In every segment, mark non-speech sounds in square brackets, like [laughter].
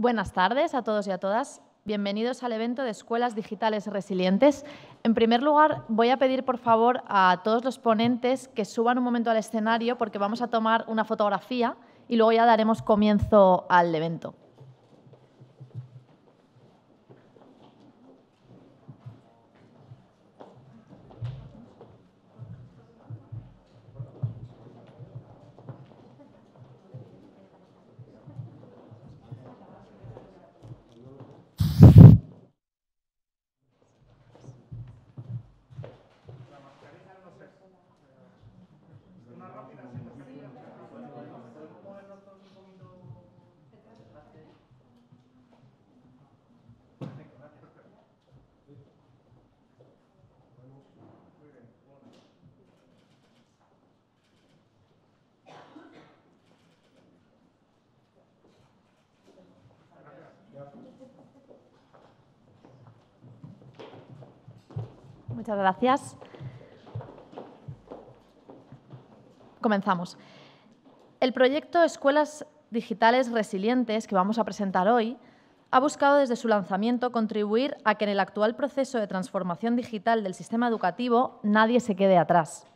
Buenas tardes a todos y a todas. Bienvenidos al evento de Escuelas Digitales Resilientes. En primer lugar, voy a pedir por favor a todos los ponentes que suban un momento al escenario porque vamos a tomar una fotografía y luego ya daremos comienzo al evento. Muchas gracias. Comenzamos. El proyecto Escuelas Digitales Resilientes que vamos a presentar hoy ha buscado desde su lanzamiento contribuir a que en el actual proceso de transformación digital del sistema educativo nadie se quede atrás.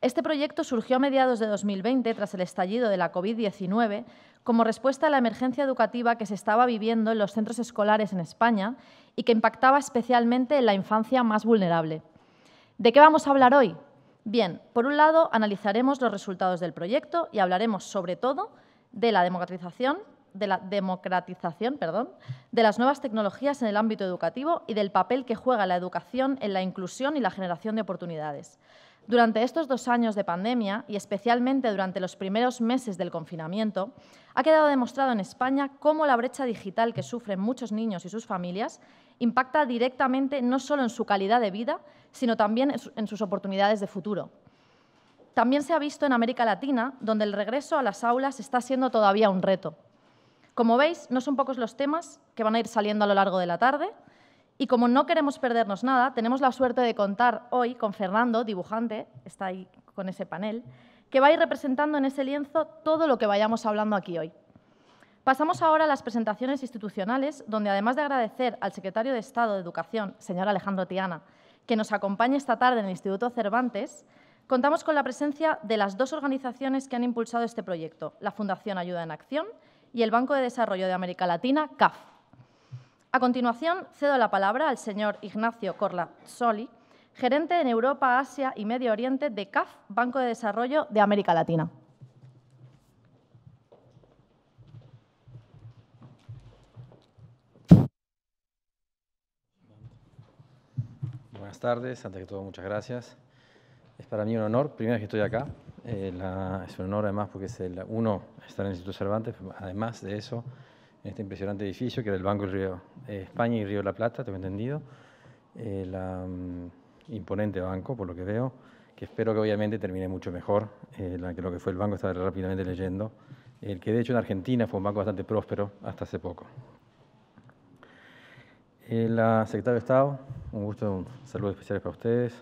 Este proyecto surgió a mediados de 2020 tras el estallido de la COVID-19 como respuesta a la emergencia educativa que se estaba viviendo en los centros escolares en España y que impactaba especialmente en la infancia más vulnerable. ¿De qué vamos a hablar hoy? Bien, por un lado analizaremos los resultados del proyecto y hablaremos sobre todo de la democratización, de las nuevas tecnologías en el ámbito educativo y del papel que juega la educación en la inclusión y la generación de oportunidades. Durante estos dos años de pandemia y especialmente durante los primeros meses del confinamiento, ha quedado demostrado en España cómo la brecha digital que sufren muchos niños y sus familias impacta directamente no solo en su calidad de vida, sino también en sus oportunidades de futuro. También se ha visto en América Latina, donde el regreso a las aulas está siendo todavía un reto. Como veis, no son pocos los temas que van a ir saliendo a lo largo de la tarde, y como no queremos perdernos nada, tenemos la suerte de contar hoy con Fernando, dibujante, está ahí con ese panel, que va a ir representando en ese lienzo todo lo que vayamos hablando aquí hoy. Pasamos ahora a las presentaciones institucionales, donde además de agradecer al secretario de Estado de Educación, señor Alejandro Tiana, que nos acompaña esta tarde en el Instituto Cervantes, contamos con la presencia de las dos organizaciones que han impulsado este proyecto, la Fundación Ayuda en Acción y el Banco de Desarrollo de América Latina, CAF. A continuación, cedo la palabra al señor Ignacio Soli, gerente en Europa, Asia y Medio Oriente de CAF, Banco de Desarrollo de América Latina. buenas tardes. Antes que todo, muchas gracias. Es para mí un honor, primera vez que estoy acá. Eh, es un honor además porque es el uno estar en el Instituto Cervantes, además de eso, en este impresionante edificio que era el Banco Río eh, España y Río de la Plata, tengo entendido. El eh, mm, imponente banco, por lo que veo, que espero que obviamente termine mucho mejor la, que lo que fue el banco, estaba rápidamente leyendo. El que de hecho en Argentina fue un banco bastante próspero hasta hace poco. Eh, la secretaria de Estado, un gusto, saludo especiales para ustedes.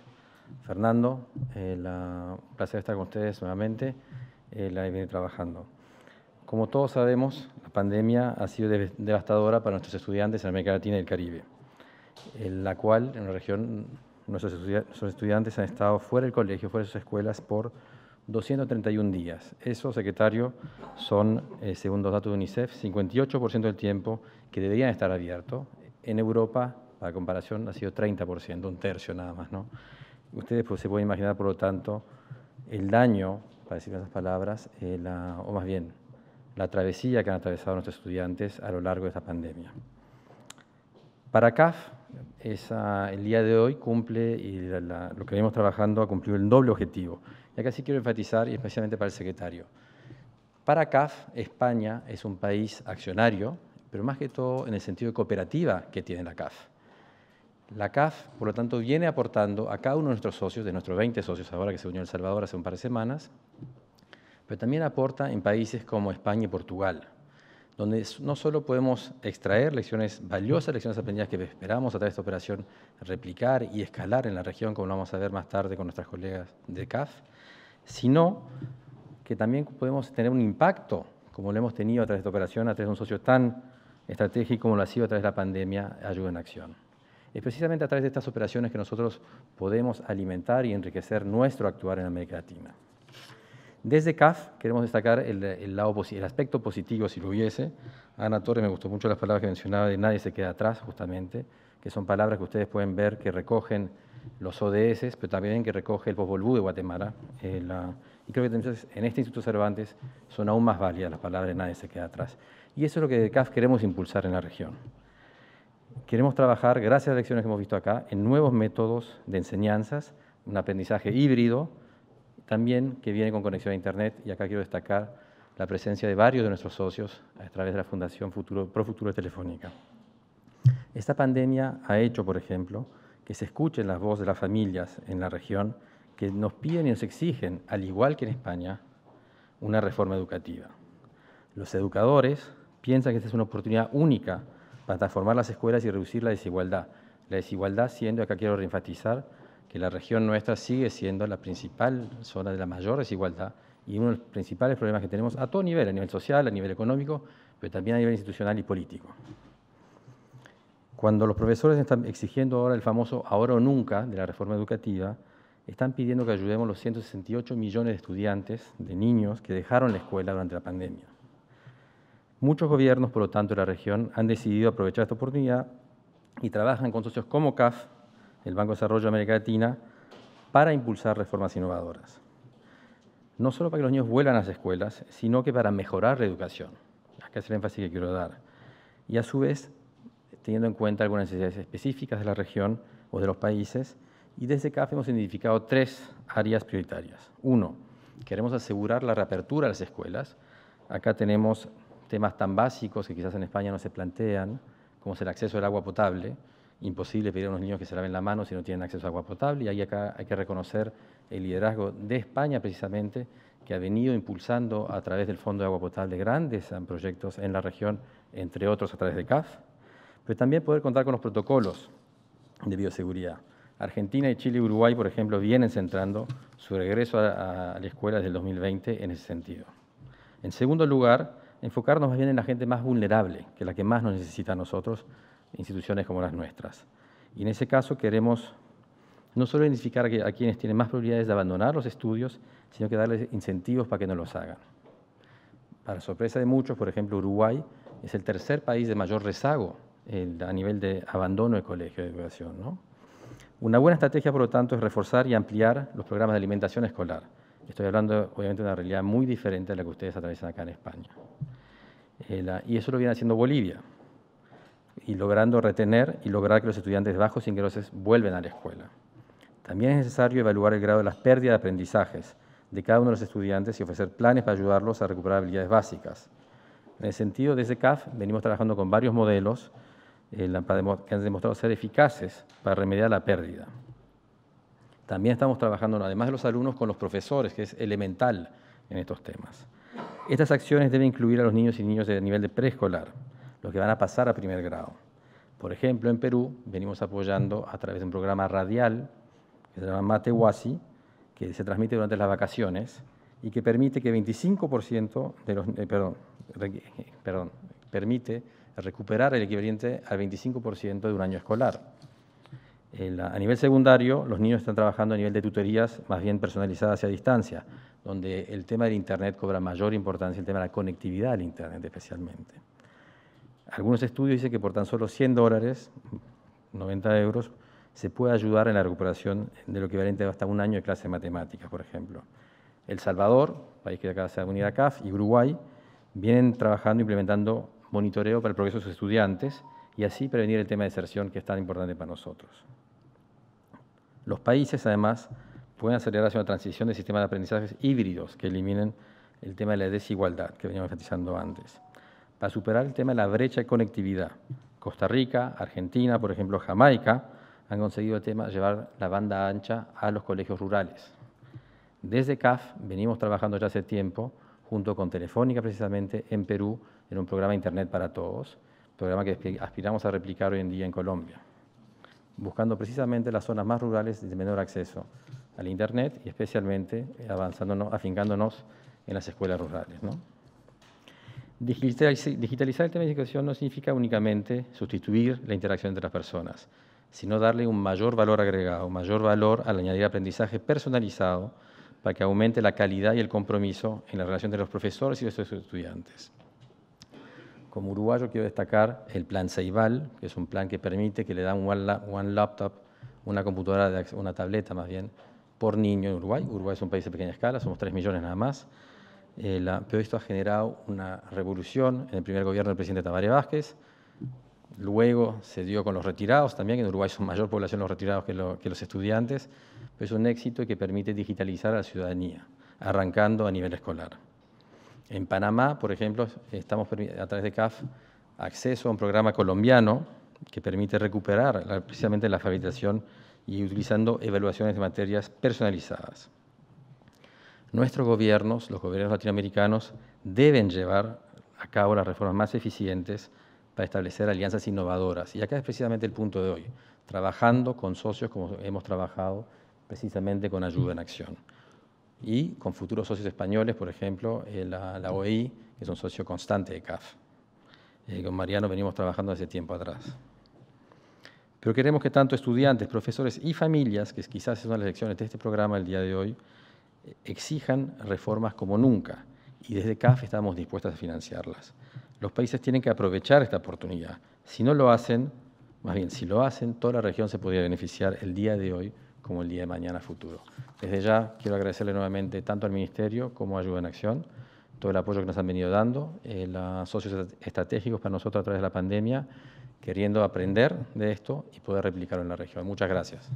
Fernando, eh, la, un placer estar con ustedes nuevamente, eh, la he trabajando. Como todos sabemos, la pandemia ha sido devastadora para nuestros estudiantes en América Latina y el Caribe, en la cual en la región nuestros, estudiantes han estado fuera del colegio, fuera de sus escuelas por 231 días. Eso, secretario, son, eh, según los datos de UNICEF, 58% del tiempo que deberían estar abiertos en Europa, para comparación, ha sido 30%, un tercio nada más. ¿no? Ustedes pues, se pueden imaginar, por lo tanto, el daño, para decir esas palabras, eh, la, o más bien, la travesía que han atravesado nuestros estudiantes a lo largo de esta pandemia. Para CAF, el día de hoy cumple, y lo que venimos trabajando ha cumplido el doble objetivo. Y acá sí quiero enfatizar, y especialmente para el secretario. Para CAF, España es un país accionario, pero más que todo en el sentido de cooperativa que tiene la CAF. La CAF, por lo tanto, viene aportando a cada uno de nuestros socios, de nuestros 20 socios ahora que se unió El Salvador hace un par de semanas, pero también aporta en países como España y Portugal, donde no solo podemos extraer lecciones valiosas, lecciones aprendidas que esperamos a través de esta operación replicar y escalar en la región, como lo vamos a ver más tarde con nuestras colegas de CAF, sino que también podemos tener un impacto, como lo hemos tenido a través de esta operación, a través de un socio tan estrategia y cómo lo ha sido a través de la pandemia Ayuda en Acción. Es precisamente a través de estas operaciones que nosotros podemos alimentar y enriquecer nuestro actuar en América Latina. Desde CAF queremos destacar el, lado, el aspecto positivo, si lo hubiese. Ana Torres me gustó mucho las palabras que mencionaba de nadie se queda atrás, justamente, que son palabras que ustedes pueden ver que recogen los ODS, pero también que recoge el Posvolvú de Guatemala. Eh, y creo que en este Instituto Cervantes son aún más válidas las palabras de nadie se queda atrás. Y eso es lo que de CAF queremos impulsar en la región. Queremos trabajar, gracias a las lecciones que hemos visto acá, en nuevos métodos de enseñanzas, un aprendizaje híbrido, también que viene con conexión a Internet, y acá quiero destacar la presencia de varios de nuestros socios a través de la Fundación Futuro, Pro Futuro Telefónica. Esta pandemia ha hecho, por ejemplo, que se escuchen las voces de las familias en la región que nos piden y nos exigen, al igual que en España, una reforma educativa. Los educadores Piensa que esta es una oportunidad única para transformar las escuelas y reducir la desigualdad. La desigualdad siendo, acá quiero reenfatizar, que la región nuestra sigue siendo la principal zona de la mayor desigualdad y uno de los principales problemas que tenemos a todo nivel, a nivel social, a nivel económico, pero también a nivel institucional y político. Cuando los profesores están exigiendo ahora el famoso ahora o nunca de la reforma educativa, están pidiendo que ayudemos los 168 millones de estudiantes, de niños, que dejaron la escuela durante la pandemia. Muchos gobiernos, por lo tanto, de la región han decidido aprovechar esta oportunidad y trabajan con socios como CAF, el Banco de Desarrollo de América Latina, para impulsar reformas innovadoras. No solo para que los niños vuelan a las escuelas, sino que para mejorar la educación. Acá es el énfasis que quiero dar. Y a su vez, teniendo en cuenta algunas necesidades específicas de la región o de los países, y desde CAF hemos identificado tres áreas prioritarias. Uno, queremos asegurar la reapertura de las escuelas. Acá tenemos temas tan básicos que quizás en España no se plantean, como es el acceso al agua potable. Imposible pedir a unos niños que se laven la mano si no tienen acceso a agua potable, y ahí acá hay que reconocer el liderazgo de España precisamente, que ha venido impulsando a través del Fondo de Agua Potable grandes eh, proyectos en la región, entre otros a través de CAF, pero también poder contar con los protocolos de bioseguridad. Argentina y Chile y Uruguay, por ejemplo, vienen centrando su regreso a, a la escuela desde el 2020 en ese sentido. En segundo lugar, enfocarnos más bien en la gente más vulnerable, que es la que más nos necesita a nosotros, instituciones como las nuestras. Y en ese caso queremos no solo identificar a quienes tienen más probabilidades de abandonar los estudios, sino que darles incentivos para que no los hagan. Para sorpresa de muchos, por ejemplo, Uruguay es el tercer país de mayor rezago a nivel de abandono de colegio de educación. Una buena estrategia, por lo tanto, es reforzar y ampliar los programas de alimentación escolar. Estoy hablando, obviamente, de una realidad muy diferente a la que ustedes atraviesan acá en España. Eh, y eso lo viene haciendo Bolivia, y logrando retener y lograr que los estudiantes bajos bajos ingresos vuelvan a la escuela. También es necesario evaluar el grado de las pérdidas de aprendizajes de cada uno de los estudiantes y ofrecer planes para ayudarlos a recuperar habilidades básicas. En el sentido de ese CAF, venimos trabajando con varios modelos eh, que han demostrado ser eficaces para remediar la pérdida. También estamos trabajando, además de los alumnos, con los profesores, que es elemental en estos temas. Estas acciones deben incluir a los niños y niñas de nivel de preescolar, los que van a pasar a primer grado. Por ejemplo, en Perú venimos apoyando a través de un programa radial que se llama Matehuasi, que se transmite durante las vacaciones y que permite que 25% de los... Eh, perdón, permite recuperar el equivalente al 25% de un año escolar a nivel secundario, los niños están trabajando a nivel de tutorías más bien personalizadas y a distancia, donde el tema del Internet cobra mayor importancia, el tema de la conectividad al Internet especialmente. Algunos estudios dicen que por tan solo 100 dólares, 90 euros, se puede ayudar en la recuperación de lo equivalente a hasta un año de clase de matemáticas, por ejemplo. El Salvador, país que acaba de ser unida a CAF, y Uruguay vienen trabajando, implementando monitoreo para el progreso de sus estudiantes, y así prevenir el tema de deserción que es tan importante para nosotros. Los países, además, pueden acelerar hacia una transición de sistemas de aprendizajes híbridos que eliminen el tema de la desigualdad que veníamos enfatizando antes. Para superar el tema de la brecha de conectividad, Costa Rica, Argentina, por ejemplo, Jamaica, han conseguido el tema llevar la banda ancha a los colegios rurales. Desde CAF venimos trabajando ya hace tiempo, junto con Telefónica precisamente, en Perú, en un programa Internet para Todos, programa que aspiramos a replicar hoy en día en Colombia, buscando precisamente las zonas más rurales de menor acceso al Internet y especialmente eh, afincándonos en las escuelas rurales. Digitalizar el tema de educación no significa únicamente sustituir la interacción entre las personas, sino darle un mayor valor agregado, mayor valor al añadir aprendizaje personalizado para que aumente la calidad y el compromiso en la relación de los profesores y los estudiantes como uruguayo quiero destacar el plan Ceibal, que es un plan que permite que le dan un one laptop, una computadora, de, una tableta más bien, por niño en Uruguay. Uruguay es un país de pequeña escala, somos 3 millones nada más. Eh, pero esto ha generado una revolución en el primer gobierno del presidente Tabaré Vázquez. Luego se dio con los retirados también, que en Uruguay son mayor población los retirados que, que los estudiantes. Pero es un éxito que permite digitalizar a la ciudadanía, arrancando a nivel escolar. En Panamá, por ejemplo, estamos a través de CAF acceso a un programa colombiano que permite recuperar precisamente la fabricación y utilizando evaluaciones de materias personalizadas. Nuestros gobiernos, los gobiernos latinoamericanos, deben llevar a cabo las reformas más eficientes para establecer alianzas innovadoras. Y acá es precisamente el punto de hoy, trabajando con socios como hemos trabajado precisamente con Ayuda en Acción y con futuros socios españoles, por ejemplo, eh, la, la OEI, que es un socio constante de CAF. Eh, con Mariano venimos trabajando desde tiempo atrás. Pero queremos que tanto estudiantes, profesores y familias, que quizás son las lecciones de este programa el día de hoy, eh, exijan reformas como nunca y desde CAF estamos dispuestas a financiarlas. Los países tienen que aprovechar esta oportunidad. Si no lo hacen, más bien, si lo hacen, toda la región se podría beneficiar el día de hoy como el día de mañana futuro. Desde ya quiero agradecerle nuevamente tanto al Ministerio como a Ayuda en Acción todo el apoyo que nos han venido dando, eh, los socios estratégicos para nosotros a través de la pandemia, queriendo aprender de esto y poder replicarlo en la región. Muchas gracias.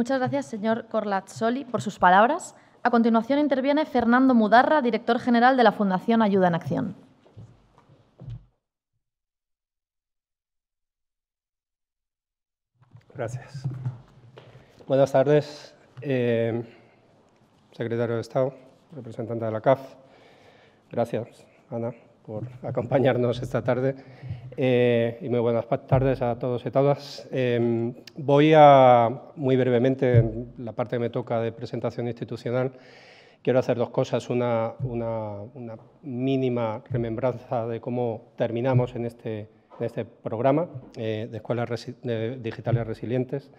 Muchas gracias, señor Corlazzoli, por sus palabras. A continuación interviene Fernando Mudarra, director general de la Fundación Ayuda en Acción. Gracias. Buenas tardes, eh, secretario de Estado, representante de la CAF. Gracias, Ana por acompañarnos esta tarde eh, y muy buenas tardes a todos y todas. Em, voy a, muy brevemente, en la parte que me toca de presentación institucional, quiero hacer dos cosas. Una, mínima remembranza de cómo terminamos en este, este programa eh, de Escuelas Digitales Resilientes,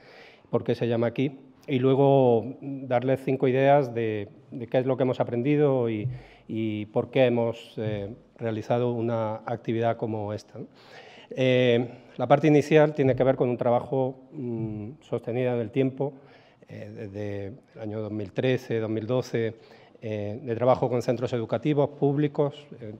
por qué se llama aquí, y luego darles cinco ideas de, de qué es lo que hemos aprendido y y por qué hemos eh, realizado una actividad como esta. Eh, la parte inicial tiene que ver con un trabajo mm, sostenido en el tiempo, desde eh, el año 2013, 2012, de trabajo con centros educativos públicos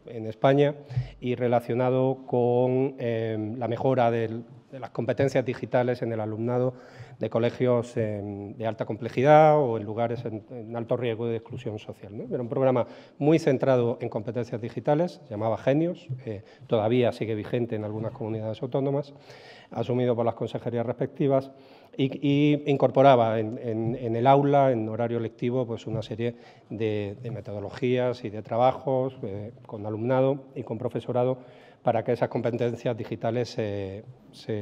en España y relacionado con la mejora de las competencias digitales en el alumnado de colegios de alta complejidad o en lugares en, alto riesgo de exclusión social. Era un programa muy centrado en competencias digitales, llamaba Genios, eh, todavía sigue vigente en algunas comunidades autónomas, asumido por las consejerías respectivas, y, incorporaba en, el aula, en horario lectivo, pues una serie de, metodologías y de trabajos eh, con alumnado y con profesorado para que esas competencias digitales se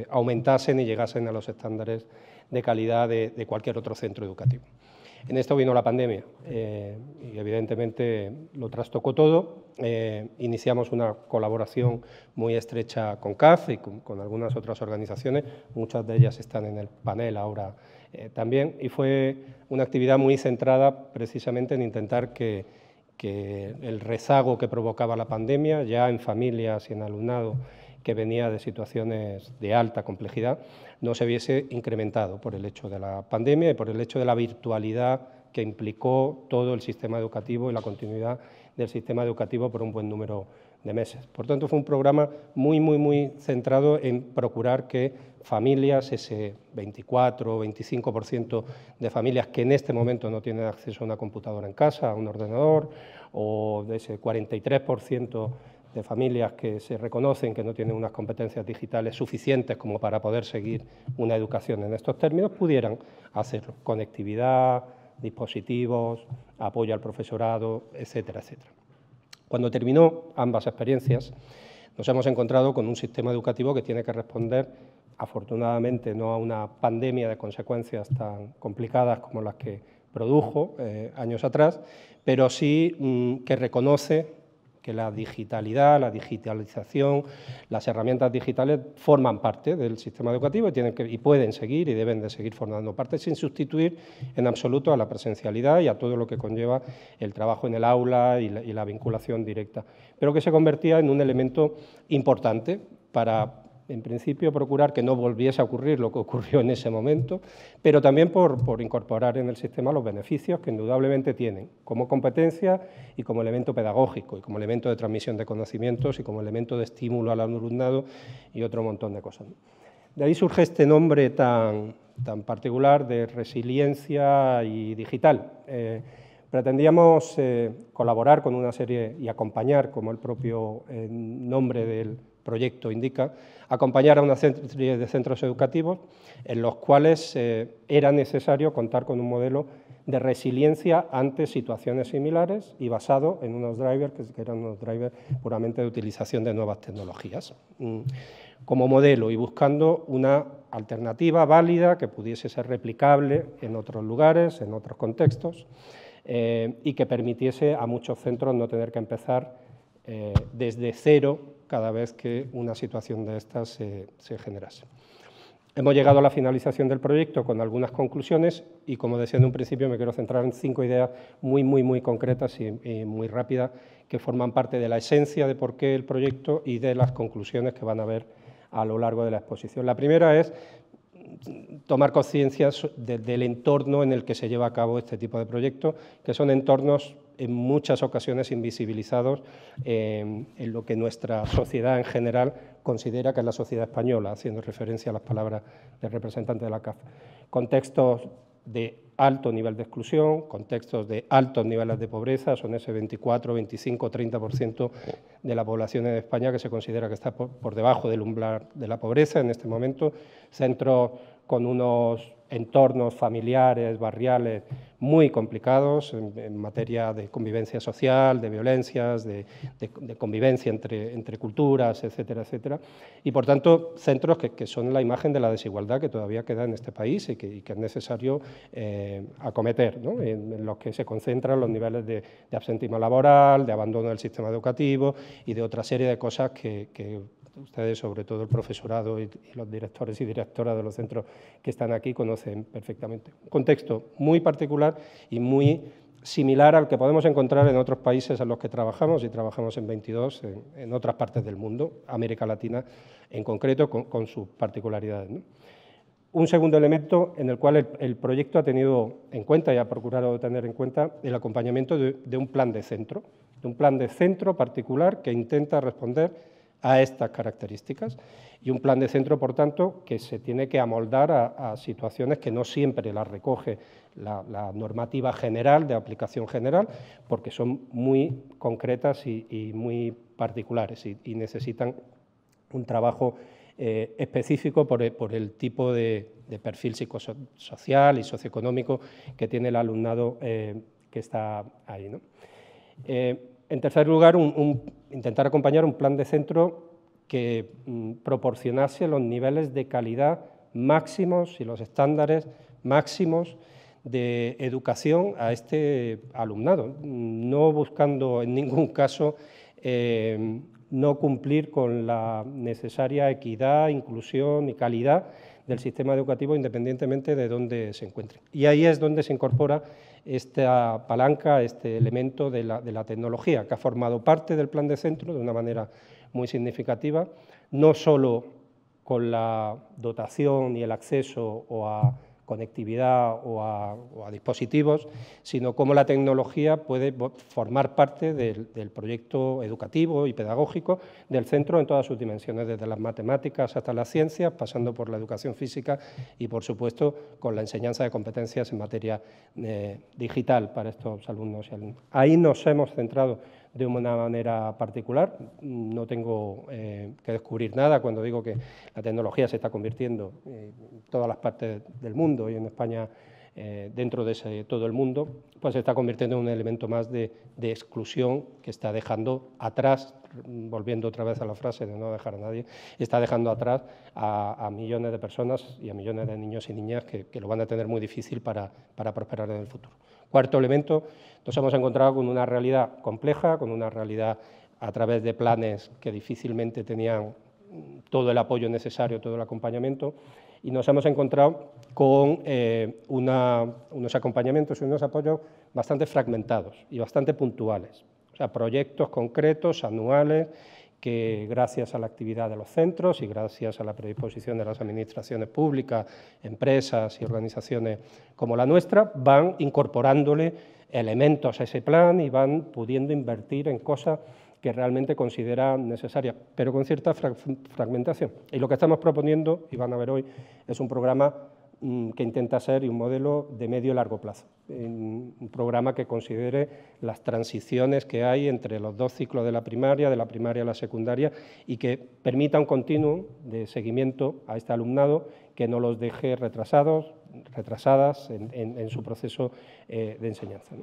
aumentasen y llegasen a los estándares de calidad de, cualquier otro centro educativo. En esto vino la pandemia eh, y evidentemente lo trastocó todo. Eh, iniciamos una colaboración muy estrecha con CAF y con, algunas otras organizaciones, muchas de ellas están en el panel ahora eh, también, y fue una actividad muy centrada precisamente en intentar que, el rezago que provocaba la pandemia, ya en familias y en alumnado, que venía de situaciones de alta complejidad, no se viese incrementado por el hecho de la pandemia y por el hecho de la virtualidad que implicó todo el sistema educativo y la continuidad del sistema educativo por un buen número de meses. Por tanto, fue un programa muy, muy, muy centrado en procurar que familias, ese 24 o 25% de familias que en este momento no tienen acceso a una computadora en casa, a un ordenador, o de ese 43% de familias que se reconocen que no tienen unas competencias digitales suficientes como para poder seguir una educación en estos términos, pudieran hacer Conectividad, dispositivos, apoyo al profesorado, etcétera, etcétera. Cuando terminó ambas experiencias, nos hemos encontrado con un sistema educativo que tiene que responder, afortunadamente, no a una pandemia de consecuencias tan complicadas como las que produjo eh, años atrás, pero sí mm, que reconoce que la digitalidad, la digitalización, las herramientas digitales forman parte del sistema educativo y, tienen y pueden seguir y deben de seguir formando parte sin sustituir en absoluto a la presencialidad y a todo lo que conlleva el trabajo en el aula y la vinculación directa, pero que se convertía en un elemento importante para en principio, procurar que no volviese a ocurrir lo que ocurrió en ese momento, pero también por, incorporar en el sistema los beneficios que indudablemente tienen como competencia y como elemento pedagógico y como elemento de transmisión de conocimientos y como elemento de estímulo al alumnado y otro montón de cosas. De ahí surge este nombre tan, tan particular de resiliencia y digital. Eh, pretendíamos eh, colaborar con una serie y acompañar, como el propio eh, nombre del, proyecto indica, acompañar a una serie de centros educativos en los cuales eh, era necesario contar con un modelo de resiliencia ante situaciones similares y basado en unos drivers que eran unos drivers puramente de utilización de nuevas tecnologías mm, como modelo y buscando una alternativa válida que pudiese ser replicable en otros lugares, en otros contextos eh, y que permitiese a muchos centros no tener que empezar eh, desde cero cada vez que una situación de estas se, generase. Hemos llegado a la finalización del proyecto con algunas conclusiones y, como decía en un principio, me quiero centrar en cinco ideas muy, muy, muy concretas y, muy rápidas que forman parte de la esencia de por qué el proyecto y de las conclusiones que van a ver a lo largo de la exposición. La primera es tomar conciencia del entorno en el que se lleva a cabo este tipo de proyecto, que son entornos en muchas ocasiones invisibilizados eh, en lo que nuestra sociedad en general considera que es la sociedad española, haciendo referencia a las palabras del representante de la CAF. Contextos de alto nivel de exclusión, contextos de altos niveles de pobreza, son ese 24, 25, 30% de la población en España que se considera que está por, debajo del umbral de la pobreza en este momento, centros con unos entornos familiares, barriales muy complicados en, materia de convivencia social, de violencias, de, convivencia entre, culturas, etcétera, etcétera. Y por tanto, centros que, son la imagen de la desigualdad que todavía queda en este país y que, es necesario eh, acometer, en, los que se concentran los niveles de, absentismo laboral, de abandono del sistema educativo y de otra serie de cosas que ustedes, sobre todo el profesorado y, los directores y directoras de los centros que están aquí, conocen perfectamente. Un contexto muy particular y muy similar al que podemos encontrar en otros países en los que trabajamos, y trabajamos en 22, en, otras partes del mundo, América Latina en concreto, con, sus particularidades. Un segundo elemento en el cual el, proyecto ha tenido en cuenta y ha procurado tener en cuenta el acompañamiento de un plan de centro, de un plan de centro particular que intenta responder a estas características. Y un plan de centro, por tanto, que se tiene que amoldar a, situaciones que no siempre las recoge la, normativa general, de aplicación general, porque son muy concretas y, muy particulares y, necesitan un trabajo eh, específico e, por, el tipo de, perfil psicosocial y socioeconómico que tiene el alumnado eh, que está ahí. ¿no? Eh, en tercer lugar, intentar acompañar un plan de centro que mm, proporcionase los niveles de calidad máximos y los estándares máximos de educación a este alumnado, no buscando en ningún caso eh, no cumplir con la necesaria equidad, inclusión y calidad del sistema educativo independientemente de dónde se encuentre. Y ahí es donde se incorpora esta palanca, este elemento de la, tecnología, que ha formado parte del plan de centro de una manera muy significativa, no solo con la dotación y el acceso o a conectividad o a, dispositivos, sino cómo la tecnología puede formar parte del, proyecto educativo y pedagógico del centro en todas sus dimensiones, desde las matemáticas hasta las ciencias, pasando por la educación física y, por supuesto, con la enseñanza de competencias en materia eh, digital para estos alumnos. Ahí nos hemos centrado de una manera particular. No tengo eh, que descubrir nada cuando digo que la tecnología se está convirtiendo en eh, todas las partes del mundo y en España eh, dentro de todo el mundo, pues se está convirtiendo en un elemento más de, exclusión que está dejando atrás, volviendo otra vez a la frase de no dejar a nadie, está dejando atrás a, millones de personas y a millones de niños y niñas que, lo van a tener muy difícil para prosperar en el futuro. Cuarto elemento, nos hemos encontrado con una realidad compleja, con una realidad a través de planes que difícilmente tenían todo el apoyo necesario, todo el acompañamiento, y nos hemos encontrado con eh, unos acompañamientos y unos apoyos bastante fragmentados y bastante puntuales. O sea, proyectos concretos, anuales, que gracias a la actividad de los centros y gracias a la predisposición de las administraciones públicas, empresas y organizaciones como la nuestra, van incorporándole elementos a ese plan y van pudiendo invertir en cosas que realmente consideran necesarias, pero con cierta fragmentación. Y lo que estamos proponiendo, y van a ver hoy, es un programa Mm, que intenta ser un modelo de medio y largo plazo, un programa que considere las transiciones que hay entre los dos ciclos de la primaria, de la primaria a la secundaria, y que permita un continuo de seguimiento a este alumnado que no los deje retrasados, retrasadas en, su proceso eh, de enseñanza.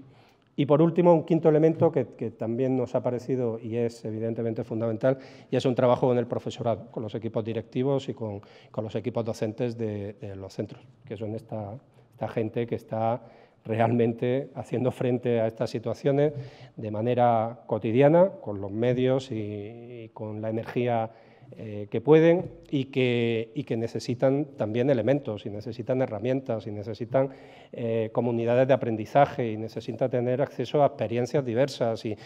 Y por último, un quinto elemento que, también nos ha parecido y es evidentemente fundamental, y es un trabajo con el profesorado, con los equipos directivos y con, los equipos docentes de, los centros, que son esta, gente que está realmente haciendo frente a estas situaciones de manera cotidiana, con los medios y con la energía eh, que pueden y que, que, necesitan también elementos, y necesitan herramientas, y necesitan eh, comunidades de aprendizaje, y necesitan tener acceso a experiencias diversas, y,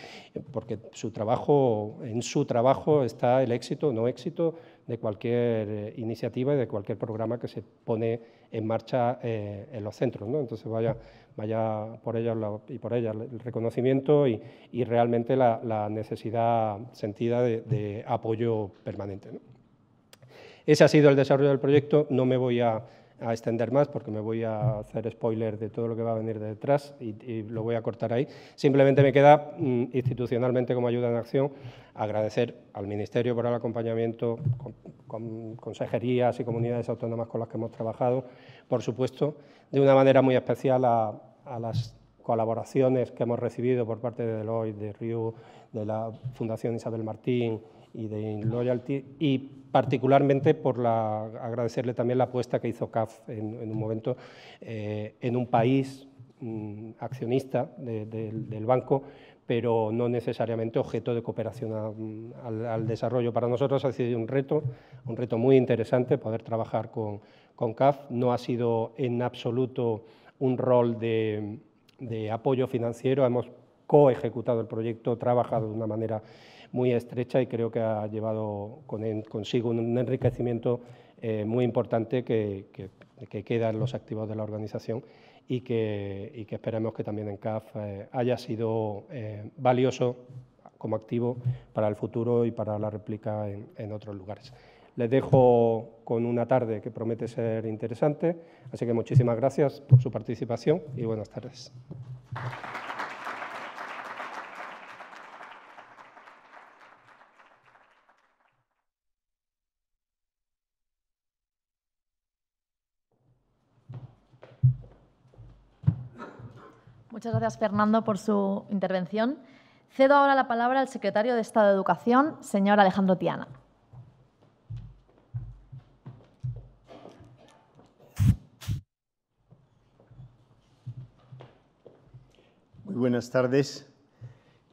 porque su trabajo, en su trabajo está el éxito o no éxito de cualquier eh, iniciativa y de cualquier programa que se pone en marcha en los centros. Entonces, vaya, vaya por ellos y por ellas el reconocimiento y, realmente la, necesidad sentida de, apoyo permanente. Ese ha sido el desarrollo del proyecto, no me voy a, extender más porque me voy a hacer spoiler de todo lo que va a venir detrás y, lo voy a cortar ahí. Simplemente me queda mm, institucionalmente como ayuda en acción agradecer al Ministerio por el acompañamiento, con consejerías y comunidades autónomas con las que hemos trabajado, por supuesto, de una manera muy especial a, a las colaboraciones que hemos recibido por parte de Deloitte, de RIU, de la Fundación Isabel Martín y de Loyalty, y particularmente por la, agradecerle también la apuesta que hizo CAF en, un momento eh, en un país mm, accionista del banco, pero no necesariamente objeto de cooperación mm, al, desarrollo. Para nosotros ha sido un reto, un reto muy interesante poder trabajar con, con CAF. No ha sido en absoluto un rol de, apoyo financiero, hemos co-ejecutado el proyecto, trabajado de una manera muy estrecha y creo que ha llevado consigo un enriquecimiento eh, muy importante que, quedan queda en los activos de la organización y que, y que esperemos que también en CAF eh, haya sido eh, valioso como activo para el futuro y para la réplica en otros lugares. Les dejo con una tarde que promete ser interesante, así que muchísimas gracias por su participación y buenas tardes. Muchas gracias, Fernando, por su intervención. Cedo ahora la palabra al secretario de Estado de Educación, señor Alejandro Tiana. buenas tardes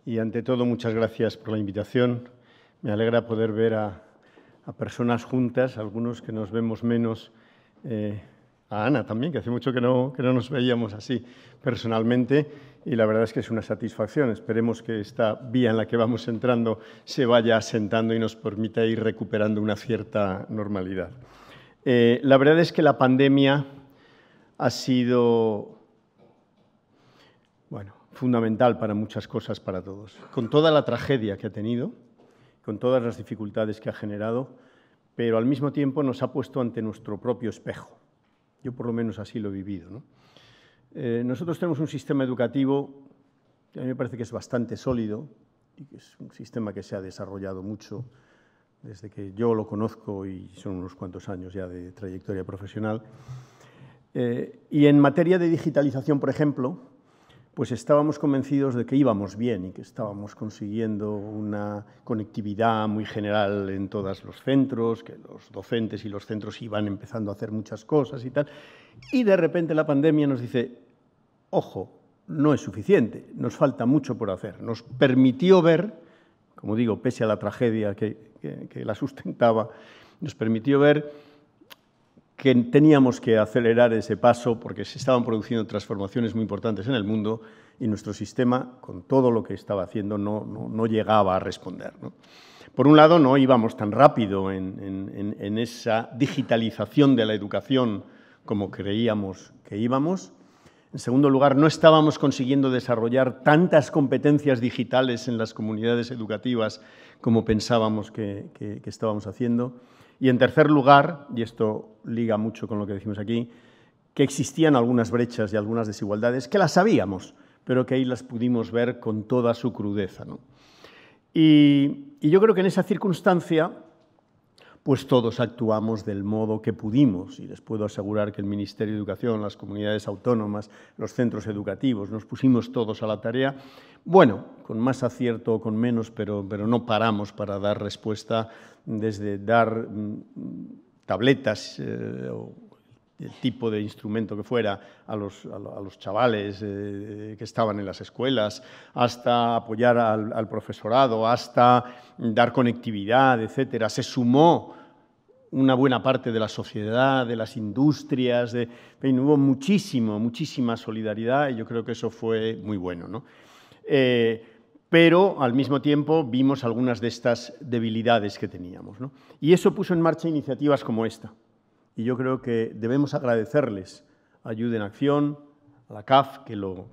y ante todo muchas gracias por la invitación. Me alegra poder ver a, personas juntas, algunos que nos vemos menos, eh, a Ana también, que hace mucho que no, que no nos veíamos así personalmente y la verdad es que es una satisfacción. Esperemos que esta vía en la que vamos entrando se vaya asentando y nos permita ir recuperando una cierta normalidad. Eh, la verdad es que la pandemia ha sido fundamental para muchas cosas para todos. Con toda la tragedia que ha tenido, con todas las dificultades que ha generado, pero al mismo tiempo nos ha puesto ante nuestro propio espejo. Yo por lo menos así lo he vivido. Eh, nosotros tenemos un sistema educativo que a mí me parece que es bastante sólido y que es un sistema que se ha desarrollado mucho desde que yo lo conozco y son unos cuantos años ya de trayectoria profesional. Eh, y en materia de digitalización, por ejemplo, pues estábamos convencidos de que íbamos bien y que estábamos consiguiendo una conectividad muy general en todos los centros, que los docentes y los centros iban empezando a hacer muchas cosas y tal. Y de repente la pandemia nos dice, ojo, no es suficiente, nos falta mucho por hacer. Nos permitió ver, como digo, pese a la tragedia que, la sustentaba, nos permitió ver que teníamos que acelerar ese paso porque se estaban produciendo transformaciones muy importantes en el mundo y nuestro sistema, con todo lo que estaba haciendo, no, no, llegaba a responder. Por un lado, no íbamos tan rápido en, esa digitalización de la educación como creíamos que íbamos. En segundo lugar, no estábamos consiguiendo desarrollar tantas competencias digitales en las comunidades educativas como pensábamos que estábamos haciendo. Y en tercer lugar, y esto liga mucho con lo que decimos aquí, que existían algunas brechas y algunas desigualdades, que las sabíamos, pero que ahí las pudimos ver con toda su crudeza. ¿no? y, yo creo que en esa circunstancia pues todos actuamos del modo que pudimos. Y les puedo asegurar que el Ministerio de Educación, las comunidades autónomas, los centros educativos, nos pusimos todos a la tarea, bueno, con más acierto o con menos, pero, pero no paramos para dar respuesta desde dar mm, tabletas eh, el tipo de instrumento que fuera, a los, chavales eh, que estaban en las escuelas, hasta apoyar al, profesorado, hasta dar conectividad, etcétera. Se sumó una buena parte de la sociedad, de las industrias, de, hubo muchísimo, muchísima solidaridad y yo creo que eso fue muy bueno. ¿no? Eh, pero al mismo tiempo vimos algunas de estas debilidades que teníamos. Y eso puso en marcha iniciativas como esta y yo creo que debemos agradecerles a Ayuda en Acción, a la CAF, que lo,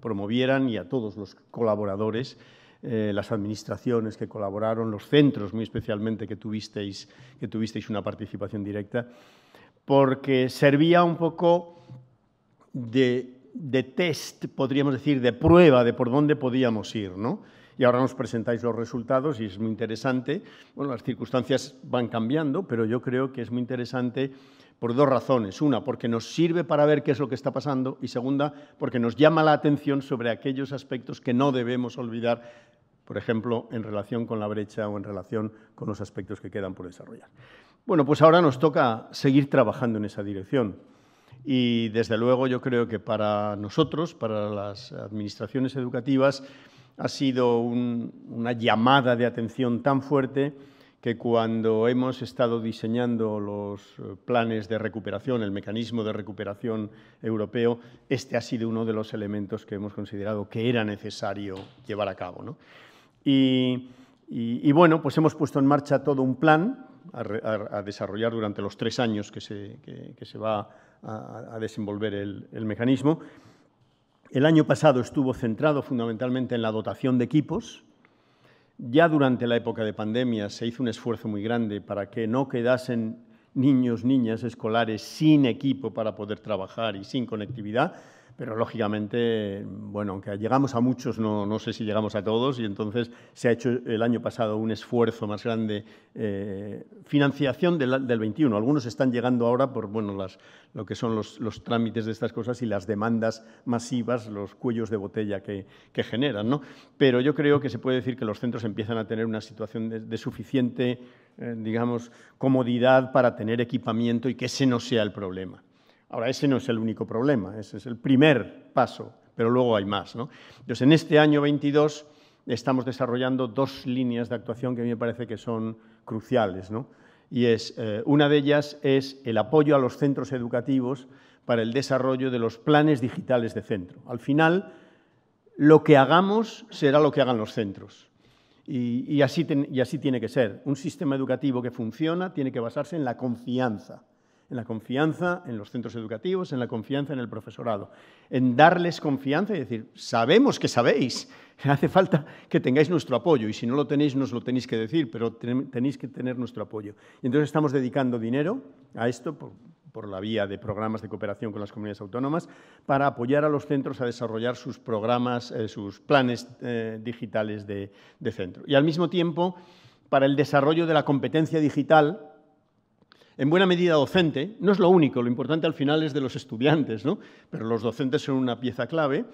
promovieran y a todos los colaboradores, eh, las administraciones que colaboraron, los centros muy especialmente que tuvisteis, que tuvisteis una participación directa, porque servía un poco de, de test, podríamos decir, de prueba de por dónde podíamos ir, ¿no? y ahora nos presentáis los resultados y es muy interesante. Bueno, las circunstancias van cambiando, pero yo creo que es muy interesante por dos razones. Una, porque nos sirve para ver qué es lo que está pasando y segunda, porque nos llama la atención sobre aquellos aspectos que no debemos olvidar, por ejemplo, en relación con la brecha o en relación con los aspectos que quedan por desarrollar. Bueno, pues ahora nos toca seguir trabajando en esa dirección. Y desde luego yo creo que para nosotros, para las administraciones educativas, ha sido una llamada de atención tan fuerte que cuando hemos estado diseñando los eh, planes de recuperación, el mecanismo de recuperación europeo, este ha sido uno de los elementos que hemos considerado que era necesario llevar a cabo. Y, bueno, pues hemos puesto en marcha todo un plan a, desarrollar durante los tres años que se, va a, desenvolver el mecanismo el año pasado estuvo centrado fundamentalmente en la dotación de equipos. Ya durante la época de pandemia se hizo un esfuerzo muy grande para que no quedasen niños, niñas escolares sin equipo para poder trabajar y sin conectividad, pero lógicamente, bueno, aunque llegamos a muchos, no, sé si llegamos a todos, y entonces se ha hecho el año pasado un esfuerzo más grande, eh, financiación del, 21. Algunos están llegando ahora por, bueno, lo que son los, trámites de estas cosas y las demandas masivas, los cuellos de botella que, generan, ¿no? Pero yo creo que se puede decir que los centros empiezan a tener una situación de, suficiente, eh, digamos, comodidad para tener equipamiento y que ese no sea el problema. Ahora, ese no es el único problema, ese es el primer paso, pero luego hay más. Entonces, en este año 22 estamos desarrollando dos líneas de actuación que a mí me parece que son cruciales. Y es, eh, una de ellas es el apoyo a los centros educativos para el desarrollo de los planes digitales de centro. Al final, lo que hagamos será lo que hagan los centros. Y, así, y así tiene que ser. Un sistema educativo que funciona tiene que basarse en la confianza en la confianza en los centros educativos, en la confianza en el profesorado, en darles confianza y decir, sabemos que sabéis, [laughs] hace falta que tengáis nuestro apoyo y si no lo tenéis nos lo tenéis que decir, pero tenéis que tener nuestro apoyo. Y entonces estamos dedicando dinero a esto por, la vía de programas de cooperación con las comunidades autónomas para apoyar a los centros a desarrollar sus programas, eh, sus planes eh, digitales de, de centro. Y al mismo tiempo, para el desarrollo de la competencia digital, en buena medida docente, no es lo único, lo importante al final es de los estudiantes, pero los docentes son una pieza clave.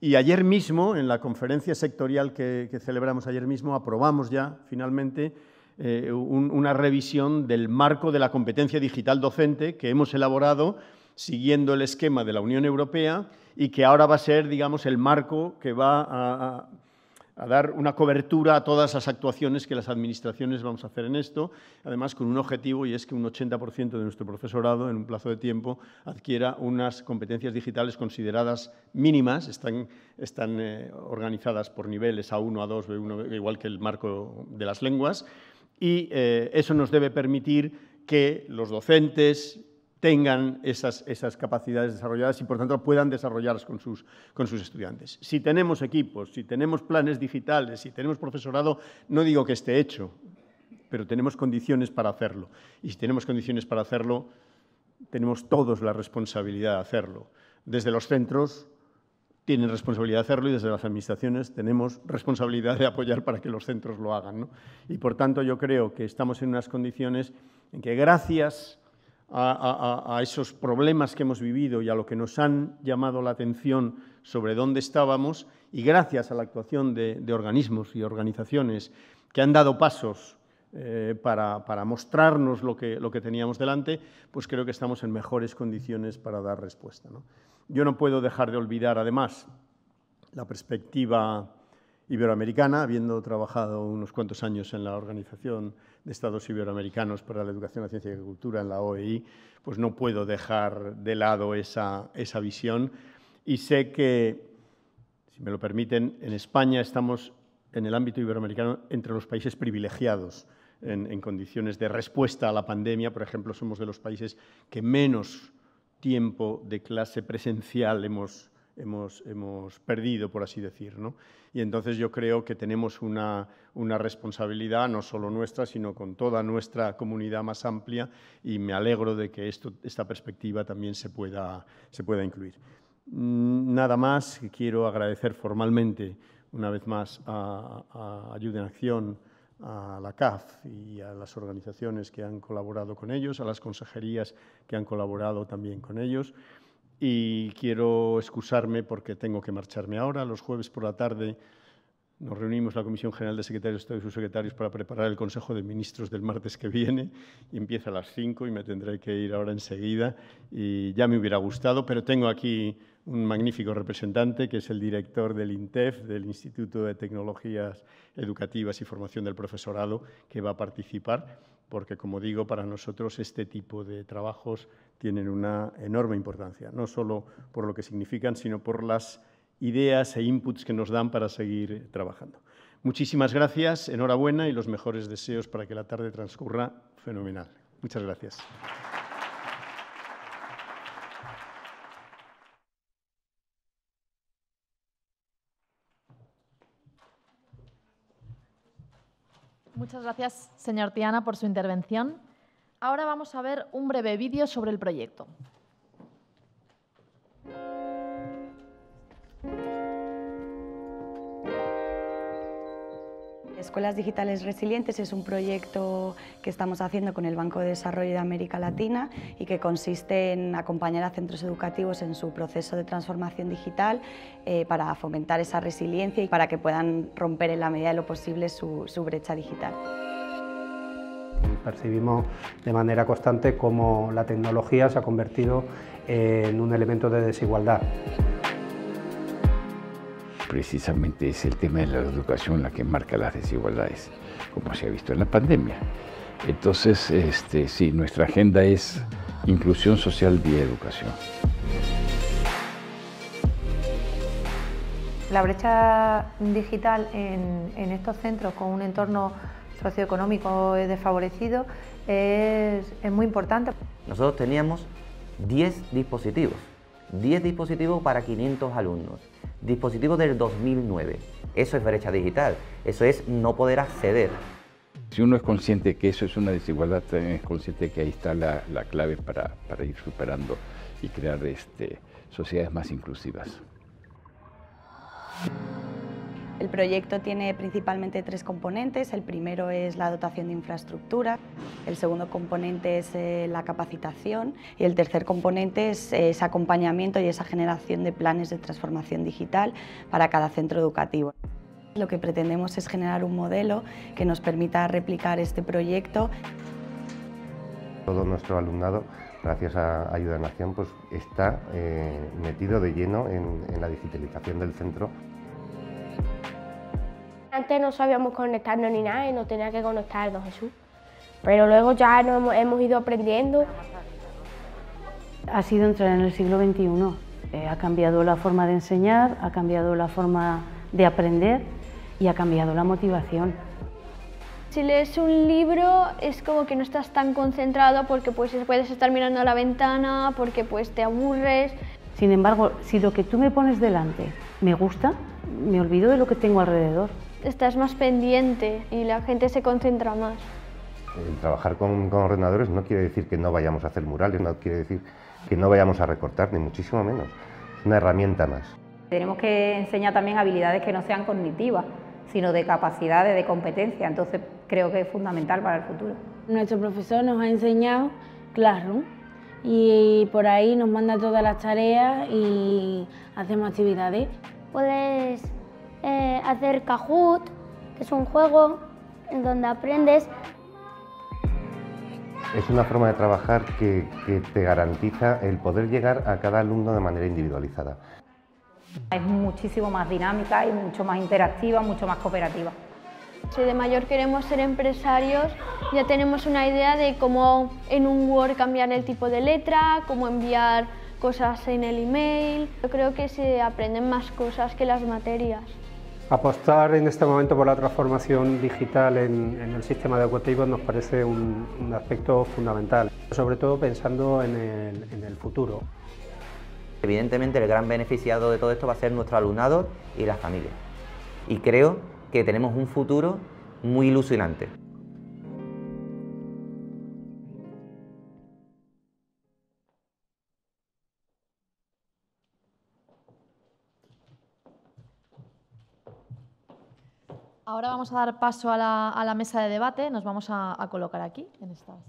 Y ayer mismo, en la conferencia sectorial que, celebramos ayer mismo, aprobamos ya finalmente eh, una revisión del marco de la competencia digital docente que hemos elaborado siguiendo el esquema de la Unión Europea y que ahora va a ser, digamos, el marco que va a a dar una cobertura a todas las actuaciones que las administraciones vamos a hacer en esto, además con un objetivo y es que un 80% de nuestro profesorado en un plazo de tiempo adquiera unas competencias digitales consideradas mínimas, están, están eh, organizadas por niveles A1, A2, B1, igual que el marco de las lenguas, y eh, eso nos debe permitir que los docentes tengan esas, capacidades desarrolladas y, por tanto, puedan desarrollarlas con sus, con sus, estudiantes. Si tenemos equipos, si tenemos planes digitales, si tenemos profesorado, no digo que esté hecho, pero tenemos condiciones para hacerlo. Y si tenemos condiciones para hacerlo, tenemos todos la responsabilidad de hacerlo. Desde los centros tienen responsabilidad de hacerlo y desde las administraciones tenemos responsabilidad de apoyar para que los centros lo hagan. Y, por tanto, yo creo que estamos en unas condiciones en que, gracias a, esos problemas que hemos vivido y a lo que nos han llamado la atención sobre dónde estábamos y gracias a la actuación de, organismos y organizaciones que han dado pasos eh, para, mostrarnos lo que, lo que, teníamos delante, pues creo que estamos en mejores condiciones para dar respuesta. ¿no? Yo no puedo dejar de olvidar, además, la perspectiva iberoamericana, habiendo trabajado unos cuantos años en la Organización de Estados Iberoamericanos para la Educación, la Ciencia y la Cultura, en la OEI, pues no puedo dejar de lado esa, visión. Y sé que, si me lo permiten, en España estamos en el ámbito iberoamericano entre los países privilegiados en condiciones de respuesta a la pandemia. Por ejemplo, somos de los países que menos tiempo de clase presencial hemos hemos, hemos perdido, por así decir. ¿no? Y entonces yo creo que tenemos una, una responsabilidad, no solo nuestra, sino con toda nuestra comunidad más amplia, y me alegro de que esto, esta perspectiva también se pueda, se pueda incluir. Mm, nada más, quiero agradecer formalmente una vez más a, a Ayuda en Acción, a la CAF y a las organizaciones que han colaborado con ellos, a las consejerías que han colaborado también con ellos y quiero excusarme porque tengo que marcharme ahora. Los jueves por la tarde nos reunimos la Comisión General de Secretarios de Estado y sus secretarios para preparar el Consejo de Ministros del martes que viene empieza a las 5 y me tendré que ir ahora enseguida y ya me hubiera gustado, pero tengo aquí un magnífico representante que es el director del INTEF, del Instituto de Tecnologías Educativas y Formación del Profesorado, que va a participar porque, como digo, para nosotros este tipo de trabajos tienen una enorme importancia, no solo por lo que significan, sino por las ideas e inputs que nos dan para seguir trabajando. Muchísimas gracias, enhorabuena y los mejores deseos para que la tarde transcurra fenomenal. Muchas gracias. Muchas gracias, señor Tiana, por su intervención. Ahora vamos a ver un breve vídeo sobre el proyecto. Escuelas Digitales Resilientes es un proyecto que estamos haciendo con el Banco de Desarrollo de América Latina y que consiste en acompañar a centros educativos en su proceso de transformación digital eh, para fomentar esa resiliencia y para que puedan romper en la medida de lo posible su brecha digital. Percibimos de manera constante cómo la tecnología se ha convertido en un elemento de desigualdad precisamente es el tema de la educación la que marca las desigualdades, como se ha visto en la pandemia. Entonces, este, sí, nuestra agenda es inclusión social vía educación. La brecha digital en, estos centros con un entorno socioeconómico desfavorecido es muy importante. Nosotros teníamos 10 dispositivos, 10 dispositivos para 500 alumnos. Dispositivo del 2009. Eso es brecha digital, eso es no poder acceder. Si uno es consciente que eso es una desigualdad, también es consciente que ahí está la, clave para, para, ir superando y crear este, sociedades más inclusivas. El proyecto tiene principalmente tres componentes. El primero es la dotación de infraestructura, el segundo componente es eh, la capacitación y el tercer componente es eh, ese acompañamiento y esa generación de planes de transformación digital para cada centro educativo. Lo que pretendemos es generar un modelo que nos permita replicar este proyecto. Todo nuestro alumnado, gracias a Ayuda en nación, pues está eh, metido de lleno en la digitalización del centro. Antes no sabíamos conectarnos ni nada y no tenía que conectar Don Jesús. Pero luego ya hemos, ido aprendiendo. Ha sido entrar en el siglo XXI. Eh, ha cambiado la forma de enseñar, ha cambiado la forma de aprender y ha cambiado la motivación. Si lees un libro es como que no estás tan concentrado porque pues puedes estar mirando a la ventana, porque pues, te aburres. Sin embargo, si lo que tú me pones delante me gusta, me olvido de lo que tengo alrededor estás más pendiente y la gente se concentra más. Eh, trabajar con, ordenadores no quiere decir que no vayamos a hacer murales, no quiere decir que no vayamos a recortar, ni muchísimo menos. Es una herramienta más. Tenemos que enseñar también habilidades que no sean cognitivas, sino de capacidades, de competencia. Entonces creo que es fundamental para el futuro. Nuestro profesor nos ha enseñado Classroom y por ahí nos manda todas las tareas y hacemos actividades. Puedes eh, hacer Kahoot, que es un juego en donde aprendes. Es una forma de trabajar que, que te garantiza el poder llegar a cada alumno de manera individualizada. Es muchísimo más dinámica y mucho más interactiva, mucho más cooperativa. Si de mayor queremos ser empresarios, ya tenemos una idea de cómo en un Word cambiar el tipo de letra, cómo enviar cosas en el email. Yo creo que se aprenden más cosas que las materias. Apostar en este momento por la transformación digital en, el sistema educativo nos parece un, aspecto fundamental, sobre todo pensando en el, en el futuro. Evidentemente el gran beneficiado de todo esto va a ser nuestro alumnado y las familias. Y creo que tenemos un futuro muy ilusionante. Ahora vamos a dar paso a la, mesa de debate. Nos vamos a, colocar aquí, en estas.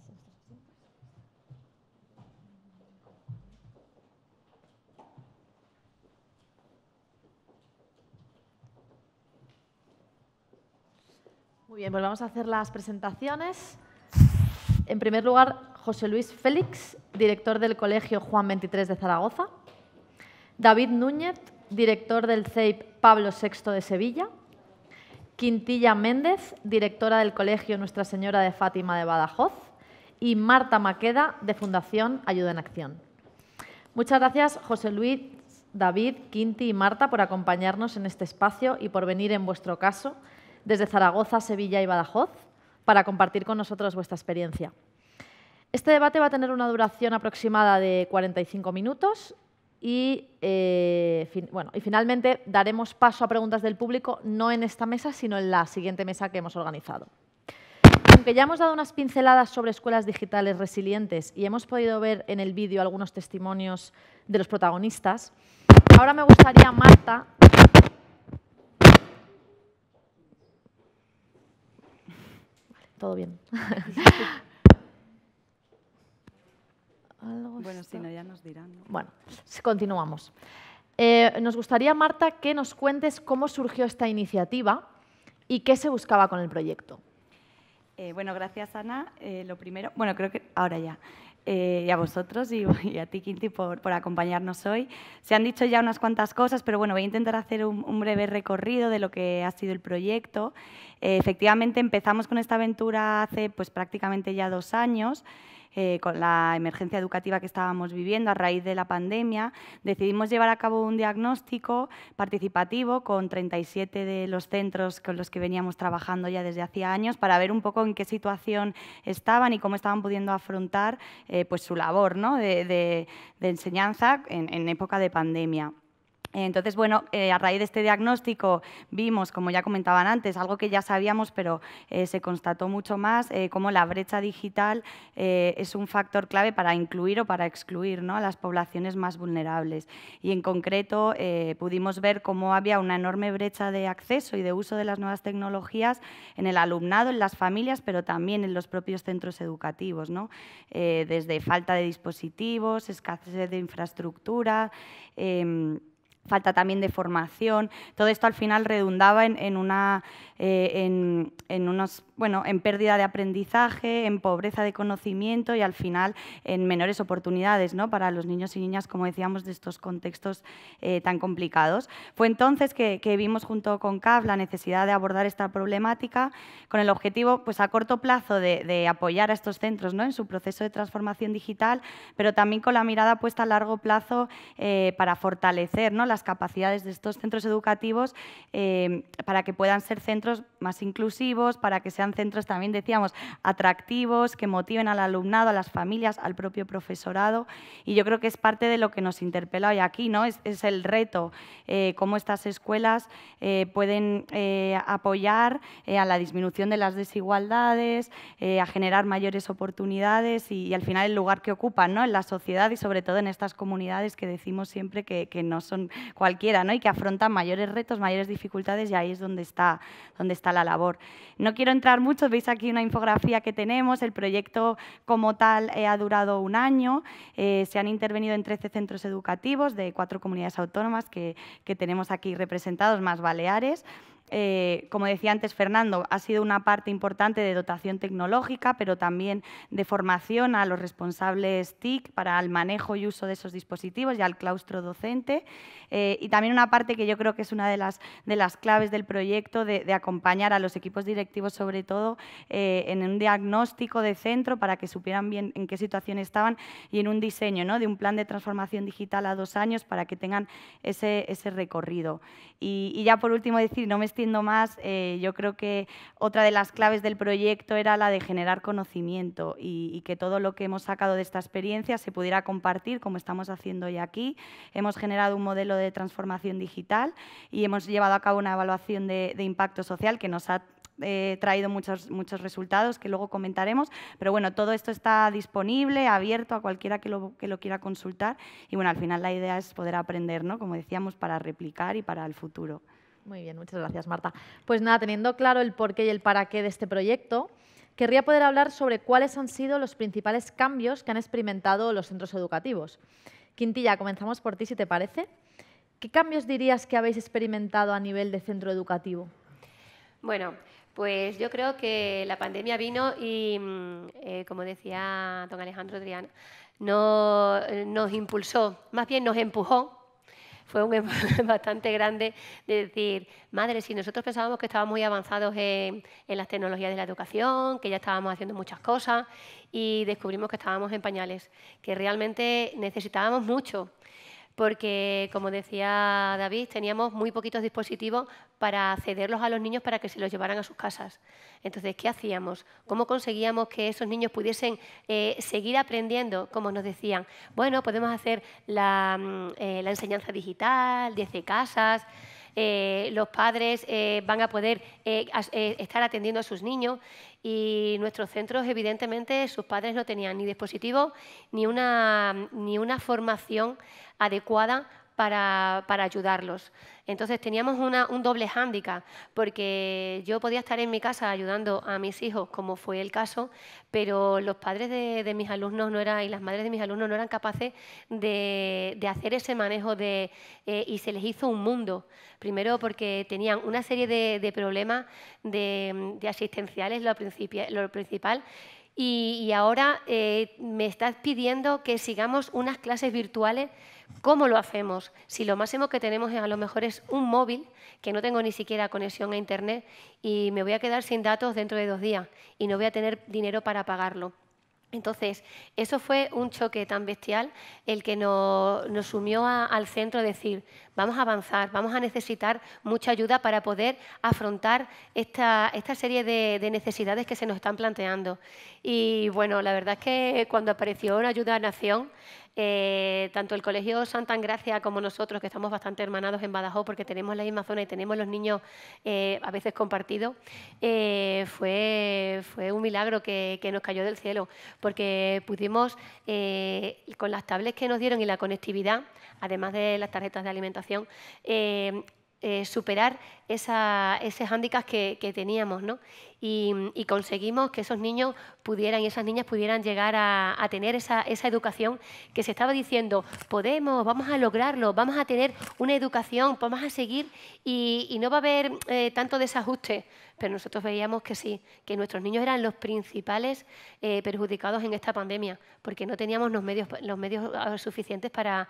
Muy bien, pues vamos a hacer las presentaciones. En primer lugar, José Luis Félix, director del Colegio Juan 23 de Zaragoza. David Núñez, director del CEIP Pablo VI de Sevilla. Quintilla Méndez, directora del Colegio Nuestra Señora de Fátima de Badajoz, y Marta Maqueda, de Fundación Ayuda en Acción. Muchas gracias, José Luis, David, Quinti y Marta, por acompañarnos en este espacio y por venir, en vuestro caso, desde Zaragoza, Sevilla y Badajoz, para compartir con nosotros vuestra experiencia. Este debate va a tener una duración aproximada de 45 minutos y, eh, bueno, y finalmente daremos paso a preguntas del público, no en esta mesa, sino en la siguiente mesa que hemos organizado. Aunque ya hemos dado unas pinceladas sobre escuelas digitales resilientes y hemos podido ver en el vídeo algunos testimonios de los protagonistas, ahora me gustaría, Marta, todo bien. [laughs] bueno, si no, ya nos dirán. ¿no? Bueno, continuamos. Eh, nos gustaría, Marta, que nos cuentes cómo surgió esta iniciativa y qué se buscaba con el proyecto. Eh, bueno, gracias, Ana. Eh, lo primero, bueno, creo que ahora ya. y a vosotros y, [laughs] a ti, Quinti, por, acompañarnos hoy. Se han dicho ya unas cuantas cosas, pero bueno, voy a intentar hacer un, breve recorrido de lo que ha sido el proyecto. efectivamente, empezamos con esta aventura hace pues, prácticamente ya dos años. Eh, con la emergencia educativa que estábamos viviendo a raíz de la pandemia, decidimos llevar a cabo un diagnóstico participativo con 37 de los centros con los que veníamos trabajando ya desde hacía años para ver un poco en qué situación estaban y cómo estaban pudiendo afrontar eh, pues, su labor de, enseñanza en época de pandemia. Entonces, bueno, eh, a raíz de este diagnóstico vimos, como ya comentaban antes, algo que ya sabíamos, pero eh, se constató mucho más, eh, cómo la brecha digital es un factor clave para incluir o para excluir a las poblaciones más vulnerables. Y en concreto pudimos ver cómo había una enorme brecha de acceso y de uso de las nuevas tecnologías en el alumnado, en las familias, pero también en los propios centros educativos, ¿no? desde falta de dispositivos, escasez de infraestructura em, falta también de formación. Todo esto al final redundaba en, en, una, eh, en unos en pérdida de aprendizaje, en pobreza de conocimiento y al final en menores oportunidades para los niños y niñas, como decíamos, de estos contextos eh, tan complicados. Fue entonces que, vimos junto con CAF la necesidad de abordar esta problemática con el objetivo pues, a corto plazo de, apoyar a estos centros ¿no? en su proceso de transformación digital, pero también con la mirada puesta a largo plazo eh, para fortalecer las capacidades de estos centros educativos eh, para que puedan ser centros más inclusivos, para que sean centros, también decíamos, atractivos, que motiven al alumnado, a las familias, al propio profesorado. Y yo creo que es parte de lo que nos interpela hoy aquí, ¿no? Es, el reto, eh, cómo estas escuelas eh, pueden eh, apoyar eh, a la disminución de las desigualdades, a generar mayores oportunidades y, al final el lugar que ocupan ¿no? en la sociedad y sobre todo en estas comunidades que decimos siempre que, que no son cualquiera ¿no? y que afrontan mayores retos, mayores dificultades y ahí es donde está, donde está la labor. No quiero entrar Muchos Veis aquí una infografía que tenemos. El proyecto como tal eh, ha durado un año. Eh, se han intervenido en 13 centros educativos de cuatro comunidades autónomas que tenemos aquí representados, más Baleares. Eh, como decía antes Fernando, ha sido una parte importante de dotación tecnológica, pero también de formación a los responsables TIC para el manejo y uso de esos dispositivos y al claustro docente. Eh, y también una parte que yo creo que es una de las, de las claves del proyecto, de, acompañar a los equipos directivos, sobre todo, eh, en un diagnóstico de centro para que supieran bien en qué situación estaban y en un diseño ¿no? de un plan de transformación digital a dos años para que tengan ese, ese recorrido. Y, y ya por último decir, no me estoy Siendo más, eh, yo creo que otra de las claves del proyecto era la de generar conocimiento y, que todo lo que hemos sacado de esta experiencia se pudiera compartir, como estamos haciendo hoy aquí. Hemos generado un modelo de transformación digital y hemos llevado a cabo una evaluación de, impacto social que nos ha eh, traído muchos, muchos resultados que luego comentaremos, pero bueno, todo esto está disponible, abierto a cualquiera que lo, quiera consultar y bueno, al final la idea es poder aprender, como decíamos, para replicar y para el futuro. Muy bien, muchas gracias Marta. Pues nada, teniendo claro el porqué y el para qué de este proyecto, querría poder hablar sobre cuáles han sido los principales cambios que han experimentado los centros educativos. Quintilla, comenzamos por ti si te parece. ¿Qué cambios dirías que habéis experimentado a nivel de centro educativo? Bueno, pues yo creo que la pandemia vino y, mm, eh, como decía don Alejandro Adrián, no, eh, nos impulsó, más bien nos empujó fue un [laughs] bastante grande de decir, madre, si nosotros pensábamos que estábamos muy avanzados en, en las tecnologías de la educación, que ya estábamos haciendo muchas cosas y descubrimos que estábamos en pañales, que realmente necesitábamos mucho porque, como decía David, teníamos muy poquitos dispositivos para cederlos a los niños para que se los llevaran a sus casas. Entonces, ¿qué hacíamos? ¿Cómo conseguíamos que esos niños pudiesen eh, seguir aprendiendo? Como nos decían, bueno, podemos hacer la, mm, eh, la enseñanza digital, desde casas. Eh, los padres eh, van a poder eh, estar atendiendo a sus niños y nuestros centros, evidentemente, sus padres no tenían ni dispositivos ni una, ni una formación adecuada para, ayudarlos. Entonces teníamos una, un doble hándicap, porque yo podía estar en mi casa ayudando a mis hijos, como fue el caso, pero los padres de, mis alumnos no eran, y las madres de mis alumnos no eran capaces de, hacer ese manejo de, eh, y se les hizo un mundo. Primero porque tenían una serie de, problemas de, asistenciales, lo principal y, ahora eh, me estás pidiendo que sigamos unas clases virtuales. ¿Cómo lo hacemos? Si lo máximo que tenemos a lo mejor es un móvil, que no tengo ni siquiera conexión a Internet, y me voy a quedar sin datos dentro de dos días y no voy a tener dinero para pagarlo. Entonces, eso fue un choque tan bestial el que nos, sumió al centro, decir, vamos a avanzar, vamos a necesitar mucha ayuda para poder afrontar esta, serie de, necesidades que se nos están planteando. Y bueno, la verdad es que cuando apareció una ayuda a Nación, eh, tanto el Colegio Santa Gracia como nosotros, que estamos bastante hermanados en Badajoz porque tenemos la misma zona y tenemos los niños eh, a veces compartidos, eh, fue, fue un milagro que, que, nos cayó del cielo, porque pudimos, con las tablets que nos dieron y la conectividad, además de las tarjetas de alimentación, eh, superar esa, ese hándicap que, que, teníamos, ¿no? Y, conseguimos que esos niños pudieran y esas niñas pudieran llegar a, tener esa, esa, educación que se estaba diciendo, podemos, vamos a lograrlo, vamos a tener una educación, vamos a seguir y, no va a haber eh, tanto desajuste pero nosotros veíamos que sí, que nuestros niños eran los principales eh, perjudicados en esta pandemia, porque no teníamos los medios, ah, suficientes para,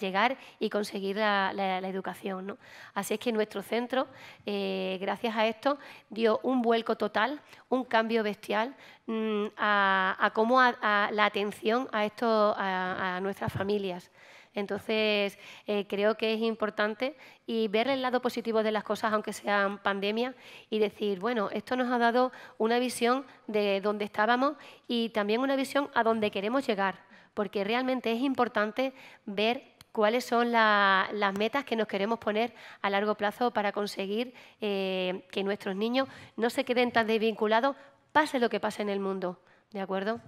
llegar y conseguir la, educación. Así es que nuestro centro, eh, gracias a esto, dio un vuelco total, un cambio bestial mm, a, cómo la atención a, esto, a nuestras familias. Entonces, eh, creo que es importante y ver el lado positivo de las cosas, aunque sean pandemias, y decir, bueno, esto nos ha dado una visión de dónde estábamos y también una visión a dónde queremos llegar, porque realmente es importante ver cuáles son las metas que nos queremos poner a largo plazo para conseguir eh, que nuestros niños no se queden tan desvinculados, pase lo que pase en el mundo. ¿De acuerdo?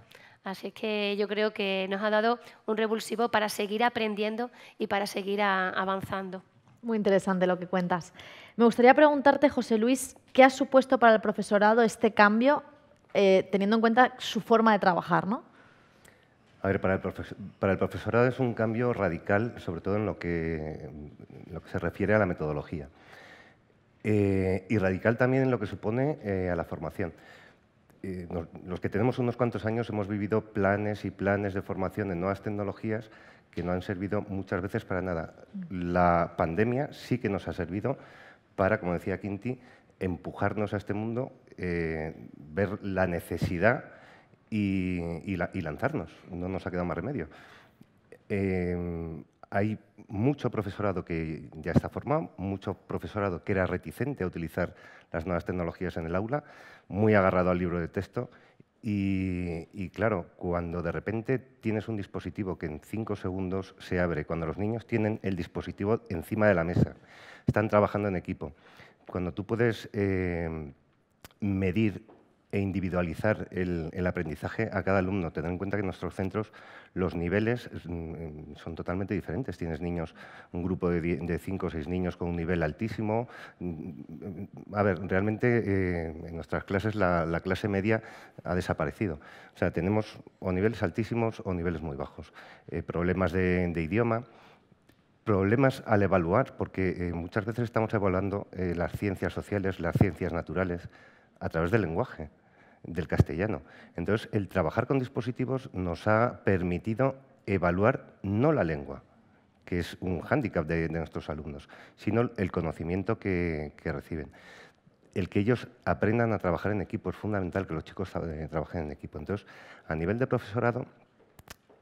Así que yo creo que nos ha dado un revulsivo para seguir aprendiendo y para seguir avanzando. Muy interesante lo que cuentas. Me gustaría preguntarte, José Luis, ¿qué ha supuesto para el profesorado este cambio, eh, teniendo en cuenta su forma de trabajar? ¿no? A ver, para el, profesorado es un cambio radical, sobre todo en lo que, se refiere a la metodología. Eh, y radical también en lo que supone eh, a la formación. Eh, los que tenemos unos cuantos años hemos vivido planes y planes de formación de nuevas tecnologías que no han servido muchas veces para nada. La pandemia sí que nos ha servido para, como decía Quinti, empujarnos a este mundo, eh, ver la necesidad y, lanzarnos. No nos ha quedado más remedio. Eh, hay mucho profesorado que ya está formado, mucho profesorado que era reticente a utilizar las nuevas tecnologías en el aula muy agarrado al libro de texto. Y, claro, cuando de repente tienes un dispositivo que en cinco segundos se abre, cuando los niños tienen el dispositivo encima de la mesa, están trabajando en equipo, cuando tú puedes eh, medir e individualizar el, aprendizaje a cada alumno. Ten en cuenta que en nuestros centros los niveles mm, son totalmente diferentes. Tienes niños, un grupo de, cinco o seis niños con un nivel altísimo. Mm, a ver, realmente eh, en nuestras clases la, clase media ha desaparecido. O sea, tenemos o niveles altísimos o niveles muy bajos. Eh, problemas de, idioma problemas al evaluar, porque eh, muchas veces estamos evaluando las ciencias sociales, las ciencias naturales, a través del lenguaje del castellano. Entonces, el trabajar con dispositivos nos ha permitido evaluar no la lengua, que es un hándicap de, nuestros alumnos, sino el conocimiento que, que, reciben. El que ellos aprendan a trabajar en equipo es fundamental que los chicos eh, trabajen en equipo. Entonces, a nivel de profesorado,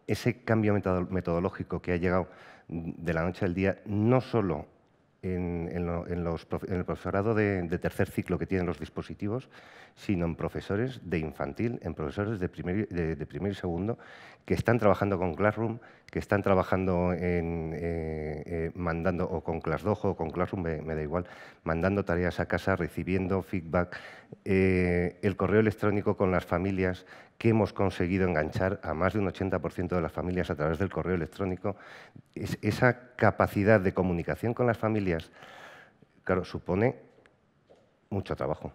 ese cambio metodológico que ha llegado de la noche al día no solo en, en, los, en, el profesorado de, tercer ciclo que tienen los dispositivos, sino en profesores de infantil, en profesores de de, de primer y segundo, que están trabajando con Classroom, que están trabajando en eh, eh, mandando o con ClassDojo o con Classroom, me, da igual, mandando tareas a casa, recibiendo feedback, eh, el correo electrónico con las familias, que hemos conseguido enganchar a más de un 80% de las familias a través del correo electrónico. esa capacidad de comunicación con las familias, claro, supone mucho trabajo.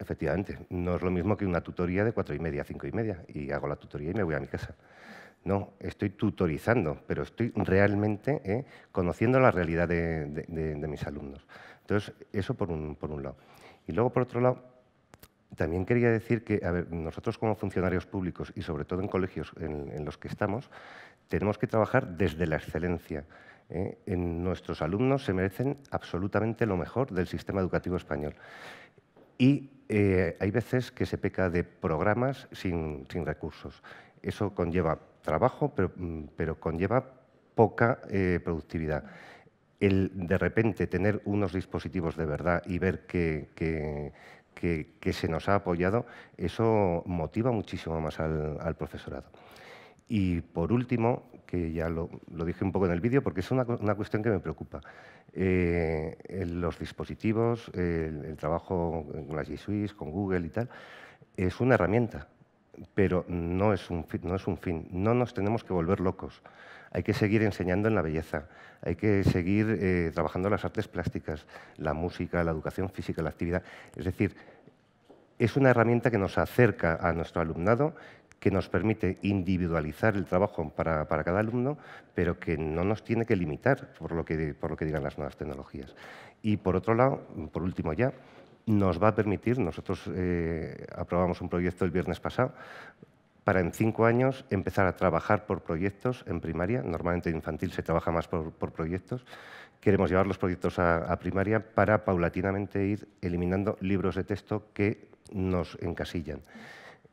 Efectivamente, no es lo mismo que una tutoría de cuatro y media cinco y media y hago la tutoría y me voy a mi casa. No, estoy tutorizando, pero estoy realmente eh, conociendo la realidad de, mis alumnos. Entonces, eso por un, por un lado. Y luego, por otro lado, también quería decir que nosotros como funcionarios públicos y sobre todo en colegios en, los que estamos, tenemos que trabajar desde la excelencia. Eh. En nuestros alumnos se merecen absolutamente lo mejor del sistema educativo español. Y eh, hay veces que se peca de programas sin, recursos. Eso conlleva trabajo, pero, mm, conlleva poca eh, productividad. El de repente tener unos dispositivos de verdad y ver que, se nos ha apoyado, eso motiva muchísimo más al profesorado. Y por último, que ya lo, dije un poco en el vídeo, porque es una, cuestión que me preocupa. Eh, los dispositivos, el, trabajo con las G Suite, con Google y tal, es una herramienta, pero no es, un fin, no es un fin. No nos tenemos que volver locos. Hay que seguir enseñando en la belleza, hay que seguir eh, trabajando las artes plásticas, la música, la educación física, la actividad. Es decir, es una herramienta que nos acerca a nuestro alumnado, que nos permite individualizar el trabajo para, cada alumno, pero que no nos tiene que limitar por lo que, por lo que digan las nuevas tecnologías. Y por otro lado, por último ya, nos va a permitir, nosotros eh, aprobamos un proyecto el viernes pasado, para en cinco años empezar a trabajar por proyectos en primaria. Normalmente en infantil se trabaja más por, proyectos. Queremos llevar los proyectos a, a, primaria para paulatinamente ir eliminando libros de texto que nos encasillan.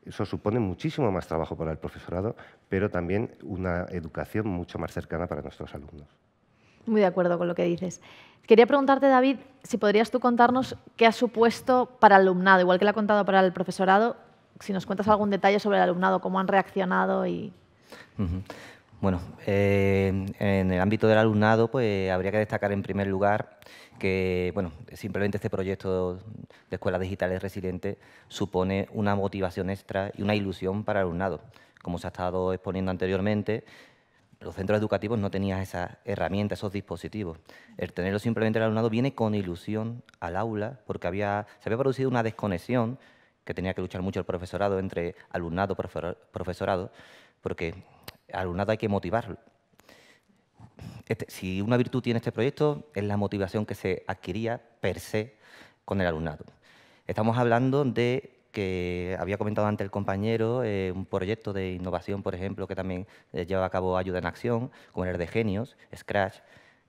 Eso supone muchísimo más trabajo para el profesorado, pero también una educación mucho más cercana para nuestros alumnos. Muy de acuerdo con lo que dices. Quería preguntarte, David, si podrías tú contarnos qué ha supuesto para el alumnado, igual que lo ha contado para el profesorado, si nos cuentas algún detalle sobre el alumnado, cómo han reaccionado y... Bueno, eh, en el ámbito del alumnado, pues habría que destacar en primer lugar que, bueno, simplemente este proyecto de escuelas digitales resilientes supone una motivación extra y una ilusión para el alumnado. Como se ha estado exponiendo anteriormente, los centros educativos no tenían esas herramientas, esos dispositivos. El tenerlo simplemente el alumnado viene con ilusión al aula porque había, se había producido una desconexión que tenía que luchar mucho el profesorado entre alumnado y profesorado, porque alumnado hay que motivarlo. Este, si una virtud tiene este proyecto, es la motivación que se adquiría per se con el alumnado. Estamos hablando de que había comentado antes el compañero, eh, un proyecto de innovación, por ejemplo, que también eh, lleva a cabo Ayuda en Acción, como era el de Genios, Scratch,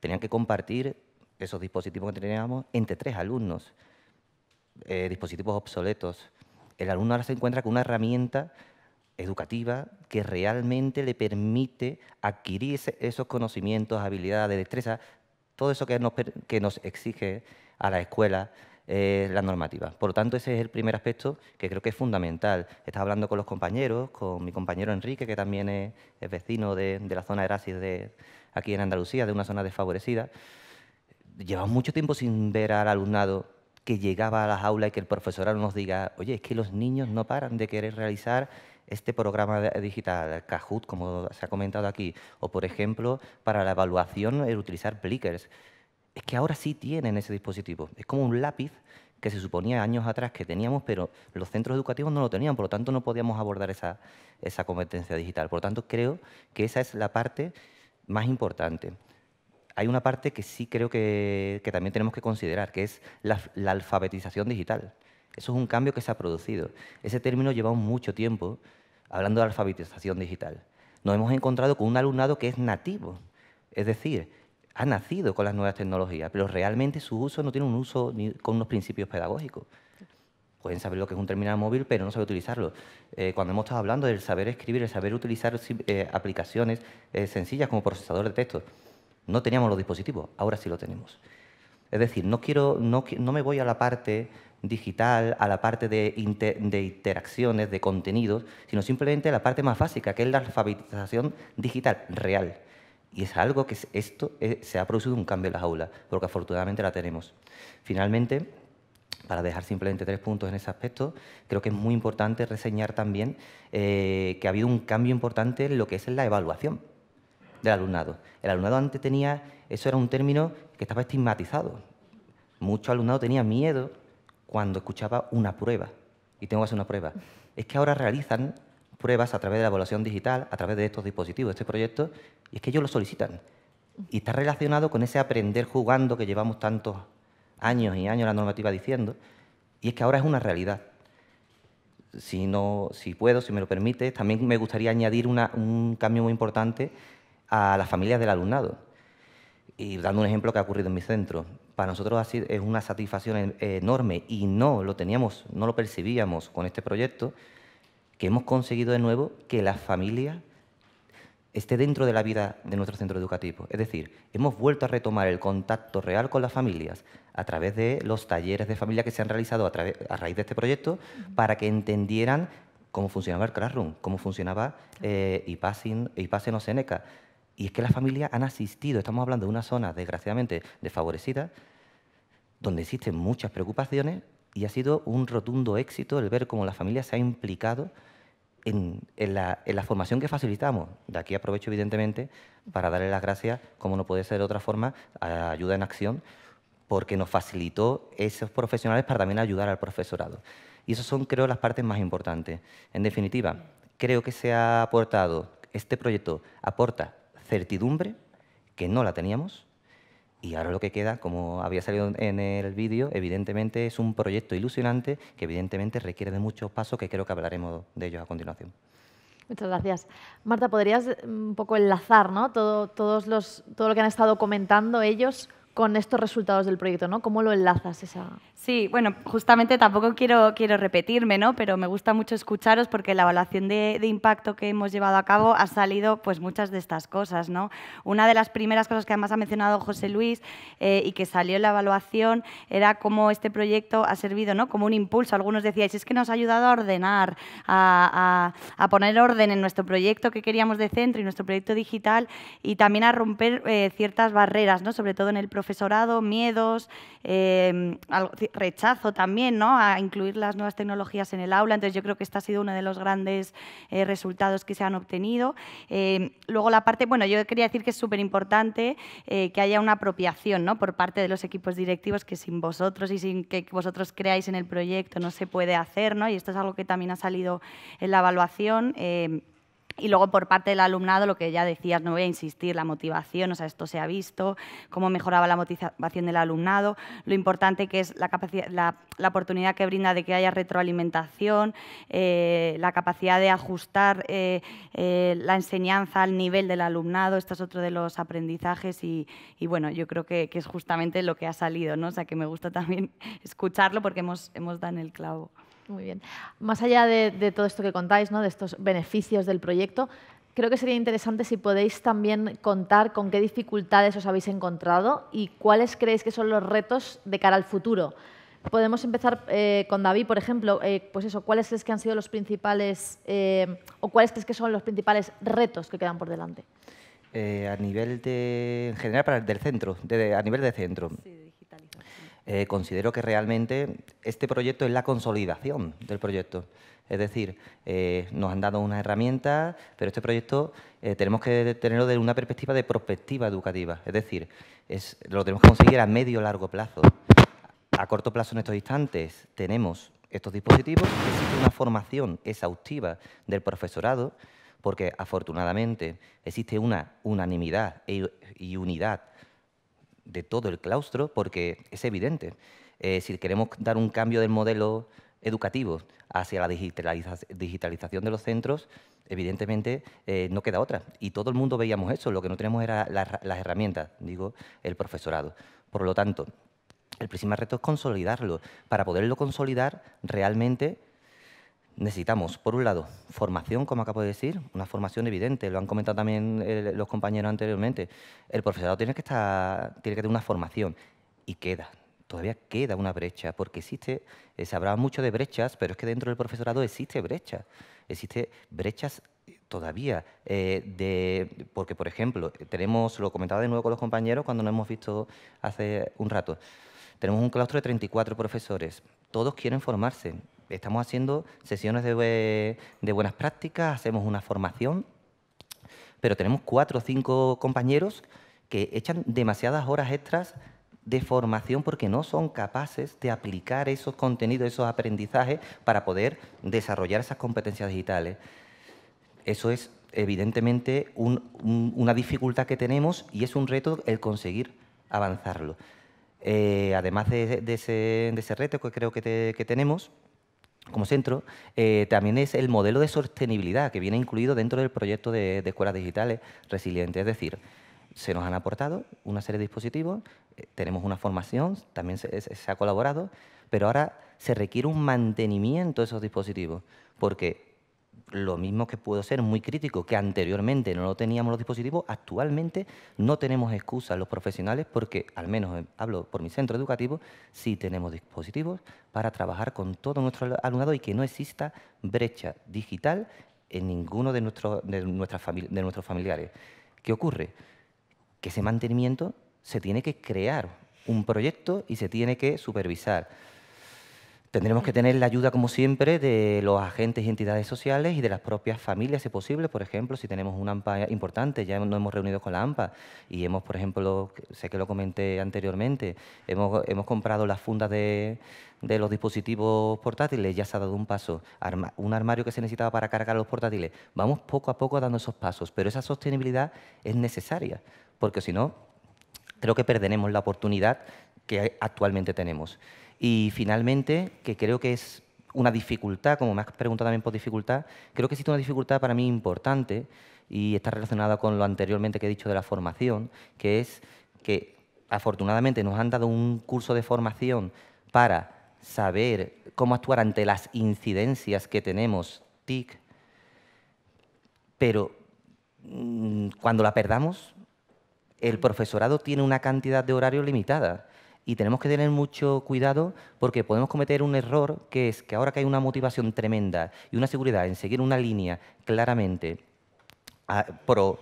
tenían que compartir esos dispositivos que teníamos entre tres alumnos, eh, dispositivos obsoletos. El alumno ahora se encuentra con una herramienta educativa que realmente le permite adquirir esos conocimientos, habilidades, destrezas, todo eso que nos, que nos exige a la escuela eh, la normativa. Por lo tanto, ese es el primer aspecto que creo que es fundamental. Estaba hablando con los compañeros, con mi compañero Enrique, que también es, vecino de, la zona de Erasis de aquí en Andalucía, de una zona desfavorecida. Llevamos mucho tiempo sin ver al alumnado que llegaba a las aulas y que el profesorado nos diga, oye, es que los niños no paran de querer realizar este programa eh, digital, como se ha comentado aquí, o por ejemplo, para la evaluación, el eh, utilizar Blickers. Es que ahora sí tienen ese dispositivo. Es como un lápiz que se suponía años atrás que teníamos, pero los centros educativos no lo tenían, por lo tanto no podíamos abordar esa, competencia digital. Por lo tanto, creo que esa es la parte más importante. Hay una parte que sí creo que, que también tenemos que considerar, que es la, la alfabetización digital. Eso es un cambio que se ha producido. Ese término lleva mucho tiempo hablando de alfabetización digital, nos hemos encontrado con un alumnado que es nativo, es decir, ha nacido con las nuevas tecnologías, pero realmente su uso no tiene un uso con unos principios pedagógicos. Pueden saber lo que es un terminal móvil, pero no saber utilizarlo. Eh, cuando hemos estado hablando del saber escribir, el saber utilizar eh, aplicaciones eh, sencillas como procesador de texto, no teníamos los dispositivos, ahora sí lo tenemos. Es decir, no, quiero, no me voy a la parte digital, a la parte de, interacciones, de contenidos, sino simplemente a la parte más básica, que es la alfabetización digital real. Y es algo que esto eh, se ha producido un cambio en las aulas, porque afortunadamente la tenemos. Finalmente, para dejar simplemente tres puntos en ese aspecto, creo que es muy importante reseñar también eh, que ha habido un cambio importante en lo que es la evaluación del alumnado. El alumnado antes tenía, eso era un término que estaba estigmatizado. Mucho alumnado tenía miedo cuando escuchaba una prueba. Y tengo que hacer una prueba. Es que ahora realizan pruebas a través de la evaluación digital, a través de estos dispositivos, este proyecto, y es que ellos lo solicitan. Y está relacionado con ese aprender jugando que llevamos tantos años y años la normativa diciendo, y es que ahora es una realidad. Si, no, si puedo, si me lo permite, también me gustaría añadir un cambio muy importante a las familias del alumnado. Y dando un ejemplo que ha ocurrido en mi centro para nosotros así es una satisfacción eh, enorme y no lo teníamos, no lo percibíamos con este proyecto, que hemos conseguido de nuevo que la familia esté dentro de la vida de nuestro centro educativo. Es decir, hemos vuelto a retomar el contacto real con las familias a través de los talleres de familia que se han realizado a, raíz de este proyecto para que entendieran cómo funcionaba el Classroom, cómo funcionaba eh, IPASIN, o Seneca y es que las familias han asistido, estamos hablando de una zona desgraciadamente desfavorecida, donde existen muchas preocupaciones y ha sido un rotundo éxito el ver cómo la familia se ha implicado en, la, la, formación que facilitamos. De aquí aprovecho, evidentemente, para darle las gracias, como no puede ser de otra forma, a Ayuda en Acción, porque nos facilitó esos profesionales para también ayudar al profesorado. Y esas son, creo, las partes más importantes. En definitiva, creo que se ha aportado, este proyecto aporta certidumbre que no la teníamos. Y ahora lo que queda, como había salido en el vídeo, evidentemente es un proyecto ilusionante que evidentemente requiere de muchos pasos que creo que hablaremos de ellos a continuación. Muchas gracias. Marta, ¿podrías mm, un poco enlazar ¿no? todo, todos los, todo lo que han estado comentando ellos con estos resultados del proyecto, ¿no? ¿Cómo lo enlazas esa...? Sí, bueno, justamente tampoco quiero, quiero repetirme, ¿no? Pero me gusta mucho escucharos porque la evaluación de, impacto que hemos llevado a cabo ha salido pues muchas de estas cosas, ¿no? Una de las primeras cosas que además ha mencionado José Luis eh, y que salió en la evaluación era cómo este proyecto ha servido, ¿no? Como un impulso. Algunos decíais, es que nos ha ayudado a ordenar, a, poner orden en nuestro proyecto que queríamos de centro y nuestro proyecto digital y también a romper eh, ciertas barreras, ¿no? Sobre todo en el profesorado, miedos, em, rechazo también a incluir las nuevas tecnologías en el aula. Entonces yo creo que este ha sido uno de los grandes eh, resultados que se han obtenido. Em, luego la parte, bueno, yo quería decir que es súper importante eh, que haya una apropiación ¿no? por parte de los equipos directivos que sin vosotros y sin que vosotros creáis en el proyecto no se puede hacer. ¿no? Y esto es algo que también ha salido en la evaluación. Em, y luego por parte del alumnado, lo que ya decías, no voy a insistir, la motivación, o sea, esto se ha visto, cómo mejoraba la motivación del alumnado, lo importante que es la, oportunidad que brinda de que haya retroalimentación, eh, la capacidad de ajustar eh, eh, la enseñanza al nivel del alumnado, esto es otro de los aprendizajes y, bueno, yo creo que, es justamente lo que ha salido, ¿no? O sea, que me gusta también [laughs] escucharlo porque hemos, hemos dado en el clavo. Muy bien. Más allá de, todo esto que contáis, ¿no? de estos beneficios del proyecto, creo que sería interesante si podéis también contar con qué dificultades os habéis encontrado y cuáles creéis que son los retos de cara al futuro. Podemos empezar eh, con David, por ejemplo, eh, pues eso, ¿cuáles es que han sido los principales eh, o cuáles que son los principales retos que quedan por delante? a nivel de, general, para el del centro, a nivel de centro. Sí, digitalización. Eh, considero que realmente este proyecto es la consolidación del proyecto. Es decir, eh, nos han dado unas herramientas, pero este proyecto eh, tenemos que tenerlo desde una perspectiva de perspectiva educativa. Es decir, lo tenemos que conseguir a medio largo plazo. A corto plazo en estos instantes tenemos estos dispositivos, existe una formación exhaustiva del profesorado, porque afortunadamente existe una unanimidad e y unidad de todo el claustro, porque es evidente. Eh, si queremos dar un cambio del modelo educativo hacia la digitalización de los centros, evidentemente eh, no queda otra. Y todo el mundo veíamos eso, lo que no tenemos era las herramientas, digo, el profesorado. Por lo tanto, el principal reto es consolidarlo. Para poderlo consolidar, realmente Necesitamos, por un lado, formación, como acabo de decir, una formación evidente, lo han comentado también eh, los compañeros anteriormente. El profesorado tiene que, estar, tiene que tener una formación y queda, todavía queda una brecha, porque existe, eh, se hablaba mucho de brechas, pero es que dentro del profesorado existe brecha. existe brechas todavía eh, de porque por ejemplo tenemos lo comentaba de nuevo con los compañeros cuando nos hemos visto hace un rato tenemos un claustro de 34 profesores todos quieren formarse Estamos haciendo sesiones de, buenas prácticas, hacemos una formación, pero tenemos cuatro o cinco compañeros que echan demasiadas horas extras de formación porque no son capaces de aplicar esos contenidos, esos aprendizajes para poder desarrollar esas competencias digitales. Eso es evidentemente una dificultad que tenemos y es un reto el conseguir avanzarlo. Eh, además de, ese, reto que creo que tenemos, como centro, eh, también es el modelo de sostenibilidad que viene incluido dentro del proyecto de, escuelas digitales resilientes. Es decir, se nos han aportado una serie de dispositivos, eh, tenemos una formación, también se, se, ha colaborado, pero ahora se requiere un mantenimiento de esos dispositivos, porque lo mismo que puedo ser muy crítico, que anteriormente no lo teníamos los dispositivos, actualmente no tenemos excusas los profesionales porque, al menos eh, hablo por mi centro educativo, sí tenemos dispositivos para trabajar con todo nuestro alumnado y que no exista brecha digital en ninguno de, nuestros nuestras de nuestros familiares. ¿Qué ocurre? Que ese mantenimiento se tiene que crear un proyecto y se tiene que supervisar Tendremos que tener la ayuda, como siempre, de los agentes y entidades sociales y de las propias familias, si es posible. Por ejemplo, si tenemos una AMPA importante, ya nos hemos reunido con la AMPA y hemos, por ejemplo, sé que lo comenté anteriormente, hemos, comprado las fundas de, los dispositivos portátiles, ya se ha dado un paso. un armario que se necesitaba para cargar los portátiles. Vamos poco a poco dando esos pasos, pero esa sostenibilidad es necesaria, porque si no, creo que perderemos la oportunidad que actualmente tenemos. Y finalmente, que creo que es una dificultad, como me has preguntado también por dificultad, creo que existe una dificultad para mí importante y está relacionada con lo anteriormente que he dicho de la formación, que es que afortunadamente nos han dado un curso de formación para saber cómo actuar ante las incidencias que tenemos TIC, pero mm, cuando la perdamos, el profesorado tiene una cantidad de horario limitada y tenemos que tener mucho cuidado porque podemos cometer un error que es que ahora que hay una motivación tremenda y una seguridad en seguir una línea claramente ah, pro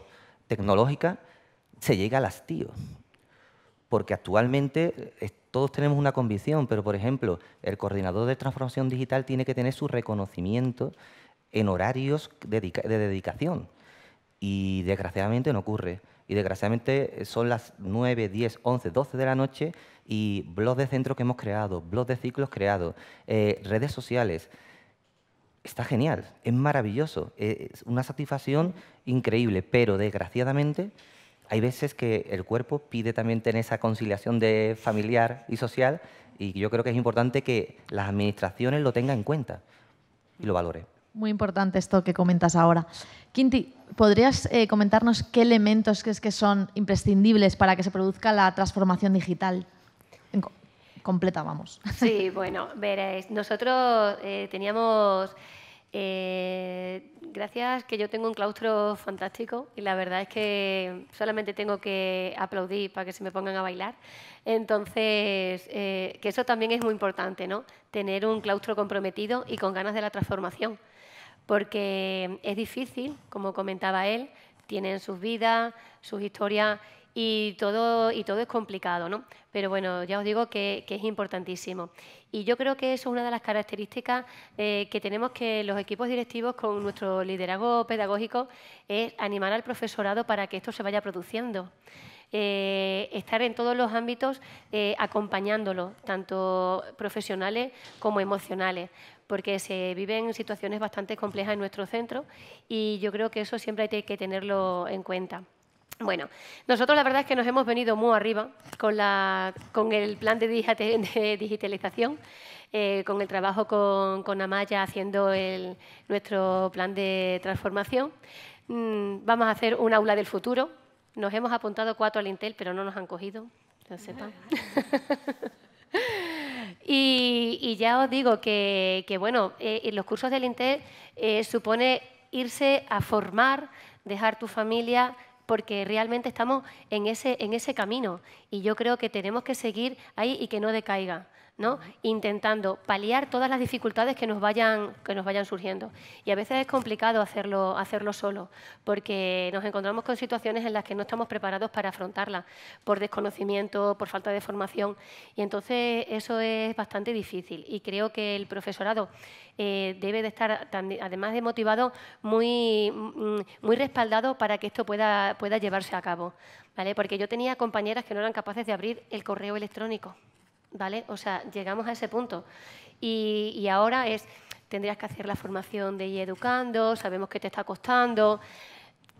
tecnológica, se llega al hastío. Porque actualmente eh, todos tenemos una convicción, pero por ejemplo, el coordinador de transformación digital tiene que tener su reconocimiento en horarios de, dedicación. Y desgraciadamente no ocurre. Y desgraciadamente eh, son las 9, 10, 11, 12 de la noche y blogs de centro que hemos creado, blogs de ciclos creados, eh, redes sociales. Está genial, es maravilloso, es una satisfacción increíble, pero desgraciadamente hay veces que el cuerpo pide también tener esa conciliación de familiar y social y yo creo que es importante que las administraciones lo tengan en cuenta y lo valore. Muy importante esto que comentas ahora. Quinti, ¿podrías eh, comentarnos qué elementos crees que son imprescindibles para que se produzca la transformación digital? completa, vamos. [laughs] Sí, bueno, veréis. Nosotros eh, teníamos, eh, gracias que yo tengo un claustro fantástico y la verdad es que solamente tengo que aplaudir para que se me pongan a bailar. Entonces, eh, que eso también es muy importante, ¿no? Tener un claustro comprometido y con ganas de la transformación. Porque es difícil, como comentaba él, tienen sus vidas, sus historias y todo, y todo es complicado, ¿no? Pero bueno, ya os digo que, es importantísimo. Y yo creo que eso es una de las características eh, que tenemos que los equipos directivos con nuestro liderazgo pedagógico es animar al profesorado para que esto se vaya produciendo. Eh, estar en todos los ámbitos eh, acompañándolo, tanto profesionales como emocionales, porque se viven situaciones bastante complejas en nuestro centro y yo creo que eso siempre hay que tenerlo en cuenta. Bueno, nosotros la verdad es que nos hemos venido muy arriba con, el plan de digitalización, eh, con el trabajo con, Amaya haciendo nuestro plan de transformación. Mm, vamos a hacer un aula del futuro. Nos hemos apuntado cuatro al Intel, pero no nos han cogido, no sepan. [laughs] y, ya os digo que, bueno, eh, los cursos del Intel eh, supone irse a formar, dejar tu familia porque realmente estamos en ese, en ese camino y yo creo que tenemos que seguir ahí y que no decaiga intentando paliar todas las dificultades que nos vayan, que nos vayan surgiendo. Y a veces es complicado hacerlo, hacerlo solo, porque nos encontramos con situaciones en las que no estamos preparados para afrontarlas, por desconocimiento, por falta de formación. Y entonces eso es bastante difícil. Y creo que el profesorado eh, debe de estar, además de motivado, muy, mm, muy respaldado para que esto pueda, pueda llevarse a cabo. ¿vale? Porque yo tenía compañeras que no eran capaces de abrir el correo electrónico. ¿vale? O sea, llegamos a ese punto. Y, ahora es, tendrías que hacer la formación de ir educando, sabemos que te está costando,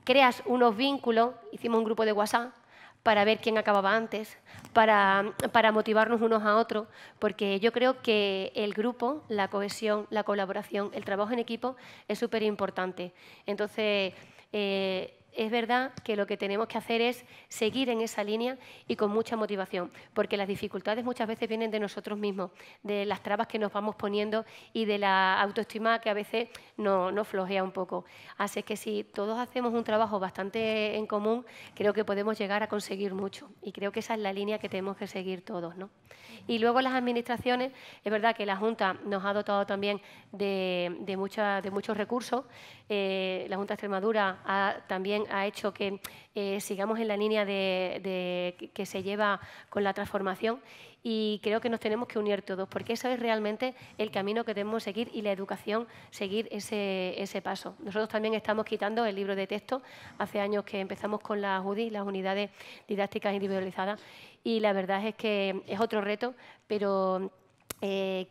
creas unos vínculos, hicimos un grupo de WhatsApp para ver quién acababa antes, para, motivarnos unos a otros, porque yo creo que el grupo, la cohesión, la colaboración, el trabajo en equipo es súper importante. Entonces, eh, es verdad que lo que tenemos que hacer es seguir en esa línea y con mucha motivación, porque las dificultades muchas veces vienen de nosotros mismos, de las trabas que nos vamos poniendo y de la autoestima que a veces nos flojea un poco. Así es que si todos hacemos un trabajo bastante en común, creo que podemos llegar a conseguir mucho y creo que esa es la línea que tenemos que seguir todos. Y luego las administraciones, es verdad que la Junta nos ha dotado también de, de, de muchos recursos, eh, la Junta de Extremadura también ha hecho que eh, sigamos en la línea de, que se lleva con la transformación y creo que nos tenemos que unir todos, porque eso es realmente el camino que debemos seguir y la educación seguir ese, paso. Nosotros también estamos quitando el libro de texto. Hace años que empezamos con las UDI, las unidades didácticas individualizadas, y la verdad es que es otro reto, pero eh,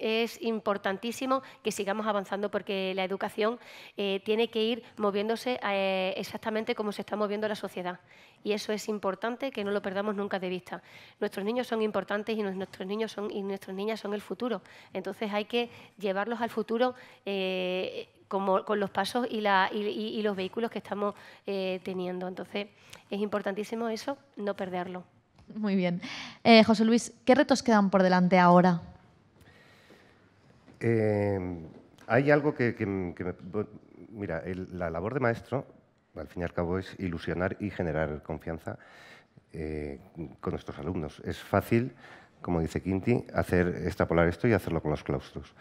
es importantísimo que sigamos avanzando porque la educación eh, tiene que ir moviéndose eh, exactamente como se está moviendo la sociedad. Y eso es importante que no lo perdamos nunca de vista. Nuestros niños son importantes y nuestros niños son, y nuestras niñas son el futuro. Entonces hay que llevarlos al futuro. Eh, como, con los pasos y, y los vehículos que estamos teniendo. Entonces, es importantísimo eso, no perderlo. Muy bien. José Luis, ¿qué retos quedan por delante ahora Em, hay algo que, me, Mira, la labor de maestro, al fin y al cabo, es ilusionar y generar confianza eh, con nuestros alumnos. Es fácil, como dice Quinti, hacer extrapolar esto y hacerlo con los claustros.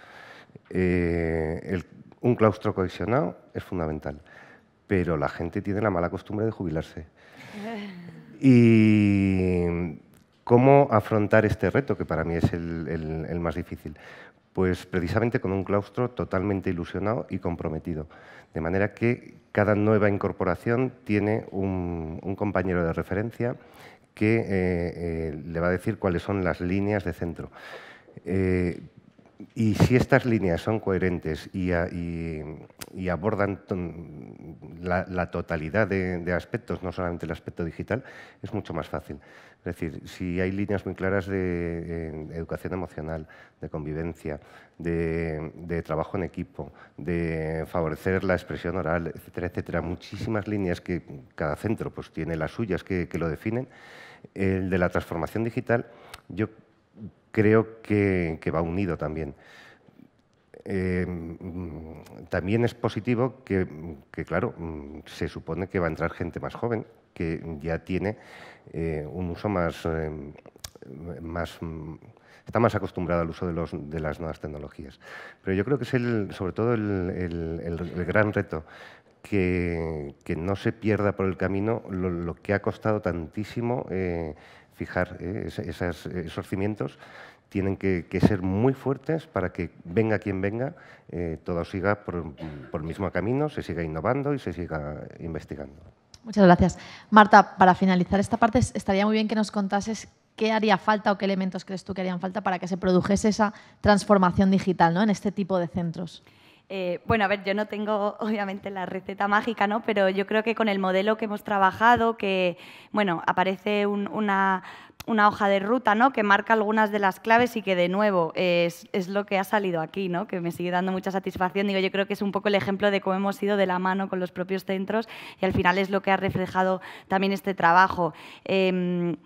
Eh, un claustro cohesionado es fundamental, pero la gente tiene la mala costumbre de jubilarse. [laughs] Y cómo afrontar este reto, que para mí es el más difícil. Pues precisamente con un claustro totalmente ilusionado y comprometido. De manera que cada nueva incorporación tiene un, compañero de referencia que eh, eh, le va a decir cuáles son las líneas de centro. Eh, y si estas líneas son coherentes y, abordan la, totalidad de, aspectos, no solamente el aspecto digital, es mucho más fácil. Es decir, si hay líneas muy claras de educación emocional, de convivencia, de, trabajo en equipo, de favorecer la expresión oral, etcétera, etcétera, muchísimas líneas que cada centro pues, tiene las suyas que, lo definen, el de la transformación digital, yo creo que, va unido también. Eh, también es positivo que, claro, mm, se supone que va a entrar gente más joven, que ya tiene eh, un uso más, eh, más mm, está más acostumbrada al uso de, los, de, las nuevas tecnologías. Pero yo creo que es el, sobre todo el, gran reto, que, no se pierda por el camino lo, que ha costado tantísimo fijar eh, esos cimientos, tienen que, ser muy fuertes para que venga quien venga, eh, todo siga por, el mismo camino, se siga innovando y se siga investigando. Muchas gracias. Marta, para finalizar esta parte, estaría muy bien que nos contases qué haría falta o qué elementos crees tú que harían falta para que se produjese esa transformación digital ¿no? en este tipo de centros. Eh, bueno, a ver, yo no tengo [laughs] obviamente la receta mágica, ¿no? Pero yo creo que con el modelo que hemos trabajado, que, bueno, aparece una, hoja de ruta, ¿no? Que marca algunas de las claves y que, de nuevo, es, lo que ha salido aquí, ¿no? Que me sigue dando mucha satisfacción. Digo, yo creo que es un poco el ejemplo de cómo hemos ido de la mano con los propios centros y al final es lo que ha reflejado también este trabajo. Em,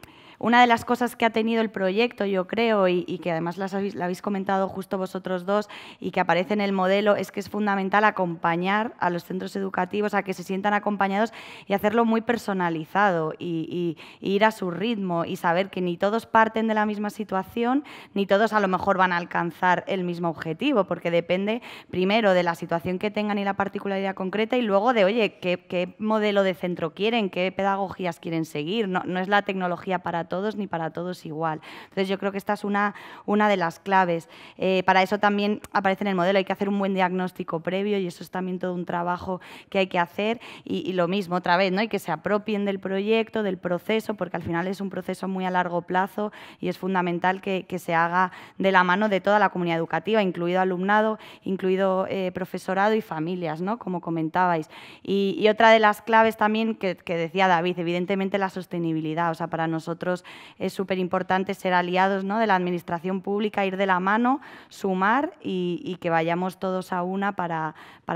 una de las cosas que ha tenido el proyecto, yo creo, y, que además las habéis, la habéis comentado justo vosotros dos y que aparece en el modelo, es que es fundamental acompañar a los centros educativos a que se sientan acompañados y hacerlo muy personalizado y, ir a su ritmo y saber que ni todos parten de la misma situación, ni todos a lo mejor van a alcanzar el mismo objetivo, porque depende primero de la situación que tengan y la particularidad concreta y luego de, oye, qué, modelo de centro quieren, qué pedagogías quieren seguir. No, no es la tecnología para todos todos ni para todos igual. Entonces yo creo que esta es una, una de las claves. Eh, para eso también aparece en el modelo, hay que hacer un buen diagnóstico previo y eso es también todo un trabajo que hay que hacer y, lo mismo otra vez, ¿no? y que se apropien del proyecto, del proceso, porque al final es un proceso muy a largo plazo y es fundamental que, se haga de la mano de toda la comunidad educativa, incluido alumnado, incluido eh, profesorado y familias, ¿no? como comentabais. Y, otra de las claves también que, que decía David, evidentemente la sostenibilidad. O sea, para nosotros es súper importante ser aliados ¿no? de la administración pública, ir de la mano, sumar y, que vayamos todos a una para,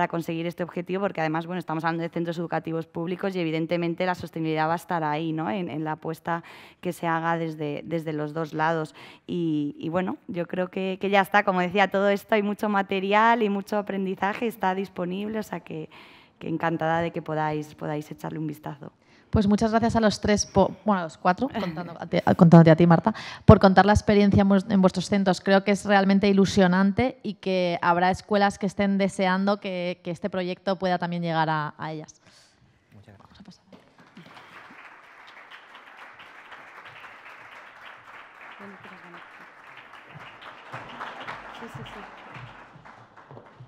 conseguir este objetivo, porque además bueno, estamos hablando de centros educativos públicos y evidentemente la sostenibilidad va a estar ahí, ¿no? en, la apuesta que se haga desde, desde los dos lados. Y, bueno, yo creo que, ya está, como decía, todo esto hay mucho material y mucho aprendizaje, está disponible, o sea que que encantada de que podáis, podáis echarle un vistazo. Pues muchas gracias a los tres, bueno, a los cuatro, [laughs] contando contándote a ti, Marta, por contar la experiencia en vuestros centros. Creo que es realmente ilusionante y que habrá escuelas que estén deseando que, este proyecto pueda también llegar a, ellas.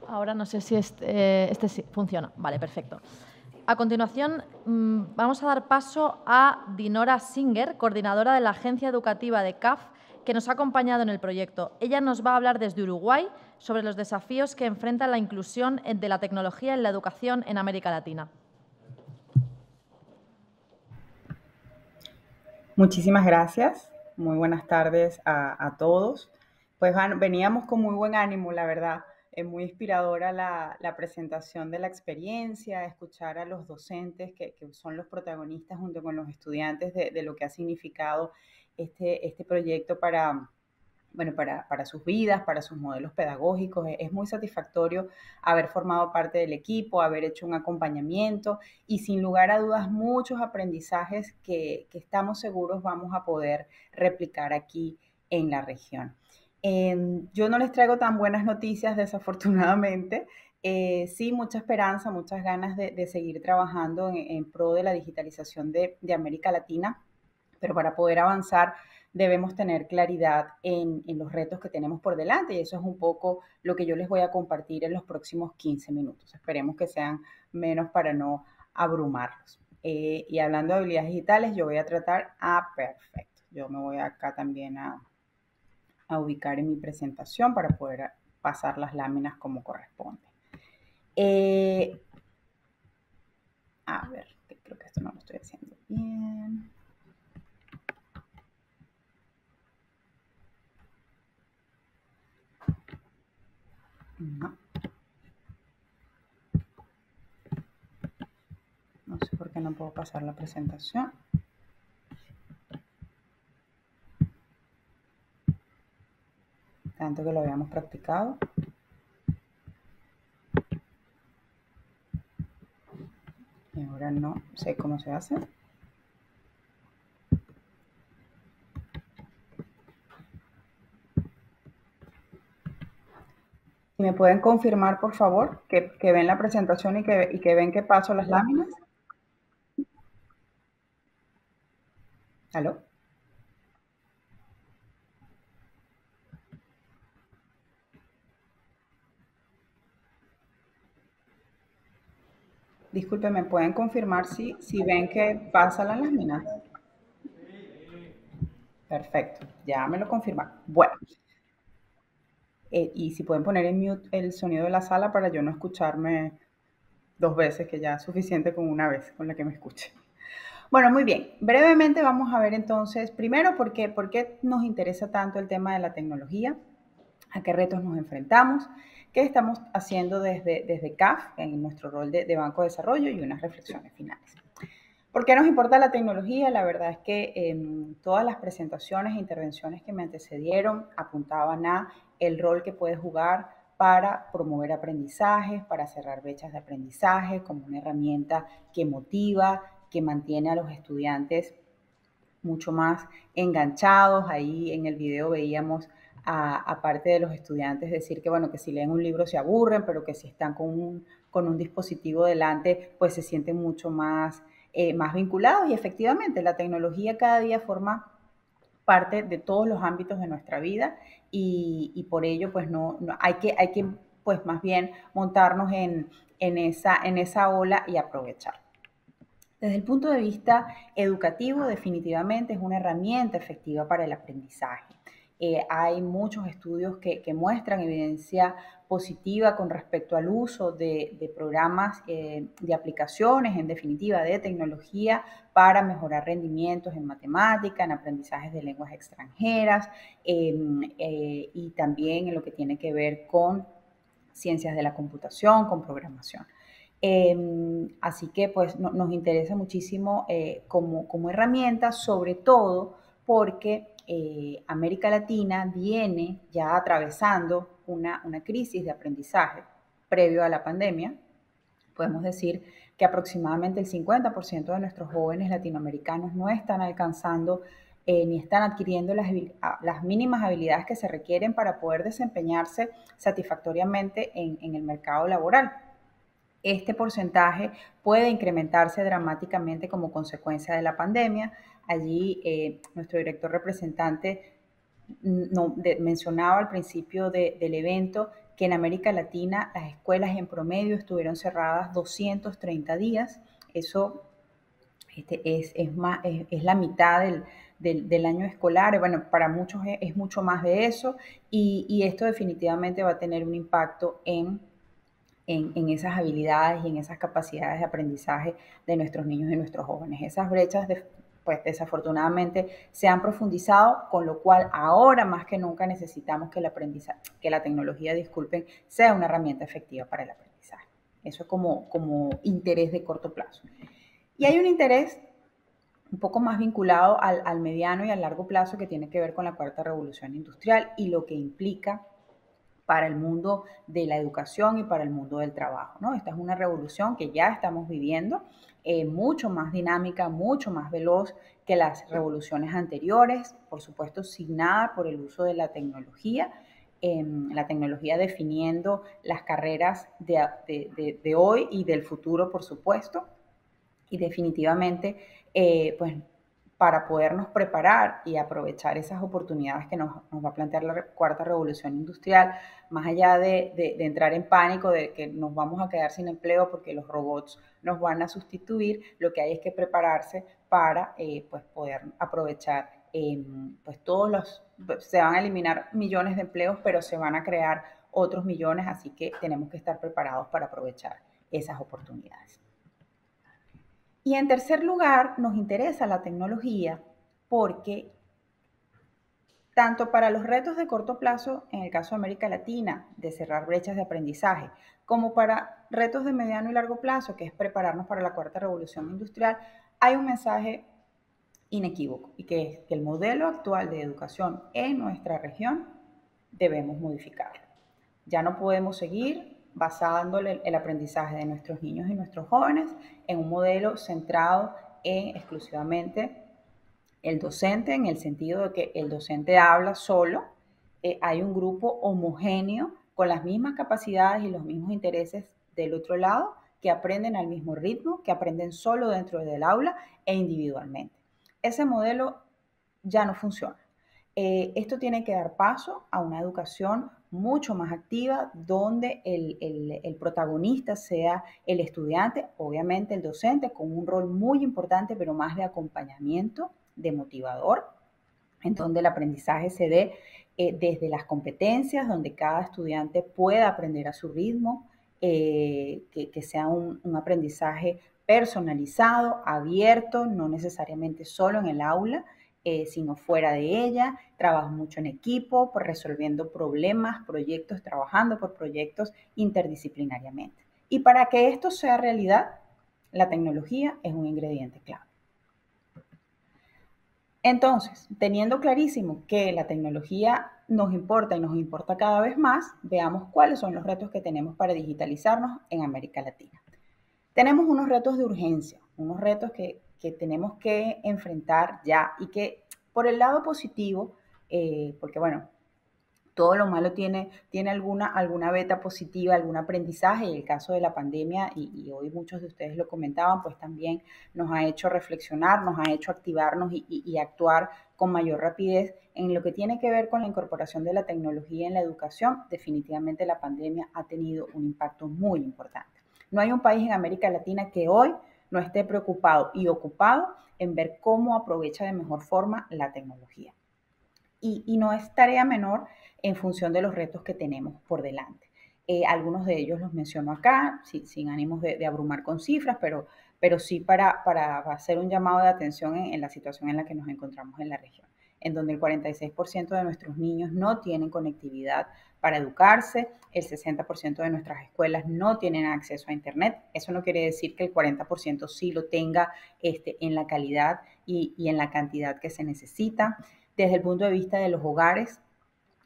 Ahora no sé si este, eh, este sí, funciona. Vale, perfecto. A continuación, mm, vamos a dar paso a Dinora Singer, coordinadora de la Agencia Educativa de CAF, que nos ha acompañado en el proyecto. Ella nos va a hablar desde Uruguay sobre los desafíos que enfrenta la inclusión de la tecnología en la educación en América Latina. Muchísimas gracias. Muy buenas tardes a, a todos. Pues veníamos con muy buen ánimo, la verdad, es muy inspiradora la, presentación de la experiencia, escuchar a los docentes que, son los protagonistas junto con los estudiantes de, lo que ha significado este, este proyecto para, bueno, para, sus vidas, para sus modelos pedagógicos. Es, muy satisfactorio haber formado parte del equipo, haber hecho un acompañamiento y sin lugar a dudas muchos aprendizajes que estamos seguros vamos a poder replicar aquí en la región. Em, yo no les traigo tan buenas noticias, desafortunadamente. Eh, sí, mucha esperanza, muchas ganas de, seguir trabajando en, pro de la digitalización de, América Latina, pero para poder avanzar debemos tener claridad en, los retos que tenemos por delante y eso es un poco lo que yo les voy a compartir en los próximos 15 minutos. Esperemos que sean menos para no abrumarlos. Eh, y hablando de habilidades digitales, yo voy a tratar a ah, perfecto. Yo me voy acá también a, a ubicar en mi presentación para poder pasar las láminas como corresponde. Eh, a ver, creo que esto no lo estoy haciendo bien. No. No sé por qué no puedo pasar la presentación. tanto que lo habíamos practicado. Y ahora no sé cómo se hace. me pueden confirmar, por favor, que, ven la presentación y que, ven que paso las láminas. ¿Aló? Disculpe, ¿me pueden confirmar si, si ven que pasa la lámina? Perfecto, ya me lo confirmaron. Bueno, eh, y si pueden poner en mute el sonido de la sala para yo no escucharme dos veces, que ya es suficiente con una vez con la que me escuche. Bueno, muy bien. Brevemente vamos a ver entonces, primero, ¿por qué, por qué nos interesa tanto el tema de la tecnología? ¿A qué retos nos enfrentamos? ¿Qué estamos haciendo desde, desde CAF, en nuestro rol de, Banco de Desarrollo, y unas reflexiones finales. ¿Por qué nos importa la tecnología? La verdad es que en em, todas las presentaciones e intervenciones que me antecedieron apuntaban a el rol que puede jugar para promover aprendizajes, para cerrar brechas de aprendizaje, como una herramienta que motiva, que mantiene a los estudiantes mucho más enganchados. Ahí en el video veíamos a, de los estudiantes decir que, bueno, que si leen un libro se aburren, pero que si están con un, con un dispositivo delante, pues se sienten mucho más, eh, más vinculados. Y efectivamente, la tecnología cada día forma parte de todos los ámbitos de nuestra vida y, por ello, pues hay que, hay que, pues más bien montarnos en, en, esa, en esa ola y aprovechar. Desde el punto de vista educativo, definitivamente es una herramienta efectiva para el aprendizaje. Eh, hay muchos estudios que, muestran evidencia positiva con respecto al uso de, programas, eh, de aplicaciones, en definitiva, de tecnología para mejorar rendimientos en matemática, en aprendizajes de lenguas extranjeras em, eh, y también en lo que tiene que ver con ciencias de la computación, con programación. Em, así que pues nos interesa muchísimo como, como herramienta, sobre todo porque eh, América Latina viene ya atravesando una, crisis de aprendizaje previo a la pandemia. Podemos decir que aproximadamente el 50% de nuestros jóvenes latinoamericanos no están alcanzando eh, ni están adquiriendo las, mínimas habilidades que se requieren para poder desempeñarse satisfactoriamente en, en el mercado laboral. Este porcentaje puede incrementarse dramáticamente como consecuencia de la pandemia, Allí eh, nuestro director representante mencionaba al principio del evento que en América Latina las escuelas en promedio estuvieron cerradas 230 días. Eso este, es, más, es, la mitad del, año escolar. Bueno, para muchos es, mucho más de eso y, esto definitivamente va a tener un impacto en, en, esas habilidades y en esas capacidades de aprendizaje de nuestros niños y nuestros jóvenes. Esas brechas de, pues desafortunadamente se han profundizado, con lo cual ahora más que nunca necesitamos que, el aprendizaje, que la tecnología, disculpen, sea una herramienta efectiva para el aprendizaje. Eso es como, como interés de corto plazo. Y hay un interés un poco más vinculado al, al, mediano y al largo plazo que tiene que ver con la cuarta revolución industrial y lo que implica para el mundo de la educación y para el mundo del trabajo. ¿no? Esta es una revolución que ya estamos viviendo, eh, mucho más dinámica, mucho más veloz que las revoluciones anteriores, por supuesto signada por el uso de la tecnología, em, la tecnología definiendo las carreras de, hoy y del futuro, por supuesto, y definitivamente, eh, pues para podernos preparar y aprovechar esas oportunidades que nos, va a plantear la cuarta revolución industrial, más allá de, entrar en pánico de que nos vamos a quedar sin empleo porque los robots nos van a sustituir, lo que hay es que prepararse para eh, pues poder aprovechar em, pues todos los, pues, se van a eliminar millones de empleos, pero se van a crear otros millones, así que tenemos que estar preparados para aprovechar esas oportunidades. Y en tercer lugar, nos interesa la tecnología porque tanto para los retos de corto plazo, en el caso de América Latina, de cerrar brechas de aprendizaje, como para retos de mediano y largo plazo, que es prepararnos para la cuarta revolución industrial, hay un mensaje inequívoco y que es que el modelo actual de educación en nuestra región debemos modificarlo. Ya no podemos seguir basándole el aprendizaje de nuestros niños y nuestros jóvenes en un modelo centrado en exclusivamente el docente, en el sentido de que el docente habla solo, eh, hay un grupo homogéneo con las mismas capacidades y los mismos intereses del otro lado, que aprenden al mismo ritmo, que aprenden solo dentro del aula e individualmente. Ese modelo ya no funciona. Eh, esto tiene que dar paso a una educación mucho más activa, donde el, protagonista sea el estudiante, obviamente el docente, con un rol muy importante, pero más de acompañamiento, de motivador, en donde el aprendizaje se dé eh, desde las competencias, donde cada estudiante pueda aprender a su ritmo, eh, que, sea un, un aprendizaje personalizado, abierto, no necesariamente solo en el aula, eh, sino fuera de ella. Trabajo mucho en equipo, por resolviendo problemas, proyectos, trabajando por proyectos interdisciplinariamente. Y para que esto sea realidad, la tecnología es un ingrediente clave. Entonces, teniendo clarísimo que la tecnología nos importa y nos importa cada vez más, veamos cuáles son los retos que tenemos para digitalizarnos en América Latina. Tenemos unos retos de urgencia, unos retos que que tenemos que enfrentar ya y que por el lado positivo, eh, porque bueno, todo lo malo tiene, tiene alguna, alguna beta positiva, algún aprendizaje, y el caso de la pandemia, y, hoy muchos de ustedes lo comentaban, pues también nos ha hecho reflexionar, nos ha hecho activarnos y actuar con mayor rapidez en lo que tiene que ver con la incorporación de la tecnología en la educación, definitivamente la pandemia ha tenido un impacto muy importante. No hay un país en América Latina que hoy no esté preocupado y ocupado en ver cómo aprovecha de mejor forma la tecnología. Y, no es tarea menor en función de los retos que tenemos por delante. Eh, algunos de ellos los menciono acá, sin, ánimos de, abrumar con cifras, pero, pero sí para, hacer un llamado de atención en, en la situación en la que nos encontramos en la región, en donde el 46% de nuestros niños no tienen conectividad para educarse, el 60% de nuestras escuelas no tienen acceso a Internet. Eso no quiere decir que el 40% sí lo tenga este, en la calidad y, y en la cantidad que se necesita. Desde el punto de vista de los hogares,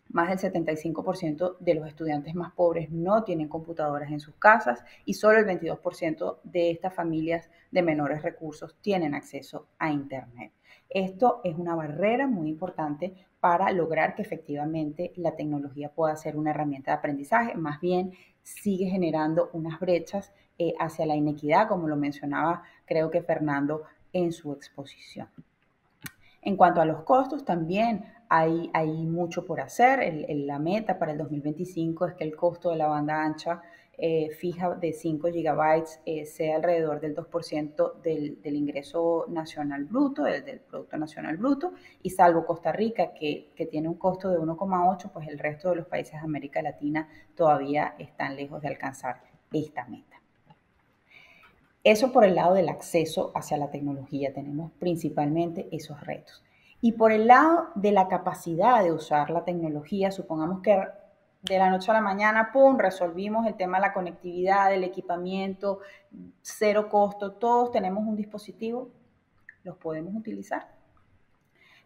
más del 75% de los estudiantes más pobres no tienen computadoras en sus casas y solo el 22% de estas familias de menores recursos tienen acceso a Internet. Esto es una barrera muy importante para lograr que efectivamente la tecnología pueda ser una herramienta de aprendizaje, más bien sigue generando unas brechas eh, hacia la inequidad, como lo mencionaba creo que Fernando en su exposición. En cuanto a los costos, también hay, mucho por hacer. la meta para el 2025 es que el costo de la banda ancha eh, fija de 5 gigabytes eh, sea alrededor del 2% del, del, ingreso nacional bruto, del, Producto Nacional Bruto, y salvo Costa Rica, que, que tiene un costo de 1,8, pues el resto de los países de América Latina todavía están lejos de alcanzar esta meta. Eso por el lado del acceso hacia la tecnología, tenemos principalmente esos retos. Y por el lado de la capacidad de usar la tecnología, supongamos que de la noche a la mañana, ¡pum!, resolvimos el tema de la conectividad, del equipamiento, cero costo, todos tenemos un dispositivo, los podemos utilizar.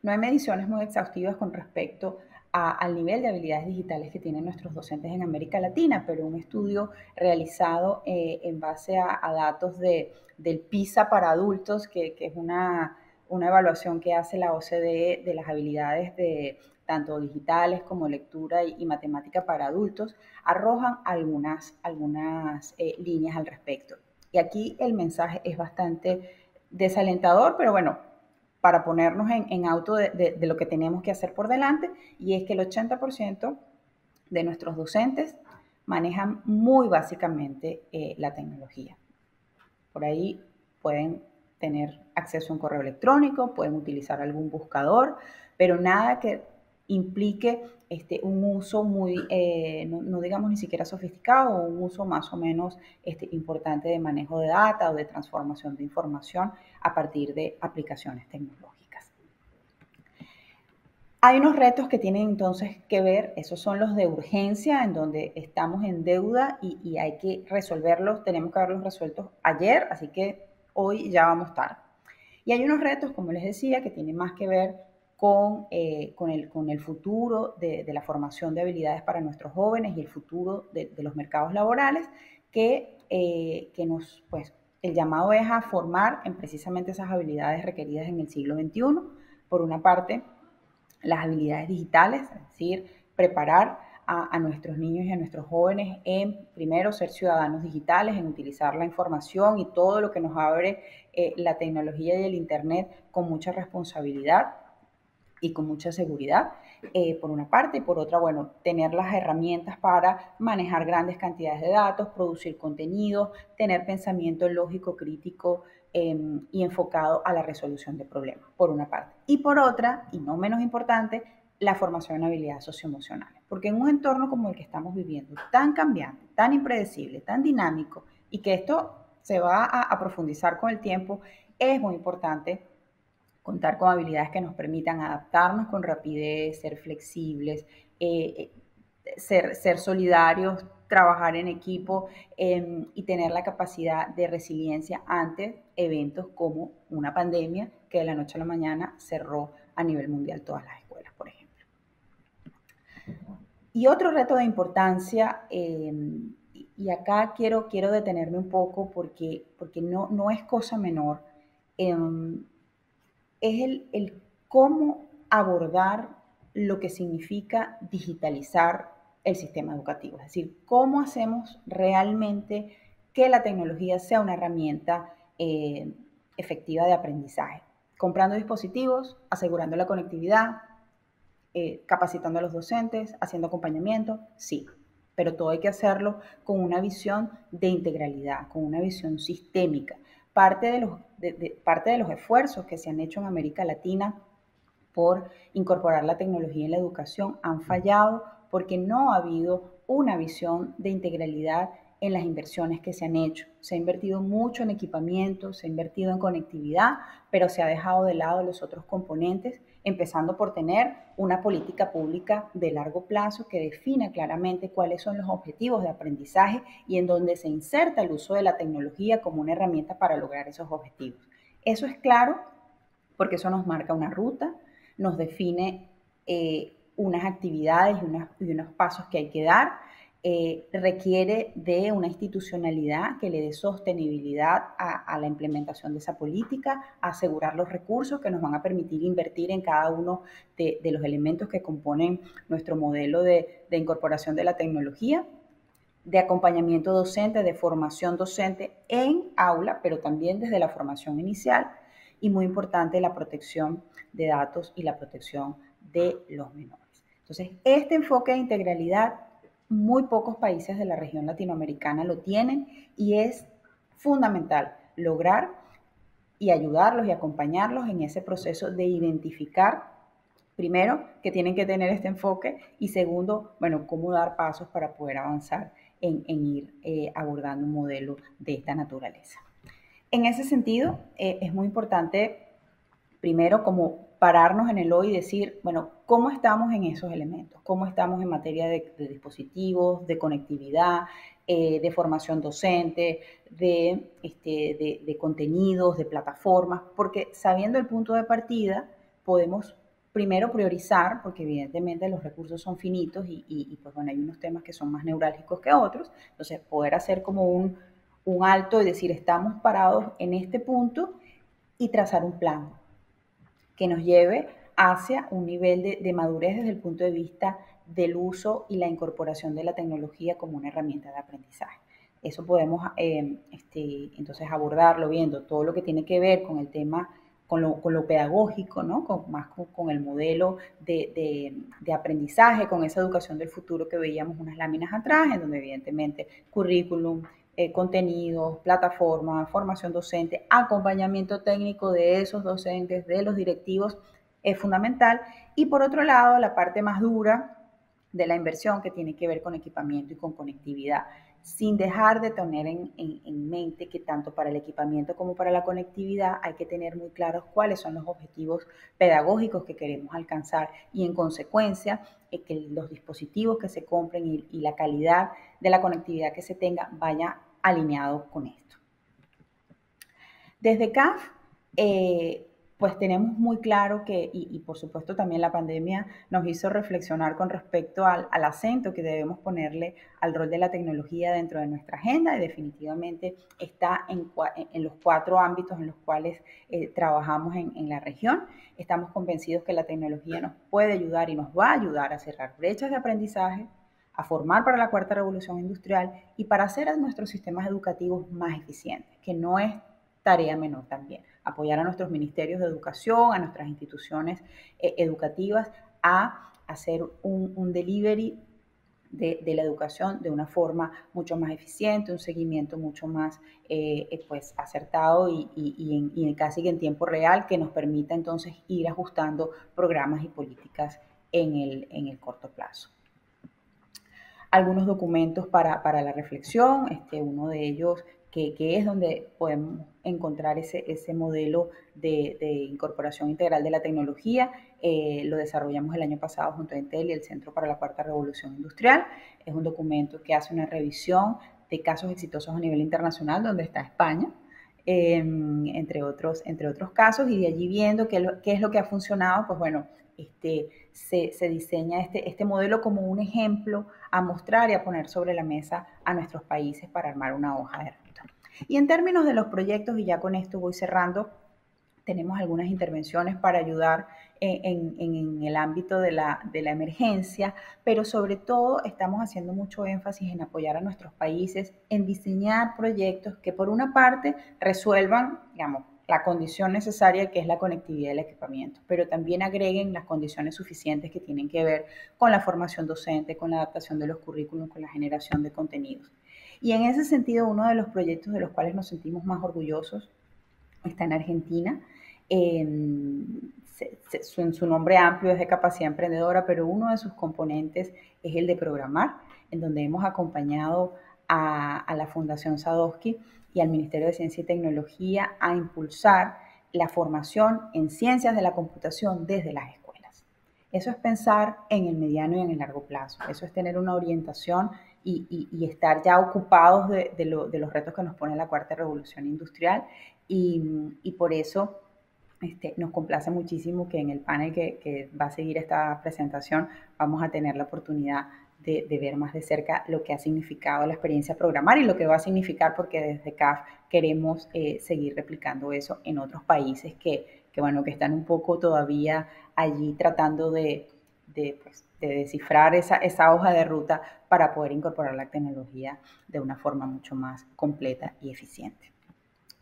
No hay mediciones muy exhaustivas con respecto al nivel de habilidades digitales que tienen nuestros docentes en América Latina, pero un estudio realizado eh, en base a, datos del PISA para adultos, que, es una, una, evaluación que hace la OCDE de las habilidades de tanto digitales como lectura y, matemática para adultos, arrojan algunas, algunas eh, líneas al respecto. Y aquí el mensaje es bastante desalentador, pero bueno, para ponernos en, auto de, lo que tenemos que hacer por delante, y es que el 80% de nuestros docentes manejan muy básicamente eh, la tecnología. Por ahí pueden tener acceso a un correo electrónico, pueden utilizar algún buscador, pero nada que implique este, un uso muy, eh, no, digamos ni siquiera sofisticado, un uso más o menos este, importante de manejo de data o de transformación de información a partir de aplicaciones tecnológicas. Hay unos retos que tienen entonces que ver, esos son los de urgencia, en donde estamos en deuda y, y hay que resolverlos, tenemos que haberlos resueltos ayer, así que hoy ya vamos tarde. Y hay unos retos, como les decía, que tienen más que ver con, eh, con, el, futuro de, la formación de habilidades para nuestros jóvenes y el futuro de, los mercados laborales, que, eh, que, nos, pues, el llamado es a formar en precisamente esas habilidades requeridas en el siglo XXI. Por una parte, las habilidades digitales, es decir, preparar a, nuestros niños y a nuestros jóvenes en, primero, ser ciudadanos digitales, en utilizar la información y todo lo que nos abre eh, la tecnología y el Internet con mucha responsabilidad y con mucha seguridad, eh, por una parte, y por otra, bueno, tener las herramientas para manejar grandes cantidades de datos, producir contenido, tener pensamiento lógico, crítico em, y enfocado a la resolución de problemas, por una parte. Y por otra, y no menos importante, la formación en habilidades socioemocionales, porque en un entorno como el que estamos viviendo, tan cambiante, tan impredecible, tan dinámico, y que esto se va a profundizar con el tiempo, es muy importante contar con habilidades que nos permitan adaptarnos con rapidez, ser flexibles, eh, eh, ser, solidarios, trabajar en equipo em, y tener la capacidad de resiliencia ante eventos como una pandemia que de la noche a la mañana cerró a nivel mundial todas las escuelas, por ejemplo. Y otro reto de importancia, em, y acá quiero, quiero detenerme un poco porque, porque no, no es cosa menor, em, es el, cómo abordar lo que significa digitalizar el sistema educativo, es decir, cómo hacemos realmente que la tecnología sea una herramienta eh, efectiva de aprendizaje, comprando dispositivos, asegurando la conectividad, eh, capacitando a los docentes, haciendo acompañamiento, sí, pero todo hay que hacerlo con una visión de integralidad, con una visión sistémica, parte de los, parte de los esfuerzos que se han hecho en América Latina por incorporar la tecnología en la educación han fallado porque no ha habido una visión de integralidad en las inversiones que se han hecho. Se ha invertido mucho en equipamiento, se ha invertido en conectividad, pero se ha dejado de lado los otros componentes empezando por tener una política pública de largo plazo que defina claramente cuáles son los objetivos de aprendizaje y en donde se inserta el uso de la tecnología como una herramienta para lograr esos objetivos. Eso es claro porque eso nos marca una ruta, nos define eh, unas actividades y unos pasos que hay que dar eh, requiere de una institucionalidad que le dé sostenibilidad a, la implementación de esa política, asegurar los recursos que nos van a permitir invertir en cada uno de, los elementos que componen nuestro modelo de, de incorporación de la tecnología de acompañamiento docente, de formación docente en aula, pero también desde la formación inicial y muy importante la protección de datos y la protección de los menores. Entonces, este enfoque de integralidad muy pocos países de la región latinoamericana lo tienen y es fundamental lograr y ayudarlos y acompañarlos en ese proceso de identificar, primero, que tienen que tener este enfoque y segundo, bueno, cómo dar pasos para poder avanzar en, ir eh, abordando un modelo de esta naturaleza. En ese sentido, eh, es muy importante, primero, como pararnos en el hoy y decir, bueno, ¿cómo estamos en esos elementos? ¿Cómo estamos en materia de, dispositivos, de conectividad, eh, de formación docente, este, de, de, contenidos, de plataformas? Porque sabiendo el punto de partida, podemos primero priorizar, porque evidentemente los recursos son finitos y, pues bueno, hay unos temas que son más neurálgicos que otros, entonces poder hacer como un, un alto y decir, estamos parados en este punto y trazar un plan, que nos lleve hacia un nivel de, madurez desde el punto de vista del uso y la incorporación de la tecnología como una herramienta de aprendizaje. Eso podemos eh, este, entonces abordarlo viendo todo lo que tiene que ver con el tema, con lo, con lo pedagógico, ¿no? con, más con, el modelo de, de, aprendizaje, con esa educación del futuro que veíamos unas láminas atrás, en donde evidentemente currículum, eh, contenidos, plataforma, formación docente, acompañamiento técnico de esos docentes, de los directivos, es fundamental. Y por otro lado, la parte más dura de la inversión que tiene que ver con equipamiento y con conectividad, sin dejar de tener en, en, mente que tanto para el equipamiento como para la conectividad hay que tener muy claros cuáles son los objetivos pedagógicos que queremos alcanzar y en consecuencia eh, que los dispositivos que se compren y, y la calidad de la conectividad que se tenga vaya alineados con esto. Desde CAF, eh, pues tenemos muy claro que, y, por supuesto también la pandemia nos hizo reflexionar con respecto al, acento que debemos ponerle al rol de la tecnología dentro de nuestra agenda y definitivamente está en, los cuatro ámbitos en los cuales eh, trabajamos en, en la región. Estamos convencidos que la tecnología nos puede ayudar y nos va a ayudar a cerrar brechas de aprendizaje, a formar para la cuarta revolución industrial y para hacer a nuestros sistemas educativos más eficientes, que no es tarea menor también. Apoyar a nuestros ministerios de educación, a nuestras instituciones eh, educativas a hacer un, delivery de, la educación de una forma mucho más eficiente, un seguimiento mucho más eh, eh, pues, acertado y, casi que en, casi en tiempo real que nos permita entonces ir ajustando programas y políticas en el corto plazo algunos documentos para, para la reflexión, este, uno de ellos que, que, es donde podemos encontrar ese, ese modelo de, incorporación integral de la tecnología. Eh, lo desarrollamos el año pasado junto a Intel y el Centro para la Cuarta Revolución Industrial. Es un documento que hace una revisión de casos exitosos a nivel internacional, donde está España, em, entre, otros, entre otros casos, y de allí viendo qué, es lo que ha funcionado, pues bueno, este, se, diseña este, este modelo como un ejemplo a mostrar y a poner sobre la mesa a nuestros países para armar una hoja de ruta. Y en términos de los proyectos, y ya con esto voy cerrando, tenemos algunas intervenciones para ayudar en, el ámbito de la, de la, emergencia, pero sobre todo estamos haciendo mucho énfasis en apoyar a nuestros países, en diseñar proyectos que por una parte resuelvan, digamos, la condición necesaria que es la conectividad del equipamiento, pero también agreguen las condiciones suficientes que tienen que ver con la formación docente, con la adaptación de los currículos, con la generación de contenidos. Y en ese sentido, uno de los proyectos de los cuales nos sentimos más orgullosos está en Argentina. en su, nombre amplio es de capacidad emprendedora, pero uno de sus componentes es el de programar, en donde hemos acompañado a, a la Fundación Sadowski y al Ministerio de Ciencia y Tecnología a impulsar la formación en ciencias de la computación desde las escuelas. Eso es pensar en el mediano y en el largo plazo, eso es tener una orientación y, estar ya ocupados de, los retos que nos pone la cuarta revolución industrial y, por eso este, nos complace muchísimo que en el panel que, que va a seguir esta presentación vamos a tener la oportunidad de, ver más de cerca lo que ha significado la experiencia programar y lo que va a significar porque desde CAF queremos eh, seguir replicando eso en otros países que, que, bueno, que están un poco todavía allí tratando de, pues, de, descifrar esa, esa hoja de ruta para poder incorporar la tecnología de una forma mucho más completa y eficiente.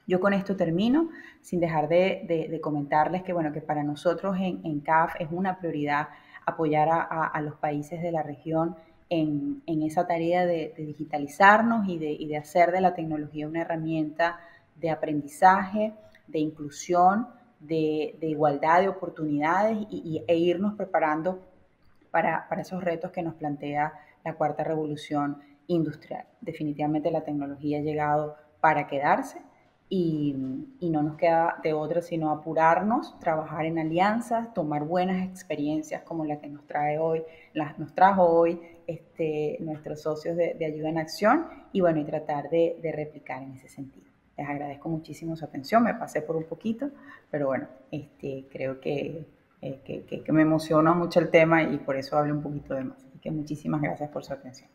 Yo con esto termino, sin dejar de, comentarles que, bueno, que para nosotros en, CAF es una prioridad apoyar a, a los países de la región en, esa tarea de, digitalizarnos y de, hacer de la tecnología una herramienta de aprendizaje, de inclusión, de, igualdad de oportunidades e irnos preparando para esos retos que nos plantea la cuarta revolución industrial. Definitivamente la tecnología ha llegado para quedarse y, no nos queda de otro sino apurarnos, trabajar en alianzas, tomar buenas experiencias como la que nos trae hoy, las nos trajo hoy este, nuestros socios de, de, Ayuda en Acción y bueno, y tratar de, replicar en ese sentido. Les agradezco muchísimo su atención, me pasé por un poquito, pero bueno, este, creo que, eh, que, que, me emociona mucho el tema y por eso hablé un poquito de más. Así que muchísimas gracias por su atención.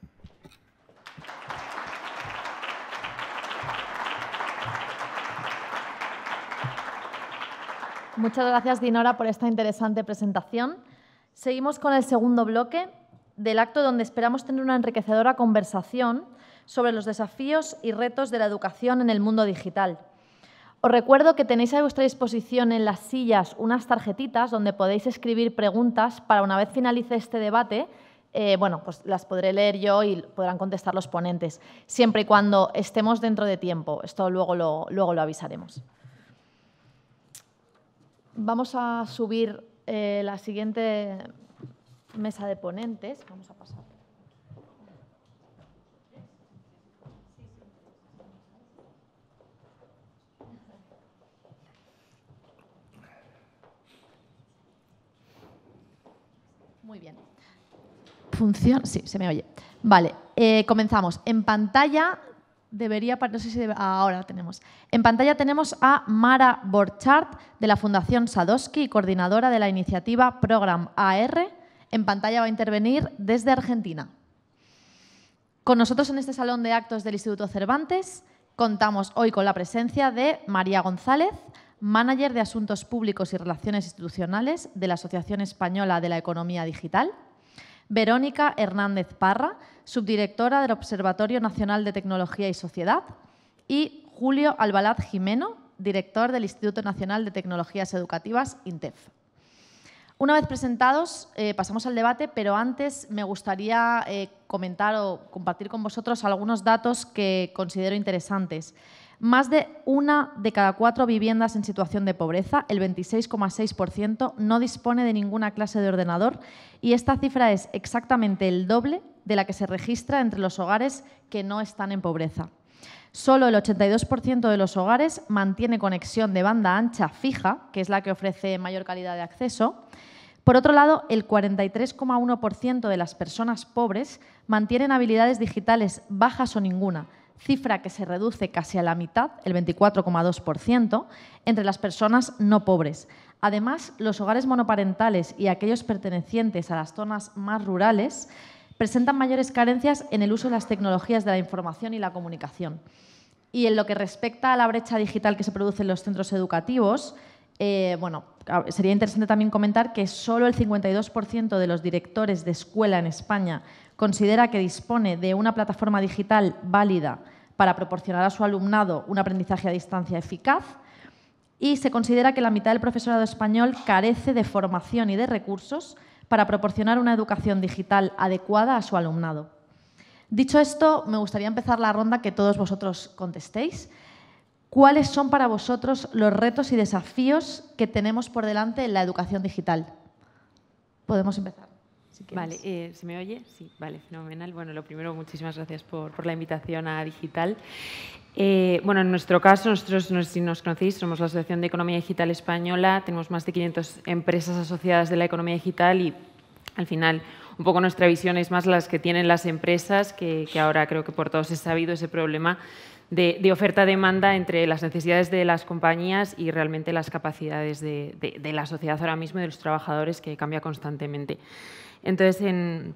Muchas gracias, Dinora, por esta interesante presentación. Seguimos con el segundo bloque del acto donde esperamos tener una enriquecedora conversación sobre los desafíos y retos de la educación en el mundo digital. Os recuerdo que tenéis a vuestra disposición en las sillas unas tarjetitas donde podéis escribir preguntas para una vez finalice este debate eh, bueno, pues las podré leer yo y podrán contestar los ponentes, siempre y cuando estemos dentro de tiempo. Esto luego lo, luego lo avisaremos. Vamos a subir eh, la siguiente mesa de ponentes. Vamos a pasar. Muy bien. Funciona, sí, se me oye. Vale, eh, comenzamos. En pantalla debería, no sé si ah, ahora tenemos. En pantalla tenemos a Mara Borchardt de la Fundación y coordinadora de la iniciativa Program AR. En pantalla va a intervenir desde Argentina. Con nosotros en este salón de actos del Instituto Cervantes contamos hoy con la presencia de María González, manager de Asuntos Públicos y Relaciones Institucionales de la Asociación Española de la Economía Digital, Verónica Hernández Parra, subdirectora del Observatorio Nacional de Tecnología y Sociedad, y Julio Albalad Jimeno, director del Instituto Nacional de Tecnologías Educativas, INTEF. Una vez presentados, eh, pasamos al debate, pero antes me gustaría eh, comentar o compartir con vosotros algunos datos que considero interesantes. Más de una de cada cuatro viviendas en situación de pobreza, el 26,6%, no dispone de ninguna clase de ordenador y esta cifra es exactamente el doble de la que se registra entre los hogares que no están en pobreza. Solo el 82% de los hogares mantiene conexión de banda ancha fija, que es la que ofrece mayor calidad de acceso. Por otro lado, el 43,1% de las personas pobres mantienen habilidades digitales bajas o ninguna, cifra que se reduce casi a la mitad, el 24,2%, entre las personas no pobres. Además, los hogares monoparentales y aquellos pertenecientes a las zonas más rurales presentan mayores carencias en el uso de las tecnologías de la información y la comunicación. Y en lo que respecta a la brecha digital que se produce en los centros educativos, eh, bueno, sería interesante también comentar que solo el 52% de los directores de escuela en España considera que dispone de una plataforma digital válida para proporcionar a su alumnado un aprendizaje a distancia eficaz y se considera que la mitad del profesorado español carece de formación y de recursos para proporcionar una educación digital adecuada a su alumnado. Dicho esto, me gustaría empezar la ronda que todos vosotros contestéis. ¿Cuáles son para vosotros los retos y desafíos que tenemos por delante en la educación digital? Podemos empezar vale, eh, ¿se me oye? Sí, vale, fenomenal. Bueno, lo primero, muchísimas gracias por, la invitación a Digital. Eh, bueno, en nuestro caso, nosotros, no si nos conocéis, somos la Asociación de Economía Digital Española, tenemos más de 500 empresas asociadas de la economía digital y al final un poco nuestra visión es más las que tienen las empresas, que, ahora creo que por todos es sabido ese problema de, oferta-demanda entre las necesidades de las compañías y realmente las capacidades de, de la sociedad ahora mismo y de los trabajadores que cambia constantemente. Entonces, en,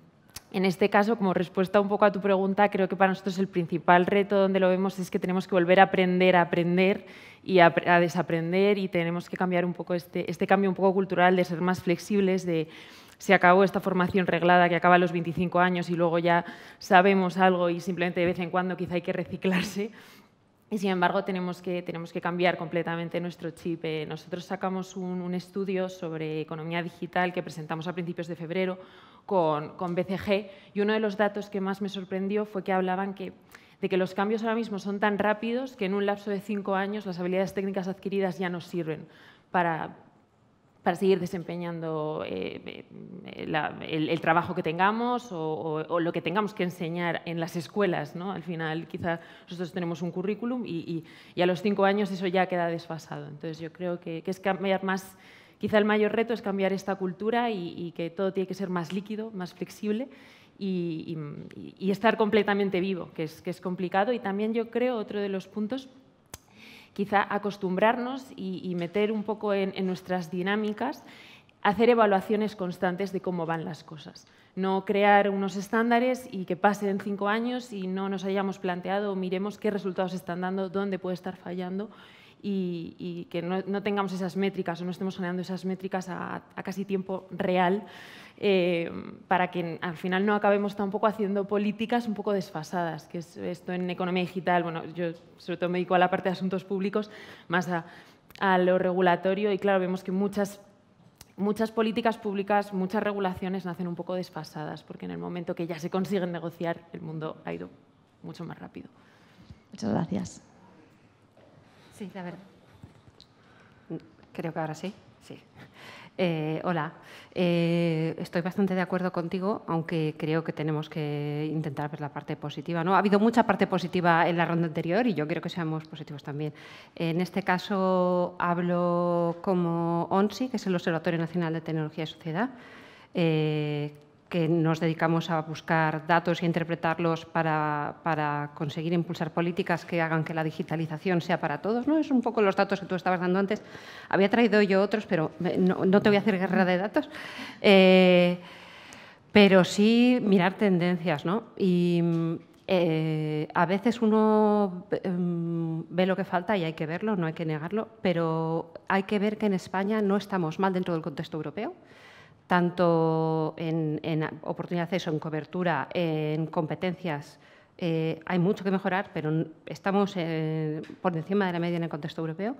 este caso, como respuesta un poco a tu pregunta, creo que para nosotros el principal reto donde lo vemos es que tenemos que volver a aprender a aprender y a, desaprender y tenemos que cambiar un poco este, este, cambio un poco cultural de ser más flexibles, de se acabó esta formación reglada que acaba a los 25 años y luego ya sabemos algo y simplemente de vez en cuando quizá hay que reciclarse y sin embargo, tenemos que, tenemos que cambiar completamente nuestro chip. Eh, nosotros sacamos un, estudio sobre economía digital que presentamos a principios de febrero con, BCG y uno de los datos que más me sorprendió fue que hablaban que, de que los cambios ahora mismo son tan rápidos que en un lapso de cinco años las habilidades técnicas adquiridas ya no sirven para, para seguir desempeñando eh, eh, el, trabajo que tengamos o, lo que tengamos que enseñar en las escuelas. ¿no? Al final, quizá nosotros tenemos un currículum y, a los cinco años eso ya queda desfasado. Entonces, yo creo que, es cambiar más, quizá el mayor reto es cambiar esta cultura y, que todo tiene que ser más líquido, más flexible. Y, estar completamente vivo, que es, que es complicado. Y también yo creo otro de los puntos quizá acostumbrarnos y, meter un poco en, en nuestras dinámicas hacer evaluaciones constantes de cómo van las cosas. No crear unos estándares y que pasen cinco años y no nos hayamos planteado miremos qué resultados están dando, dónde puede estar fallando y, que no, tengamos esas métricas o no estemos generando esas métricas a, casi tiempo real eh, para que al final no acabemos tampoco haciendo políticas un poco desfasadas, que es esto en economía digital, bueno, yo sobre todo me dedico a la parte de asuntos públicos, más a, lo regulatorio y claro, vemos que muchas muchas políticas públicas, muchas regulaciones nacen un poco desfasadas, porque en el momento que ya se consiguen negociar, el mundo ha ido mucho más rápido. Muchas gracias. Sí, la verdad. Creo que ahora sí. Sí. Eh, hola, eh, estoy bastante de acuerdo contigo, aunque creo que tenemos que intentar ver la parte positiva. ¿no? Ha habido mucha parte positiva en la ronda anterior y yo quiero que seamos positivos también. En este caso hablo como ONSI, que es el Observatorio Nacional de Tecnología y Sociedad, eh, que nos dedicamos a buscar datos y e interpretarlos para, conseguir impulsar políticas que hagan que la digitalización sea para todos. ¿no? Es un poco los datos que tú estabas dando antes. Había traído yo otros, pero eh, no, te voy a hacer guerra de datos. Eh, pero sí mirar tendencias, ¿no? Y eh, a veces uno mm, ve lo que falta y hay que verlo, no hay que negarlo, pero hay que ver que en España no estamos mal dentro del contexto europeo tanto en, en oportunidad de en cobertura, en competencias. Eh, hay mucho que mejorar, pero estamos eh, por encima de la media en el contexto europeo.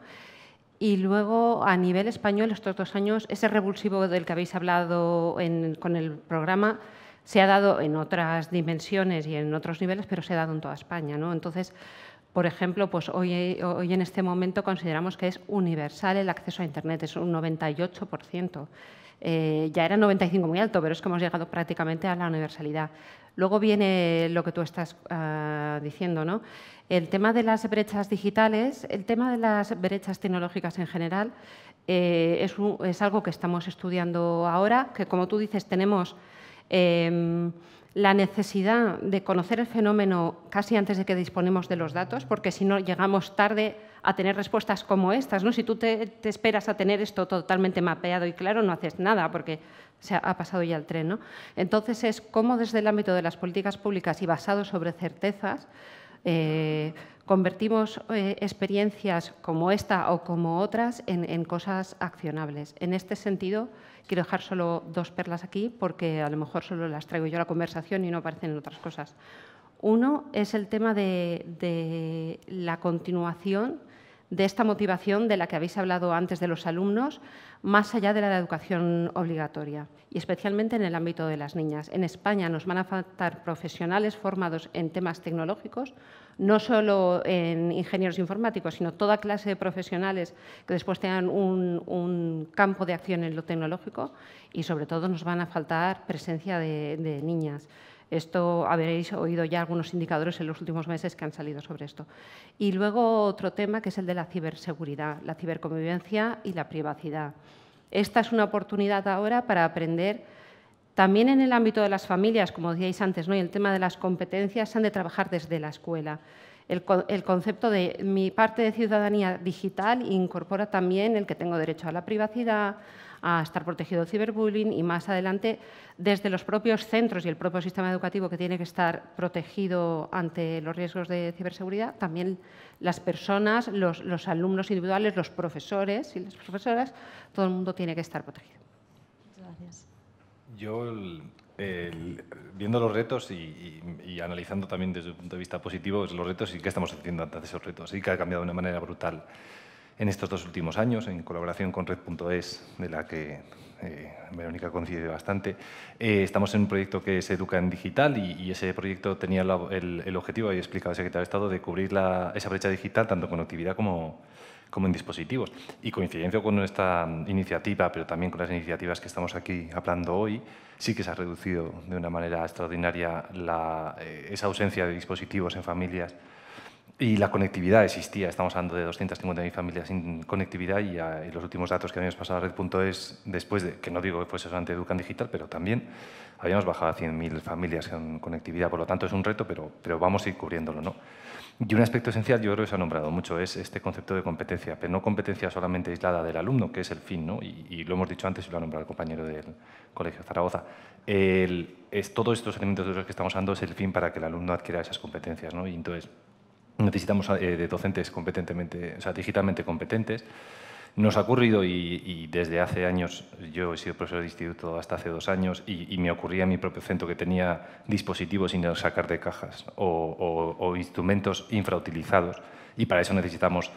Y luego, a nivel español, estos dos años, ese revulsivo del que habéis hablado con el programa se ha dado en otras dimensiones y en otros niveles, pero se ha dado en toda España. ¿no? Entonces, por ejemplo, pues hoy, hoy en este momento consideramos que es universal el acceso a Internet, es un 98%. Eh, ya era 95 muy alto, pero es que hemos llegado prácticamente a la universalidad. Luego viene lo que tú estás ah, diciendo, ¿no? El tema de las brechas digitales, el tema de las brechas tecnológicas en general, eh, es, algo que estamos estudiando ahora, que como tú dices, tenemos em, la necesidad de conocer el fenómeno casi antes de que disponemos de los datos, porque si no llegamos tarde a tener respuestas como estas. ¿no? Si tú te, esperas a tener esto totalmente mapeado y claro, no haces nada porque se ha, pasado ya el tren. Entonces es cómo desde el ámbito de las políticas públicas y basado sobre certezas, eh, convertimos eh, experiencias como esta o como otras en cosas accionables. En este sentido, Quiero dejar solo dos perlas aquí porque a lo mejor solo las traigo yo a la conversación y no aparecen en otras cosas. Uno es el tema de, de la continuación de esta motivación de la que habéis hablado antes de los alumnos, más allá de la educación obligatoria, y especialmente en el ámbito de las niñas. En España nos van a faltar profesionales formados en temas tecnológicos no solo en ingenieros informáticos, sino toda clase de profesionales que después tengan un, campo de acción en lo tecnológico y sobre todo nos van a faltar presencia de niñas. Esto habréis oído ya algunos indicadores en los últimos meses que han salido sobre esto. Y luego otro tema que es el de la ciberseguridad, la ciberconvivencia y la privacidad. Esta es una oportunidad ahora para aprender también en el ámbito de las familias, como decíais antes, ¿no? y el tema de las competencias se han de trabajar desde la escuela. El, concepto de mi parte de ciudadanía digital incorpora también el que tengo derecho a la privacidad, a estar protegido del ciberbullying y más adelante desde los propios centros y el propio sistema educativo que tiene que estar protegido ante los riesgos de ciberseguridad, también las personas, los, los alumnos individuales, los profesores y las profesoras, todo el mundo tiene que estar protegido. gracias. Yo, viendo los retos y, analizando también desde un punto de vista positivo los retos y qué estamos haciendo ante esos retos, y que ha cambiado de una manera brutal en estos dos últimos años, en colaboración con Red.es, de la que eh, Verónica coincide bastante. Eh, estamos en un proyecto que se Educa en Digital y, ese proyecto tenía el, el, objetivo, ahí explicado el secretario de Estado, de cubrir esa brecha digital, tanto con actividad como como en dispositivos. Y coincidencia con nuestra iniciativa, pero también con las iniciativas que estamos aquí hablando hoy, sí que se ha reducido de una manera extraordinaria eh, esa ausencia de dispositivos en familias y la conectividad existía, estamos hablando de 250.000 familias sin conectividad y, eh, los últimos datos que habíamos pasado a Red.es, después de, que no digo que fuese solamente Educan Digital, pero también habíamos bajado a 100.000 familias con conectividad, por lo tanto es un reto, pero, pero vamos a ir cubriéndolo. ¿no? Y un aspecto esencial, yo creo que se ha nombrado mucho, es este concepto de competencia, pero no competencia solamente aislada del alumno, que es el fin, y, lo hemos dicho antes y lo ha nombrado el compañero del Colegio Zaragoza. es, todos estos elementos de los que estamos hablando es el fin para que el alumno adquiera esas competencias. ¿no? Y entonces necesitamos eh, de docentes competentemente, o sea, digitalmente competentes nos ha ocurrido, y, desde hace años, yo he sido profesor de instituto hasta hace dos años, y, me ocurría en mi propio centro que tenía dispositivos sin sacar de cajas o, instrumentos infrautilizados, y para eso necesitamos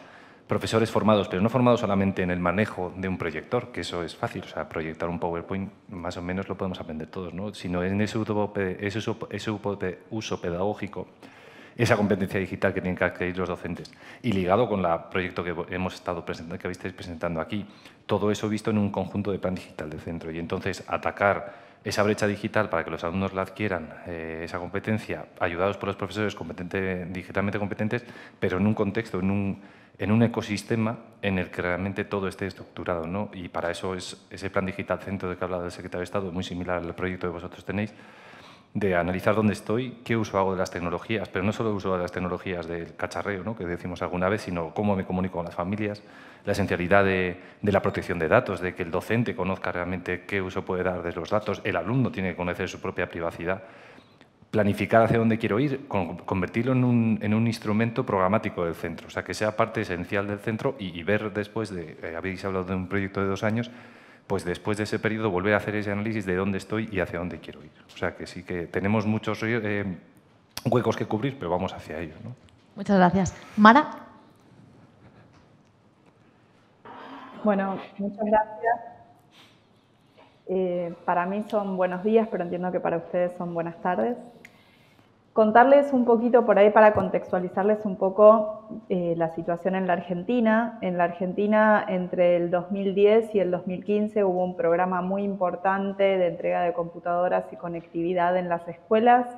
profesores formados, pero no formados solamente en el manejo de un proyector, que eso es fácil, o sea, proyectar un PowerPoint más o menos lo podemos aprender todos, ¿no? sino en ese ese ese uso pedagógico esa competencia digital que tienen que adquirir los docentes. Y ligado con el proyecto que hemos estado presentando, que presentando aquí, todo eso visto en un conjunto de plan digital del centro. Y entonces atacar esa brecha digital para que los alumnos la adquieran, eh, esa competencia, ayudados por los profesores digitalmente competentes, pero en un contexto, en un, en un ecosistema en el que realmente todo esté estructurado. ¿no? Y para eso es ese plan digital centro de que ha hablado el secretario de Estado, muy similar al proyecto que vosotros tenéis, de analizar dónde estoy, qué uso hago de las tecnologías, pero no solo uso de las tecnologías del cacharreo, ¿no? que decimos alguna vez, sino cómo me comunico con las familias, la esencialidad de, la protección de datos, de que el docente conozca realmente qué uso puede dar de los datos, el alumno tiene que conocer su propia privacidad, planificar hacia dónde quiero ir, convertirlo en un, instrumento programático del centro, o sea, que sea parte esencial del centro y, ver después, de, eh, habéis hablado de un proyecto de dos años, pues después de ese periodo volver a hacer ese análisis de dónde estoy y hacia dónde quiero ir. O sea que sí que tenemos muchos eh, eh, huecos que cubrir, pero vamos hacia ellos. ¿no? Muchas gracias. Mara. Bueno, muchas gracias. Eh, para mí son buenos días, pero entiendo que para ustedes son buenas tardes contarles un poquito por ahí para contextualizarles un poco eh, la situación en la Argentina. En la Argentina entre el 2010 y el 2015 hubo un programa muy importante de entrega de computadoras y conectividad en las escuelas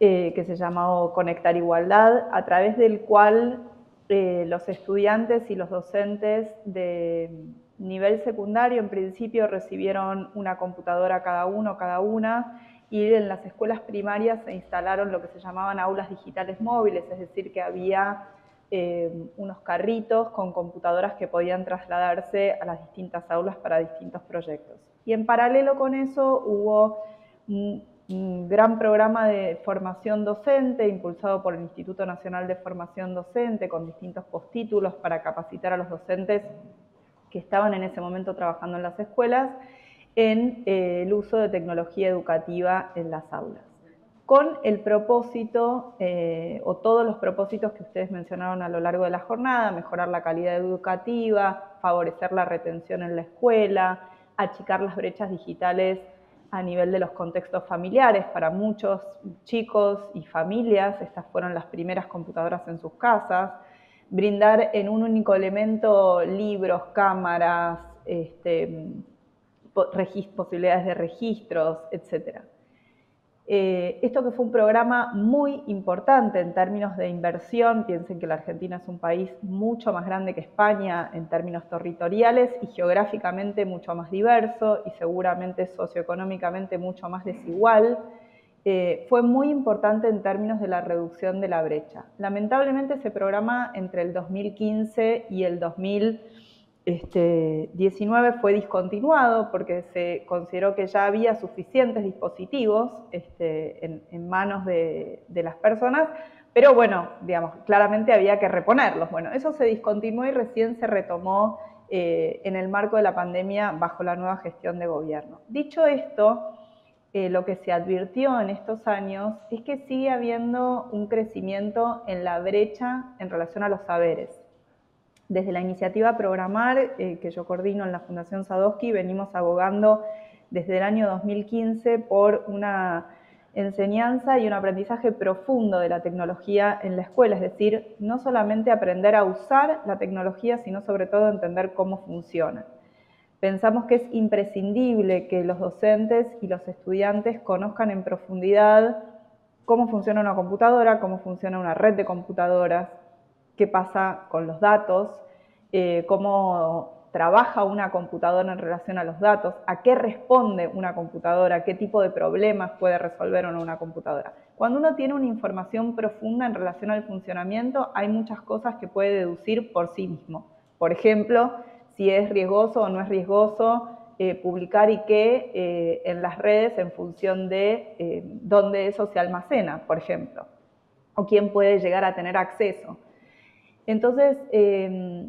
eh, que se llamó Conectar Igualdad, a través del cual eh, los estudiantes y los docentes de nivel secundario en principio recibieron una computadora cada uno, cada una y en las escuelas primarias se instalaron lo que se llamaban aulas digitales móviles, es decir, que había eh, unos carritos con computadoras que podían trasladarse a las distintas aulas para distintos proyectos. Y en paralelo con eso hubo un, un gran programa de formación docente impulsado por el Instituto Nacional de Formación Docente con distintos postítulos para capacitar a los docentes que estaban en ese momento trabajando en las escuelas en eh, el uso de tecnología educativa en las aulas, con el propósito eh, o todos los propósitos que ustedes mencionaron a lo largo de la jornada, mejorar la calidad educativa, favorecer la retención en la escuela, achicar las brechas digitales a nivel de los contextos familiares. Para muchos chicos y familias, estas fueron las primeras computadoras en sus casas. Brindar en un único elemento libros, cámaras, este, posibilidades de registros, etc. Eh, esto que fue un programa muy importante en términos de inversión, piensen que la Argentina es un país mucho más grande que España en términos territoriales y geográficamente mucho más diverso y seguramente socioeconómicamente mucho más desigual, eh, fue muy importante en términos de la reducción de la brecha. Lamentablemente ese programa entre el 2015 y el 2000 este, 19 fue discontinuado porque se consideró que ya había suficientes dispositivos este, en, manos de, las personas, pero bueno, digamos, claramente había que reponerlos. Bueno, eso se discontinuó y recién se retomó eh, en el marco de la pandemia bajo la nueva gestión de gobierno. Dicho esto, eh, lo que se advirtió en estos años es que sigue habiendo un crecimiento en la brecha en relación a los saberes desde la iniciativa Programar, eh, que yo coordino en la Fundación Sadowski, venimos abogando desde el año 2015 por una enseñanza y un aprendizaje profundo de la tecnología en la escuela, es decir, no solamente aprender a usar la tecnología, sino sobre todo entender cómo funciona. Pensamos que es imprescindible que los docentes y los estudiantes conozcan en profundidad cómo funciona una computadora, cómo funciona una red de computadoras, qué pasa con los datos, eh, cómo trabaja una computadora en relación a los datos, a qué responde una computadora, qué tipo de problemas puede resolver una computadora. Cuando uno tiene una información profunda en relación al funcionamiento, hay muchas cosas que puede deducir por sí mismo. Por ejemplo, si es riesgoso o no es riesgoso eh, publicar y qué eh, en las redes en función de dónde eso se almacena, por ejemplo, o quién puede llegar a tener acceso. Entonces, em,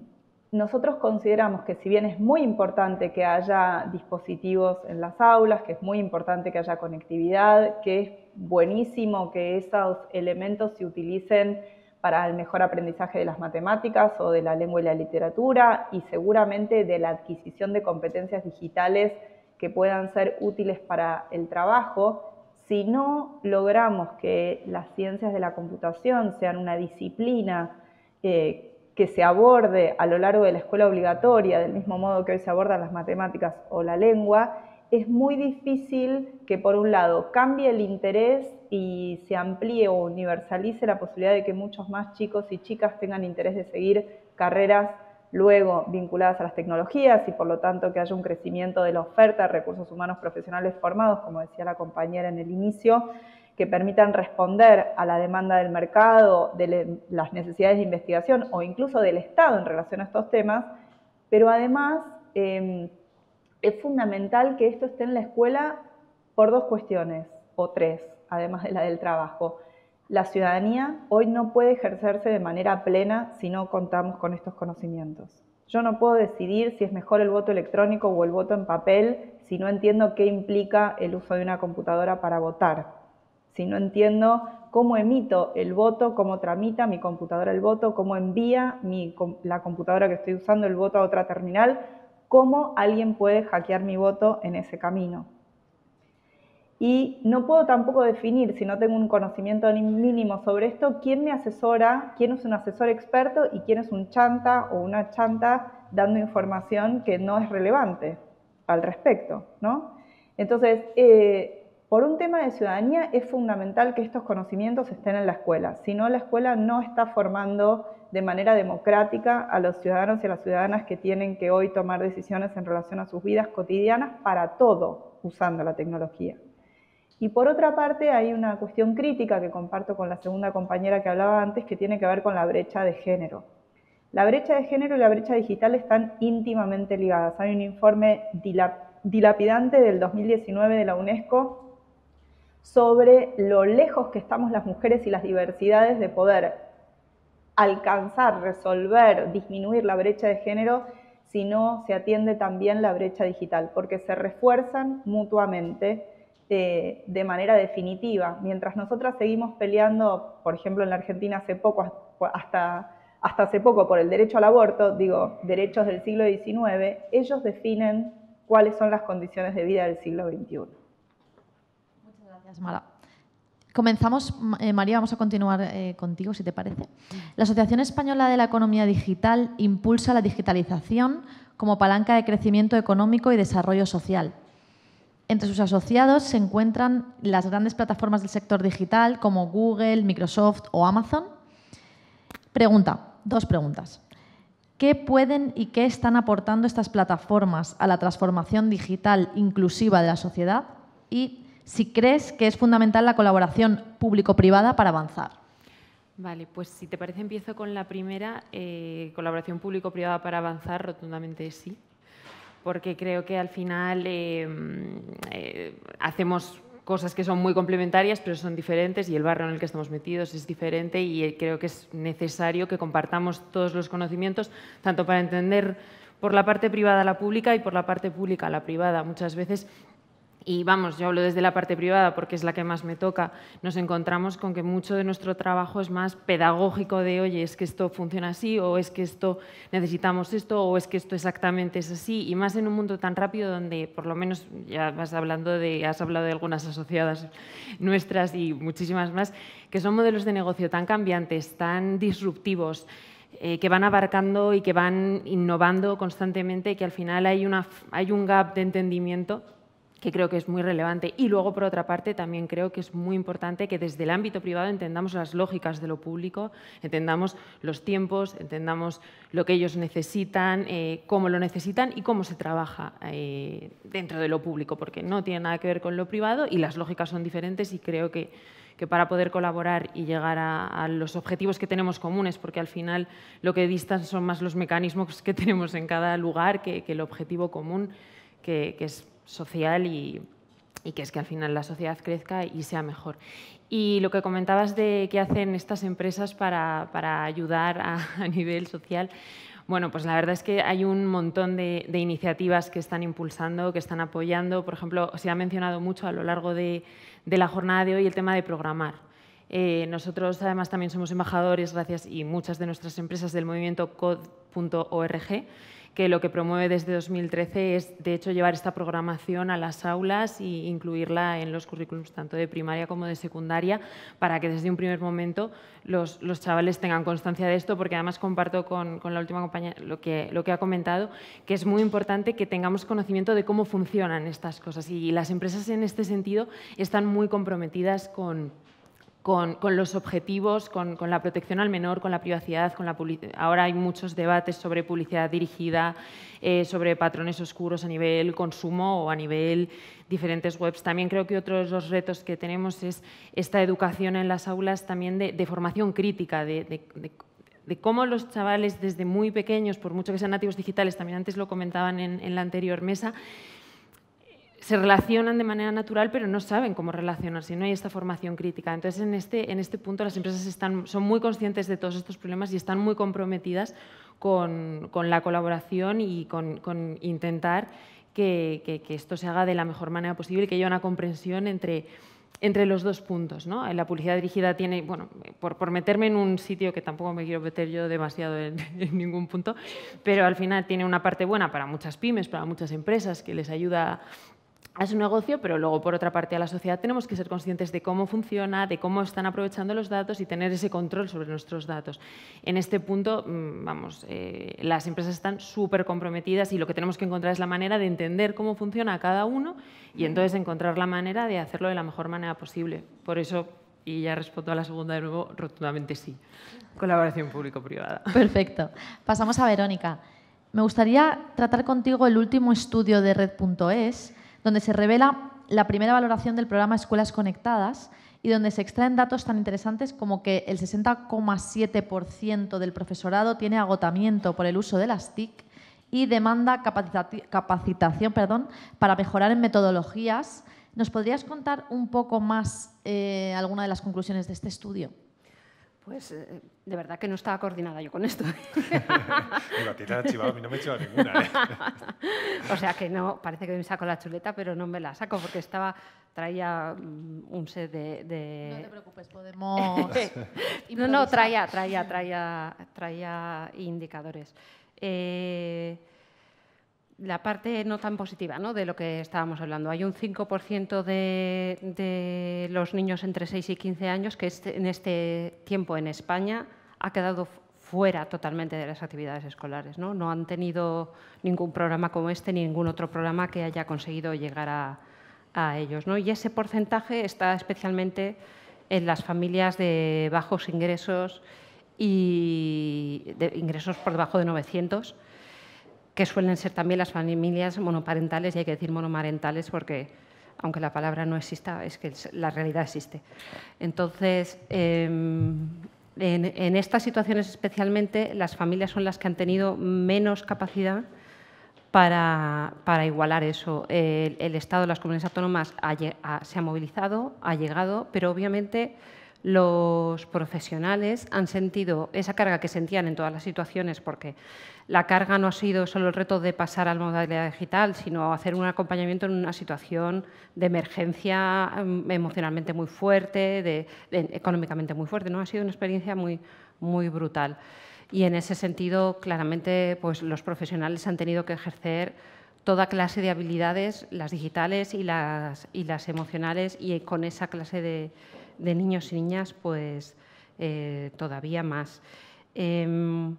nosotros consideramos que si bien es muy importante que haya dispositivos en las aulas, que es muy importante que haya conectividad, que es buenísimo que esos elementos se utilicen para el mejor aprendizaje de las matemáticas o de la lengua y la literatura y seguramente de la adquisición de competencias digitales que puedan ser útiles para el trabajo, si no logramos que las ciencias de la computación sean una disciplina eh, que se aborde a lo largo de la escuela obligatoria, del mismo modo que hoy se abordan las matemáticas o la lengua, es muy difícil que por un lado cambie el interés y se amplíe o universalice la posibilidad de que muchos más chicos y chicas tengan interés de seguir carreras luego vinculadas a las tecnologías y por lo tanto que haya un crecimiento de la oferta de recursos humanos profesionales formados, como decía la compañera en el inicio, que permitan responder a la demanda del mercado, de las necesidades de investigación o incluso del Estado en relación a estos temas, pero además em, es fundamental que esto esté en la escuela por dos cuestiones, o tres, además de la del trabajo. La ciudadanía hoy no puede ejercerse de manera plena si no contamos con estos conocimientos. Yo no puedo decidir si es mejor el voto electrónico o el voto en papel si no entiendo qué implica el uso de una computadora para votar si no entiendo cómo emito el voto, cómo tramita mi computadora el voto, cómo envía la computadora que estoy usando el voto a otra terminal, cómo alguien puede hackear mi voto en ese camino. Y no puedo tampoco definir, si no tengo un conocimiento mínimo sobre esto, quién me asesora, quién es un asesor experto y quién es un chanta o una chanta dando información que no es relevante al respecto, ¿no? Entonces, eh, por un tema de ciudadanía es fundamental que estos conocimientos estén en la escuela, si no la escuela no está formando de manera democrática a los ciudadanos y a las ciudadanas que tienen que hoy tomar decisiones en relación a sus vidas cotidianas para todo usando la tecnología. Y por otra parte hay una cuestión crítica que comparto con la segunda compañera que hablaba antes que tiene que ver con la brecha de género. La brecha de género y la brecha digital están íntimamente ligadas. Hay un informe dilapidante del 2019 de la UNESCO sobre lo lejos que estamos las mujeres y las diversidades de poder alcanzar, resolver, disminuir la brecha de género si no se atiende también la brecha digital, porque se refuerzan mutuamente eh, de manera definitiva. Mientras nosotras seguimos peleando, por ejemplo, en la Argentina hace poco, hasta, hasta hace poco, por el derecho al aborto, digo, derechos del siglo XIX, ellos definen cuáles son las condiciones de vida del siglo XXI. Gracias, Mara. Comenzamos, eh, María, vamos a continuar eh, contigo, si te parece. La Asociación Española de la Economía Digital impulsa la digitalización como palanca de crecimiento económico y desarrollo social. Entre sus asociados se encuentran las grandes plataformas del sector digital como Google, Microsoft o Amazon. Pregunta, dos preguntas. ¿Qué pueden y qué están aportando estas plataformas a la transformación digital inclusiva de la sociedad? Y si crees que es fundamental la colaboración público-privada para avanzar. Vale, pues si te parece empiezo con la primera, eh, colaboración público-privada para avanzar, rotundamente sí, porque creo que al final eh, eh, hacemos cosas que son muy complementarias, pero son diferentes y el barrio en el que estamos metidos es diferente y creo que es necesario que compartamos todos los conocimientos, tanto para entender por la parte privada la pública y por la parte pública a la privada. Muchas veces y vamos, yo hablo desde la parte privada porque es la que más me toca, nos encontramos con que mucho de nuestro trabajo es más pedagógico de, oye, es que esto funciona así, o es que esto necesitamos esto, o es que esto exactamente es así, y más en un mundo tan rápido donde, por lo menos, ya vas hablando de, has hablado de algunas asociadas nuestras y muchísimas más, que son modelos de negocio tan cambiantes, tan disruptivos, eh, que van abarcando y que van innovando constantemente, que al final hay, una, hay un gap de entendimiento que creo que es muy relevante. Y luego, por otra parte, también creo que es muy importante que desde el ámbito privado entendamos las lógicas de lo público, entendamos los tiempos, entendamos lo que ellos necesitan, eh, cómo lo necesitan y cómo se trabaja eh, dentro de lo público, porque no tiene nada que ver con lo privado y las lógicas son diferentes y creo que, que para poder colaborar y llegar a, los objetivos que tenemos comunes, porque al final lo que distan son más los mecanismos que [laughs] tenemos en cada lugar que, el objetivo común, que, que es social y, que es que al final la sociedad crezca y sea mejor. Y lo que comentabas de qué hacen estas empresas para, ayudar [laughs] a, nivel social, bueno, pues la verdad es que hay un montón de, iniciativas que están impulsando, que están apoyando. Por ejemplo, se ha mencionado mucho a lo largo de, la jornada de hoy el tema de programar. Eh, nosotros además también somos embajadores, gracias y muchas de nuestras empresas del movimiento code.org que lo que promueve desde 2013 es, de hecho, llevar esta programación a las aulas e incluirla en los currículums tanto de primaria como de secundaria, para que desde un primer momento los, los chavales tengan constancia de esto, porque además comparto con, la última compañera lo que, lo que ha comentado, que es muy importante que tengamos conocimiento de cómo funcionan estas cosas. Y las empresas en este sentido están muy comprometidas con con, los objetivos, con, la protección al menor, con la privacidad, con la ahora hay muchos debates sobre publicidad dirigida, eh, sobre patrones oscuros a nivel consumo o a nivel diferentes webs. También creo que otro de los retos que tenemos es esta educación en las aulas también de, formación crítica, de, cómo los chavales desde muy pequeños, por mucho que sean nativos digitales, también antes lo comentaban en la anterior mesa, se relacionan de manera natural, pero no saben cómo relacionarse, no hay esta formación crítica. Entonces, en este, en este punto, las empresas están, son muy conscientes de todos estos problemas y están muy comprometidas con, la colaboración y con, intentar que, esto se haga de la mejor manera posible, y que haya una comprensión entre, entre los dos puntos. ¿no? La publicidad dirigida tiene, bueno, por, por, meterme en un sitio que tampoco me quiero meter yo demasiado en, [laughs] ningún punto, pero al final tiene una parte buena para muchas pymes, para muchas empresas, que les ayuda a su negocio, pero luego, por otra parte, a la sociedad tenemos que ser conscientes de cómo funciona, de cómo están aprovechando los datos y tener ese control sobre nuestros datos. En este punto, mm, vamos, eh, las empresas están súper comprometidas y lo que tenemos que encontrar es la manera de entender cómo funciona cada uno y entonces encontrar la manera de hacerlo de la mejor manera posible. Por eso, y ya respondo a la segunda de nuevo, rotundamente sí. Colaboración público-privada. Perfecto. Pasamos a Verónica. Me gustaría tratar contigo el último estudio de Red.es donde se revela la primera valoración del programa Escuelas Conectadas y donde se extraen datos tan interesantes como que el 60,7% del profesorado tiene agotamiento por el uso de las TIC y demanda capacitación perdón, para mejorar en metodologías. ¿Nos podrías contar un poco más eh, alguna de las conclusiones de este estudio? Pues eh, eh, de verdad que no estaba coordinada yo con esto. [laughs] la a chivado, a mí no me he chivado ninguna. ¿eh? [laughs] o sea que no, parece que me saco la chuleta, pero no me la saco porque estaba, traía mm, un set de... de... No te preocupes, podemos... [laughs] no, no, traía, traía, traía, traía indicadores. Eh, la parte no tan positiva de lo que estábamos hablando. Hay un 5% de, los niños entre 6 y 15 años que este, en este tiempo en España ha quedado fuera totalmente de las actividades escolares. ¿no? han tenido ningún programa como este, ni ningún otro programa que haya conseguido llegar a, ellos. Y ese porcentaje está especialmente en las familias de bajos ingresos y de ingresos por debajo de 900 que suelen ser también las familias monoparentales, y hay que decir monomarentales porque, aunque la palabra no exista, es que la realidad existe. Entonces, em, en, estas situaciones especialmente, las familias son las que han tenido menos capacidad para, igualar eso. El, Estado, las comunidades autónomas se ha movilizado, ha llegado, pero obviamente los profesionales han sentido esa carga que sentían en todas las situaciones, porque la carga no ha sido solo el reto de pasar al la modalidad digital, sino hacer un acompañamiento en una situación de emergencia em, emocionalmente muy fuerte, de, económicamente muy fuerte. ¿no? Ha sido una experiencia muy, muy brutal. Y en ese sentido, claramente, pues, los profesionales han tenido que ejercer toda clase de habilidades, las digitales y las, y las emocionales, y con esa clase de, de niños y niñas, pues eh, todavía más. Em,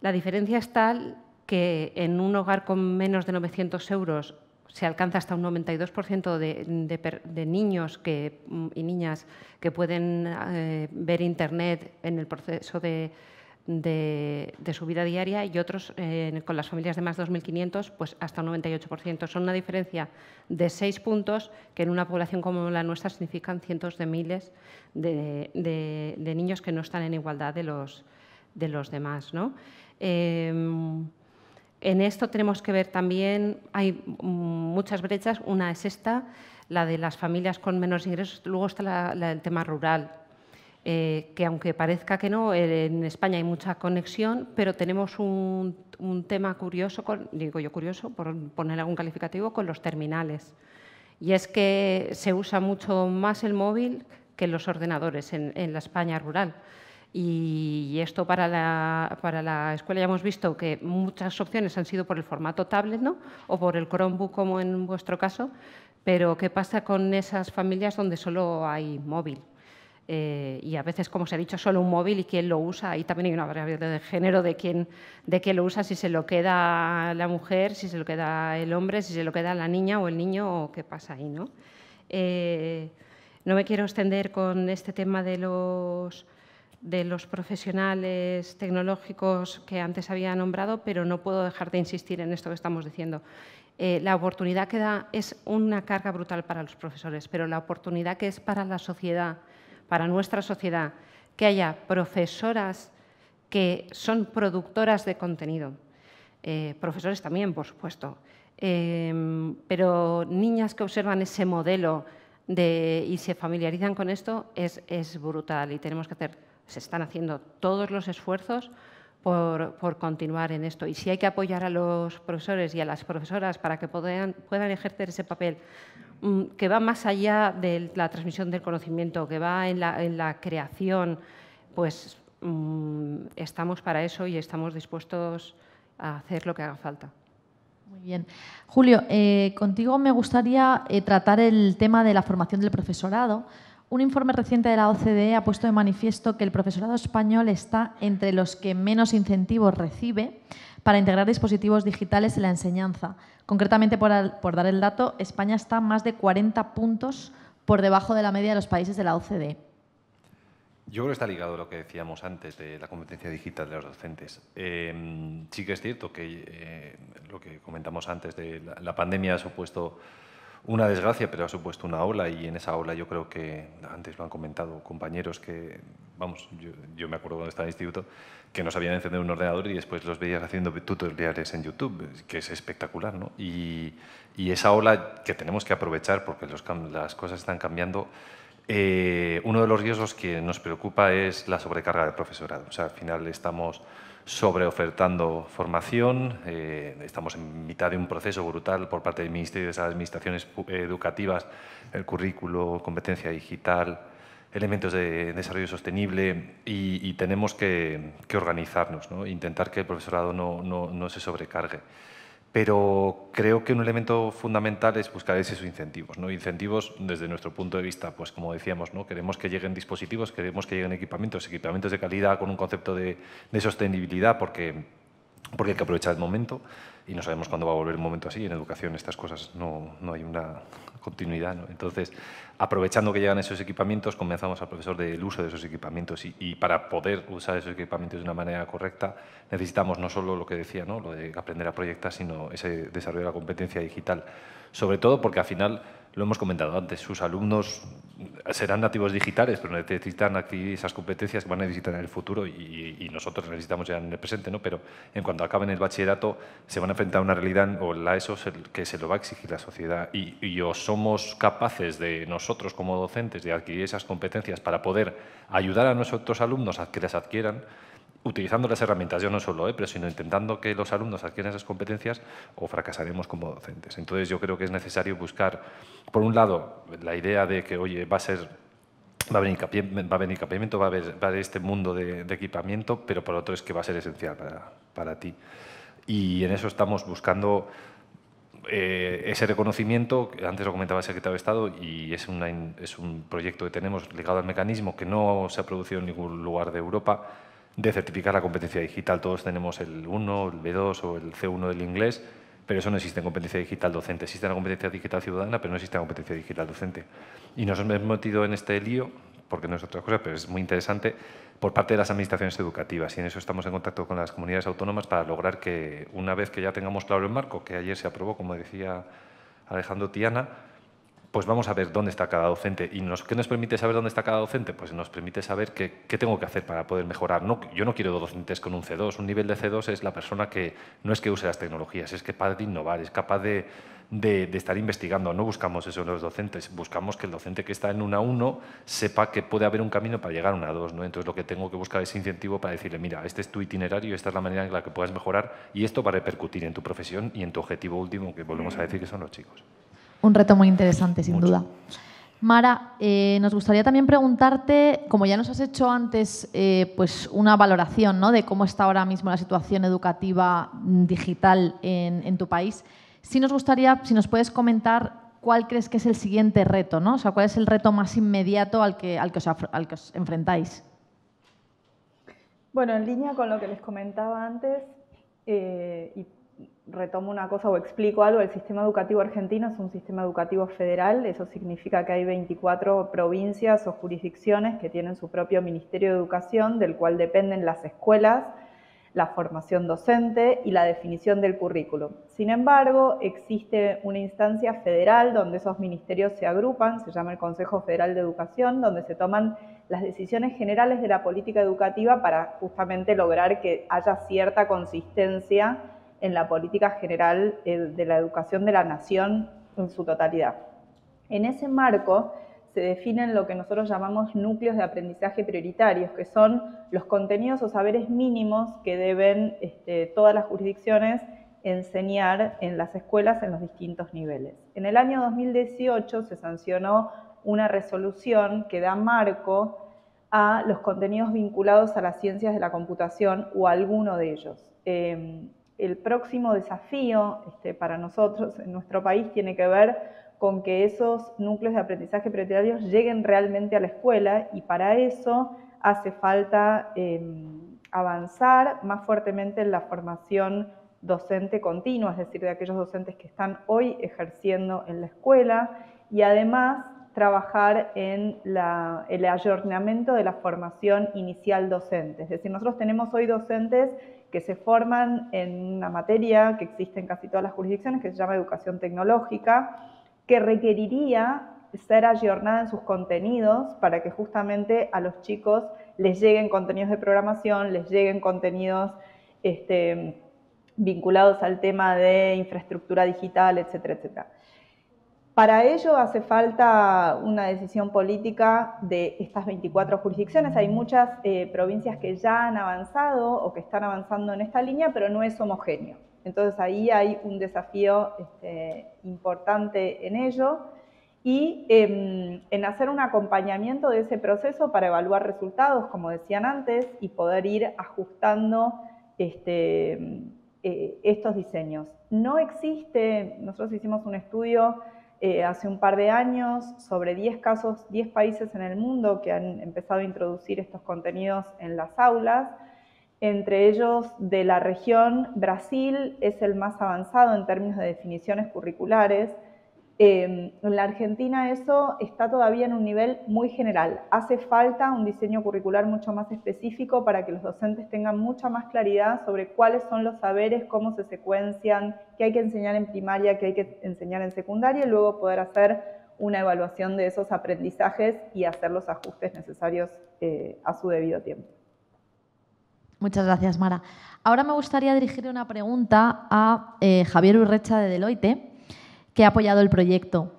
la diferencia es tal que en un hogar con menos de 900 euros se alcanza hasta un 92% de, niños mm, y niñas que pueden eh, ver Internet en el proceso de, de, su vida diaria y otros eh, con las familias de más de 2.500, pues hasta un 98%. Son una diferencia de seis puntos que en una población como la nuestra significan cientos de miles de, niños que no están en igualdad de los, de los demás. ¿no? Em, en esto tenemos que ver también, hay muchas brechas, una es esta, la de las familias con menos ingresos, luego está el tema rural, eh, que aunque parezca que no, eh, en España hay mucha conexión, pero tenemos un, tema curioso, digo yo curioso, por poner algún calificativo, con los terminales. Y es que se usa mucho más el móvil que los ordenadores en, la España rural. Y esto para la, para la, escuela ya hemos visto que muchas opciones han sido por el formato tablet ¿no? o por el Chromebook, como en vuestro caso, pero ¿qué pasa con esas familias donde solo hay móvil? Eh, y a veces, como se ha dicho, solo un móvil y quién lo usa. Ahí también hay una variable de género de quién, de quién lo usa, si se lo queda la mujer, si se lo queda el hombre, si se lo queda la niña o el niño o qué pasa ahí. ¿no? Eh, no me quiero extender con este tema de los, profesionales tecnológicos que antes había nombrado, pero no puedo dejar de insistir en esto que estamos diciendo. Eh, la oportunidad que da es una carga brutal para los profesores, pero la oportunidad que es para la sociedad para nuestra sociedad que haya profesoras que son productoras de contenido, eh, profesores también, por supuesto, em, pero niñas que observan ese modelo y se familiarizan con esto es, brutal y tenemos que hacer, se están haciendo todos los esfuerzos por, continuar en esto. Y si hay que apoyar a los profesores y a las profesoras para que puedan ejercer ese papel Mm, que va más allá de la transmisión del conocimiento, que va en la, creación, pues mm, estamos para eso y estamos dispuestos a hacer lo que haga falta. Muy bien. Julio, eh, contigo me gustaría eh, tratar el tema de la formación del profesorado. Un informe reciente de la OCDE ha puesto de manifiesto que el profesorado español está entre los que menos incentivos recibe para integrar dispositivos digitales en la enseñanza. Concretamente, por, dar el dato, España está más de 40 puntos por debajo de la media de los países de la OCDE. Yo creo que está ligado a lo que decíamos antes de la competencia digital de los docentes. Em, sí que es cierto que eh, lo que comentamos antes de la pandemia ha supuesto una desgracia, pero ha supuesto una ola y en esa ola yo creo que, antes lo han comentado compañeros que, vamos, yo, me acuerdo cuando estaba el instituto, que no sabían encender un ordenador y después los veías haciendo tutoriales en YouTube, que es espectacular, ¿no? Y, esa ola que tenemos que aprovechar porque las cosas están cambiando. Eh, uno de los riesgos que nos preocupa es la sobrecarga de profesorado. O sea, al final estamos sobre ofertando formación. Eh, estamos en mitad de un proceso brutal por parte del Ministerio de las Administraciones Educativas, el currículo, competencia digital, elementos de desarrollo sostenible y, tenemos que, organizarnos, intentar que el profesorado no se sobrecargue pero creo que un elemento fundamental es buscar esos incentivos. ¿no? Incentivos desde nuestro punto de vista, pues como decíamos, ¿no? queremos que lleguen dispositivos, queremos que lleguen equipamientos, equipamientos de calidad con un concepto de, sostenibilidad, porque, porque hay que aprovechar el momento y no sabemos cuándo va a volver un momento así. En educación estas cosas no, no hay una continuidad. ¿no? Entonces, aprovechando que llegan esos equipamientos, comenzamos al profesor del uso de esos equipamientos y, para poder usar esos equipamientos de una manera correcta necesitamos no solo lo que decía, ¿no? lo de aprender a proyectar, sino ese desarrollo de la competencia digital. Sobre todo porque al final lo hemos comentado antes, sus alumnos serán nativos digitales, pero necesitan adquirir esas competencias que van a necesitar en el futuro y, nosotros necesitamos ya en el presente, ¿no? Pero en cuanto acaben el bachillerato se van a enfrentar a una realidad o la ESO que se lo va a exigir la sociedad y, somos capaces de nosotros como docentes de adquirir esas competencias para poder ayudar a nuestros alumnos a que las adquieran utilizando las herramientas, yo no solo, ¿eh? sino intentando que los alumnos adquieran esas competencias o fracasaremos como docentes. Entonces yo creo que es necesario buscar, por un lado, la idea de que, oye, va a ser... Va a, venir, va va a haber, este mundo de, equipamiento, pero por otro es que va a ser esencial para, para ti. Y en eso estamos buscando eh, ese reconocimiento, antes lo comentaba el secretario de Estado, y es, es un proyecto que tenemos ligado al mecanismo que no se ha producido en ningún lugar de Europa, de certificar la competencia digital. Todos tenemos el 1, el B2 o el C1 del inglés, pero eso no existe en competencia digital docente. Existe la competencia digital ciudadana, pero no existe la competencia digital docente. Y nos hemos metido en este lío, porque no es otra cosa, pero es muy interesante, por parte de las administraciones educativas. Y en eso estamos en contacto con las comunidades autónomas para lograr que, una vez que ya tengamos claro el marco, que ayer se aprobó, como decía Alejandro Tiana, pues vamos a ver dónde está cada docente. ¿Y nos, qué nos permite saber dónde está cada docente? Pues nos permite saber qué, tengo que hacer para poder mejorar. yo no quiero docentes con un C2. Un nivel de C2 es la persona que no es que use las tecnologías, es capaz de innovar, es capaz de, estar investigando. No buscamos eso en los docentes, buscamos que el docente que está en una 1 sepa que puede haber un camino para llegar a una 2. ¿no? Entonces lo que tengo que buscar es incentivo para decirle, mira, este es tu itinerario, esta es la manera en la que puedas mejorar y esto va a repercutir en tu profesión y en tu objetivo último, que volvemos a decir que son los chicos un reto muy interesante, sin duda. Mara, eh, nos gustaría también preguntarte, como ya nos has hecho antes, eh, pues una valoración ¿no? de cómo está ahora mismo la situación educativa mm, digital en, tu país. Si nos gustaría, si nos puedes comentar cuál crees que es el siguiente reto, ¿no? O sea, cuál es el reto más inmediato al que, al que, os, enfrentáis. Bueno, en línea con lo que les comentaba antes eh, y retomo una cosa o explico algo, el sistema educativo argentino es un sistema educativo federal, eso significa que hay 24 provincias o jurisdicciones que tienen su propio Ministerio de Educación, del cual dependen las escuelas, la formación docente y la definición del currículum. Sin embargo, existe una instancia federal donde esos ministerios se agrupan, se llama el Consejo Federal de Educación, donde se toman las decisiones generales de la política educativa para justamente lograr que haya cierta consistencia en la política general eh, de la educación de la nación en su totalidad. En ese marco se definen lo que nosotros llamamos núcleos de aprendizaje prioritarios, que son los contenidos o saberes mínimos que deben este, todas las jurisdicciones enseñar en las escuelas en los distintos niveles. En el año 2018 se sancionó una resolución que da marco a los contenidos vinculados a las ciencias de la computación o alguno de ellos. Em, el próximo desafío este, para nosotros en nuestro país tiene que ver con que esos núcleos de aprendizaje prioritarios lleguen realmente a la escuela y para eso hace falta em, avanzar más fuertemente en la formación docente continua, es decir, de aquellos docentes que están hoy ejerciendo en la escuela y además trabajar en el ayornamiento de la formación inicial docente. Es decir, nosotros tenemos hoy docentes que se forman en una materia que existe en casi todas las jurisdicciones, que se llama educación tecnológica, que requeriría ser ayornada en sus contenidos para que justamente a los chicos les lleguen contenidos de programación, les lleguen contenidos este, vinculados al tema de infraestructura digital, etcétera, etcétera. Para ello hace falta una decisión política de estas 24 jurisdicciones. Hay muchas eh, provincias que ya han avanzado o que están avanzando en esta línea, pero no es homogéneo. Entonces ahí hay un desafío este, importante en ello y em, en hacer un acompañamiento de ese proceso para evaluar resultados, como decían antes, y poder ir ajustando este, eh, estos diseños. No existe, nosotros hicimos un estudio eh, hace un par de años sobre 10 casos, 10 países en el mundo que han empezado a introducir estos contenidos en las aulas. Entre ellos, de la región, Brasil es el más avanzado en términos de definiciones curriculares. Em, en la Argentina eso está todavía en un nivel muy general. Hace falta un diseño curricular mucho más específico para que los docentes tengan mucha más claridad sobre cuáles son los saberes, cómo se secuencian, qué hay que enseñar en primaria, qué hay que enseñar en secundaria y luego poder hacer una evaluación de esos aprendizajes y hacer los ajustes necesarios eh, a su debido tiempo. Muchas gracias, Mara. Ahora me gustaría dirigir una pregunta a eh, Javier Urrecha de Deloitte que ha apoyado el proyecto.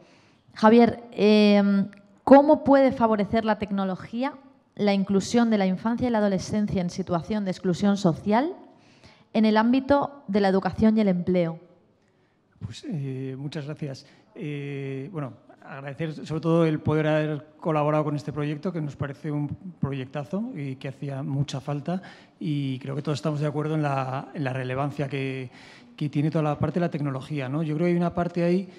Javier, em, ¿cómo puede favorecer la tecnología la inclusión de la infancia y la adolescencia en situación de exclusión social en el ámbito de la educación y el empleo? Pues, eh, muchas gracias. Eh, bueno, agradecer sobre todo el poder haber colaborado con este proyecto, que nos parece un proyectazo y que hacía mucha falta. Y creo que todos estamos de acuerdo en la, en la relevancia que, que tiene toda la parte de la tecnología. ¿no? Yo creo que hay una parte ahí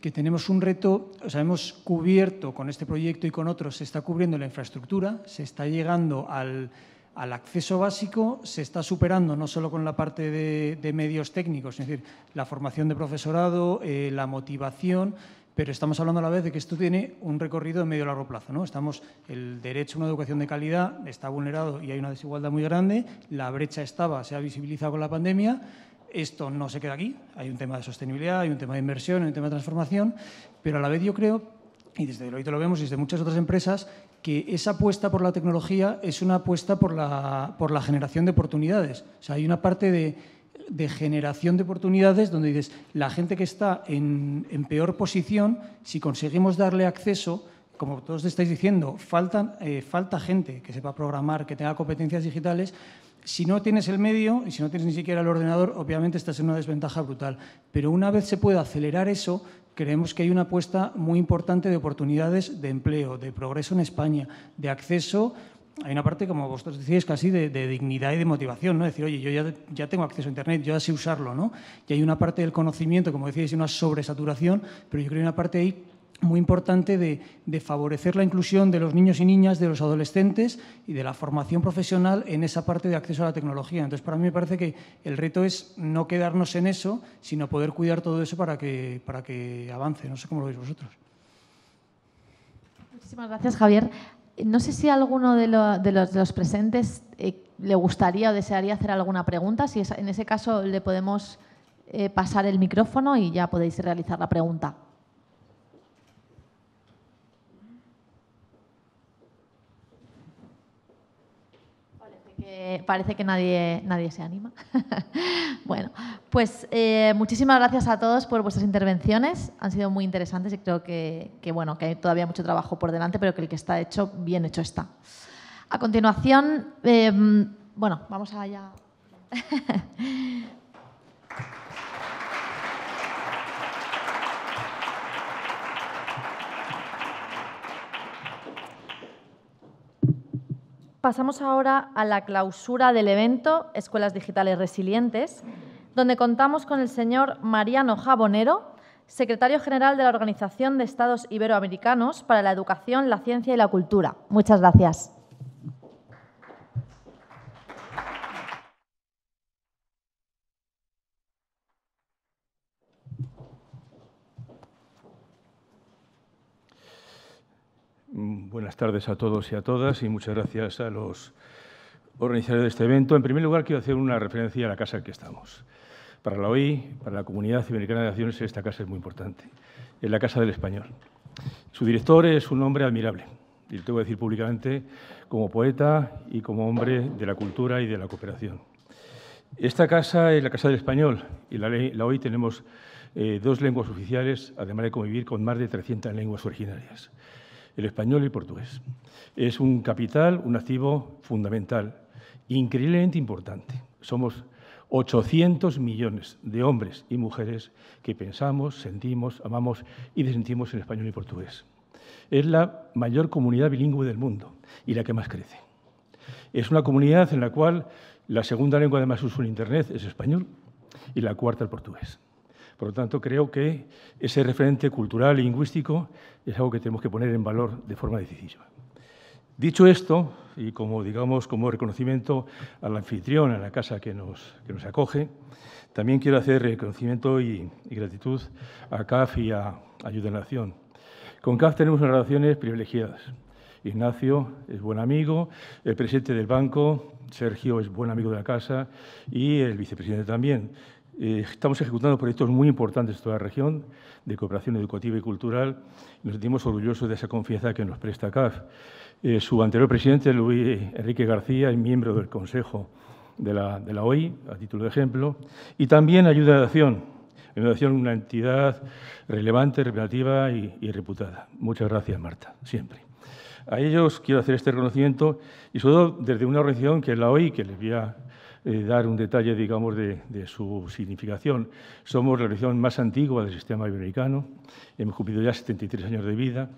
que tenemos un reto, o sea, hemos cubierto con este proyecto y con otros, se está cubriendo la infraestructura, se está llegando al, al acceso básico, se está superando no solo con la parte de, medios técnicos, es decir, la formación de profesorado, eh, la motivación, pero estamos hablando a la vez de que esto tiene un recorrido de medio y largo plazo. ¿no? Estamos, el derecho a una educación de calidad está vulnerado y hay una desigualdad muy grande, la brecha estaba, se ha visibilizado con la pandemia esto no se queda aquí. Hay un tema de sostenibilidad, hay un tema de inversión, hay un tema de transformación, pero a la vez yo creo, y desde te lo vemos y desde muchas otras empresas, que esa apuesta por la tecnología es una apuesta por la, por la generación de oportunidades. O sea, hay una parte de, generación de oportunidades donde dices, la gente que está en, peor posición, si conseguimos darle acceso, como todos estáis diciendo, faltan, eh, falta gente que sepa programar, que tenga competencias digitales, si no tienes el medio y si no tienes ni siquiera el ordenador, obviamente estás en una desventaja brutal. Pero una vez se pueda acelerar eso, creemos que hay una apuesta muy importante de oportunidades de empleo, de progreso en España, de acceso. Hay una parte, como vosotros decís, casi de, dignidad y de motivación, ¿no? Decir, oye, yo ya, tengo acceso a Internet, yo ya sé usarlo, ¿no? Y hay una parte del conocimiento, como decíais, una sobresaturación, pero yo creo que hay una parte ahí muy importante de, favorecer la inclusión de los niños y niñas, de los adolescentes y de la formación profesional en esa parte de acceso a la tecnología. Entonces, para mí me parece que el reto es no quedarnos en eso, sino poder cuidar todo eso para que, para que avance. No sé cómo lo veis vosotros. Muchísimas gracias, Javier. No sé si alguno de, los, presentes eh, le gustaría o desearía hacer alguna pregunta. Si en ese caso le podemos eh, pasar el micrófono y ya podéis realizar la pregunta. parece que nadie, nadie se anima. [laughs] bueno, pues eh, muchísimas gracias a todos por vuestras intervenciones. Han sido muy interesantes y creo que, bueno, que hay todavía mucho trabajo por delante, pero que el que está hecho, bien hecho está. A continuación, em, bueno, vamos allá. [laughs] pasamos ahora a la clausura del evento Escuelas Digitales Resilientes, donde contamos con el señor Mariano Jabonero, secretario general de la Organización de Estados Iberoamericanos para la Educación, la Ciencia y la Cultura. Muchas gracias. Buenas tardes a todos y a todas y muchas gracias a los organizadores de este evento. En primer lugar, quiero hacer una referencia a la casa en que estamos. Para la OI, para la Comunidad Iberoamericana de Naciones, esta casa es muy importante. Es la Casa del Español. Su director es un hombre admirable, y lo tengo que decir públicamente, como poeta y como hombre de la cultura y de la cooperación. Esta casa es la Casa del Español y la, la OI tenemos eh, dos lenguas oficiales, además de convivir con más de 300 lenguas originarias el español y el portugués. Es un capital, un activo fundamental, increíblemente importante. Somos 800 millones de hombres y mujeres que pensamos, sentimos, amamos y sentimos en español y portugués. Es la mayor comunidad bilingüe del mundo y la que más crece. Es una comunidad en la cual la segunda lengua de más uso en Internet es español y la cuarta el portugués. Por lo tanto, creo que ese referente cultural y e lingüístico es algo que tenemos que poner en valor de forma decisiva. Dicho esto, y como digamos como reconocimiento al anfitrión, a la casa que nos, acoge, también quiero hacer reconocimiento y, gratitud a CAF y a Ayuda en la Acción. Con CAF tenemos unas relaciones privilegiadas. Ignacio es buen amigo, el presidente del banco, Sergio es buen amigo de la casa y el vicepresidente también. Eh, estamos ejecutando proyectos muy importantes en toda la región de cooperación educativa y cultural. Nos sentimos orgullosos de esa confianza que nos presta CAF. Eh, su anterior presidente, Luis Enrique García, es miembro del Consejo de la, OI, a título de ejemplo, y también Ayuda de Acción, es una entidad relevante, representativa y, y, reputada. Muchas gracias, Marta, siempre. A ellos quiero hacer este reconocimiento y sobre todo desde una organización que es la OI, que les voy a eh, dar un detalle, digamos, de, su significación. Somos la religión más antigua del sistema iberoamericano, hemos cumplido ya 73 años de vida,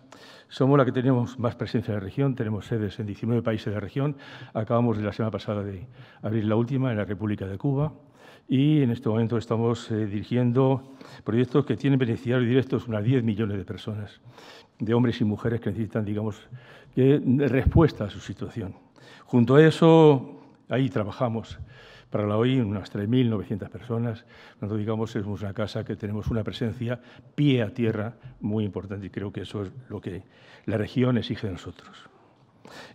somos la que tenemos más presencia en la región, tenemos sedes en 19 países de la región, acabamos de la semana pasada de abrir la última en la República de Cuba, y en este momento estamos eh, dirigiendo proyectos que tienen beneficiarios directos unas 10 millones de personas, de hombres y mujeres que necesitan, digamos, que, respuesta a su situación. Junto a eso, ahí trabajamos para la OI, unas 3.900 personas. cuando digamos, es una casa que tenemos una presencia pie a tierra muy importante y creo que eso es lo que la región exige de nosotros.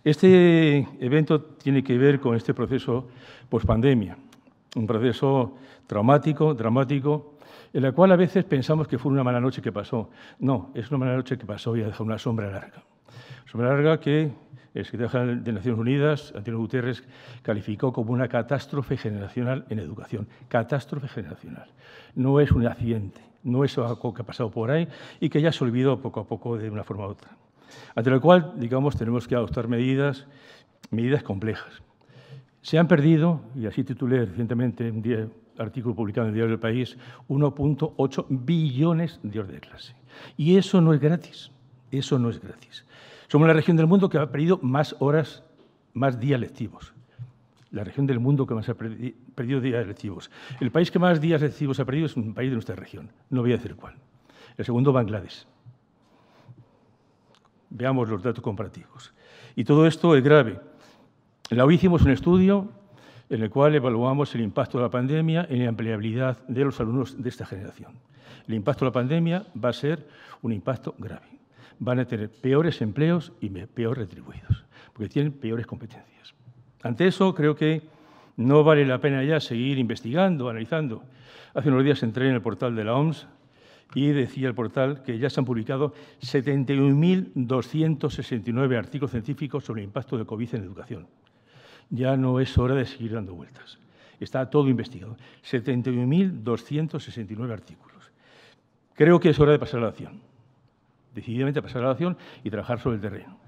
Este evento tiene que ver con este proceso pospandemia, un proceso traumático, dramático, en el cual a veces pensamos que fue una mala noche que pasó. No, es una mala noche que pasó y ha dejado una sombra larga. Sombra larga que el secretario general de Naciones Unidas, Antonio Guterres, calificó como una catástrofe generacional en educación. Catástrofe generacional. No es un accidente, no es algo que ha pasado por ahí y que ya se olvidó poco a poco de una forma u otra. Ante lo cual, digamos, tenemos que adoptar medidas, medidas complejas. Se han perdido, y así titulé recientemente un artículo publicado en el Diario del País, 1.8 billones de horas de clase. Y eso no es gratis, eso no es gratis. Somos la región del mundo que ha perdido más horas, más días lectivos. La región del mundo que más ha perdido días lectivos. El país que más días lectivos ha perdido es un país de nuestra región. No voy a decir cuál. El segundo, Bangladesh. Veamos los datos comparativos. Y todo esto es grave. En la OI hicimos un estudio en el cual evaluamos el impacto de la pandemia en la empleabilidad de los alumnos de esta generación. El impacto de la pandemia va a ser un impacto grave van a tener peores empleos y peor retribuidos, porque tienen peores competencias. Ante eso, creo que no vale la pena ya seguir investigando, analizando. Hace unos días entré en el portal de la OMS y decía el portal que ya se han publicado 71.269 artículos científicos sobre el impacto de COVID en educación. Ya no es hora de seguir dando vueltas. Está todo investigado. 71.269 artículos. Creo que es hora de pasar a la acción decididamente pasar a la acción y trabajar sobre el terreno.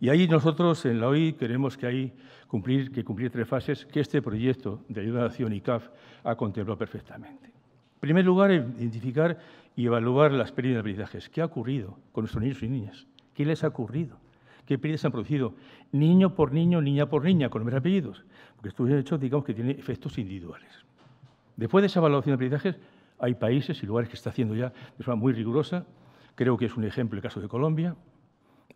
Y ahí nosotros en la OI queremos que hay cumplir, que cumplir tres fases que este proyecto de ayuda a la acción ICAF ha contemplado perfectamente. En primer lugar, identificar y evaluar las pérdidas de aprendizajes. ¿Qué ha ocurrido con nuestros niños y niñas? ¿Qué les ha ocurrido? ¿Qué pérdidas han producido? Niño por niño, niña por niña, con mismos apellidos. Porque esto hecho, digamos, que tiene efectos individuales. Después de esa evaluación de aprendizajes, hay países y lugares que está haciendo ya de forma muy rigurosa Creo que es un ejemplo el caso de Colombia,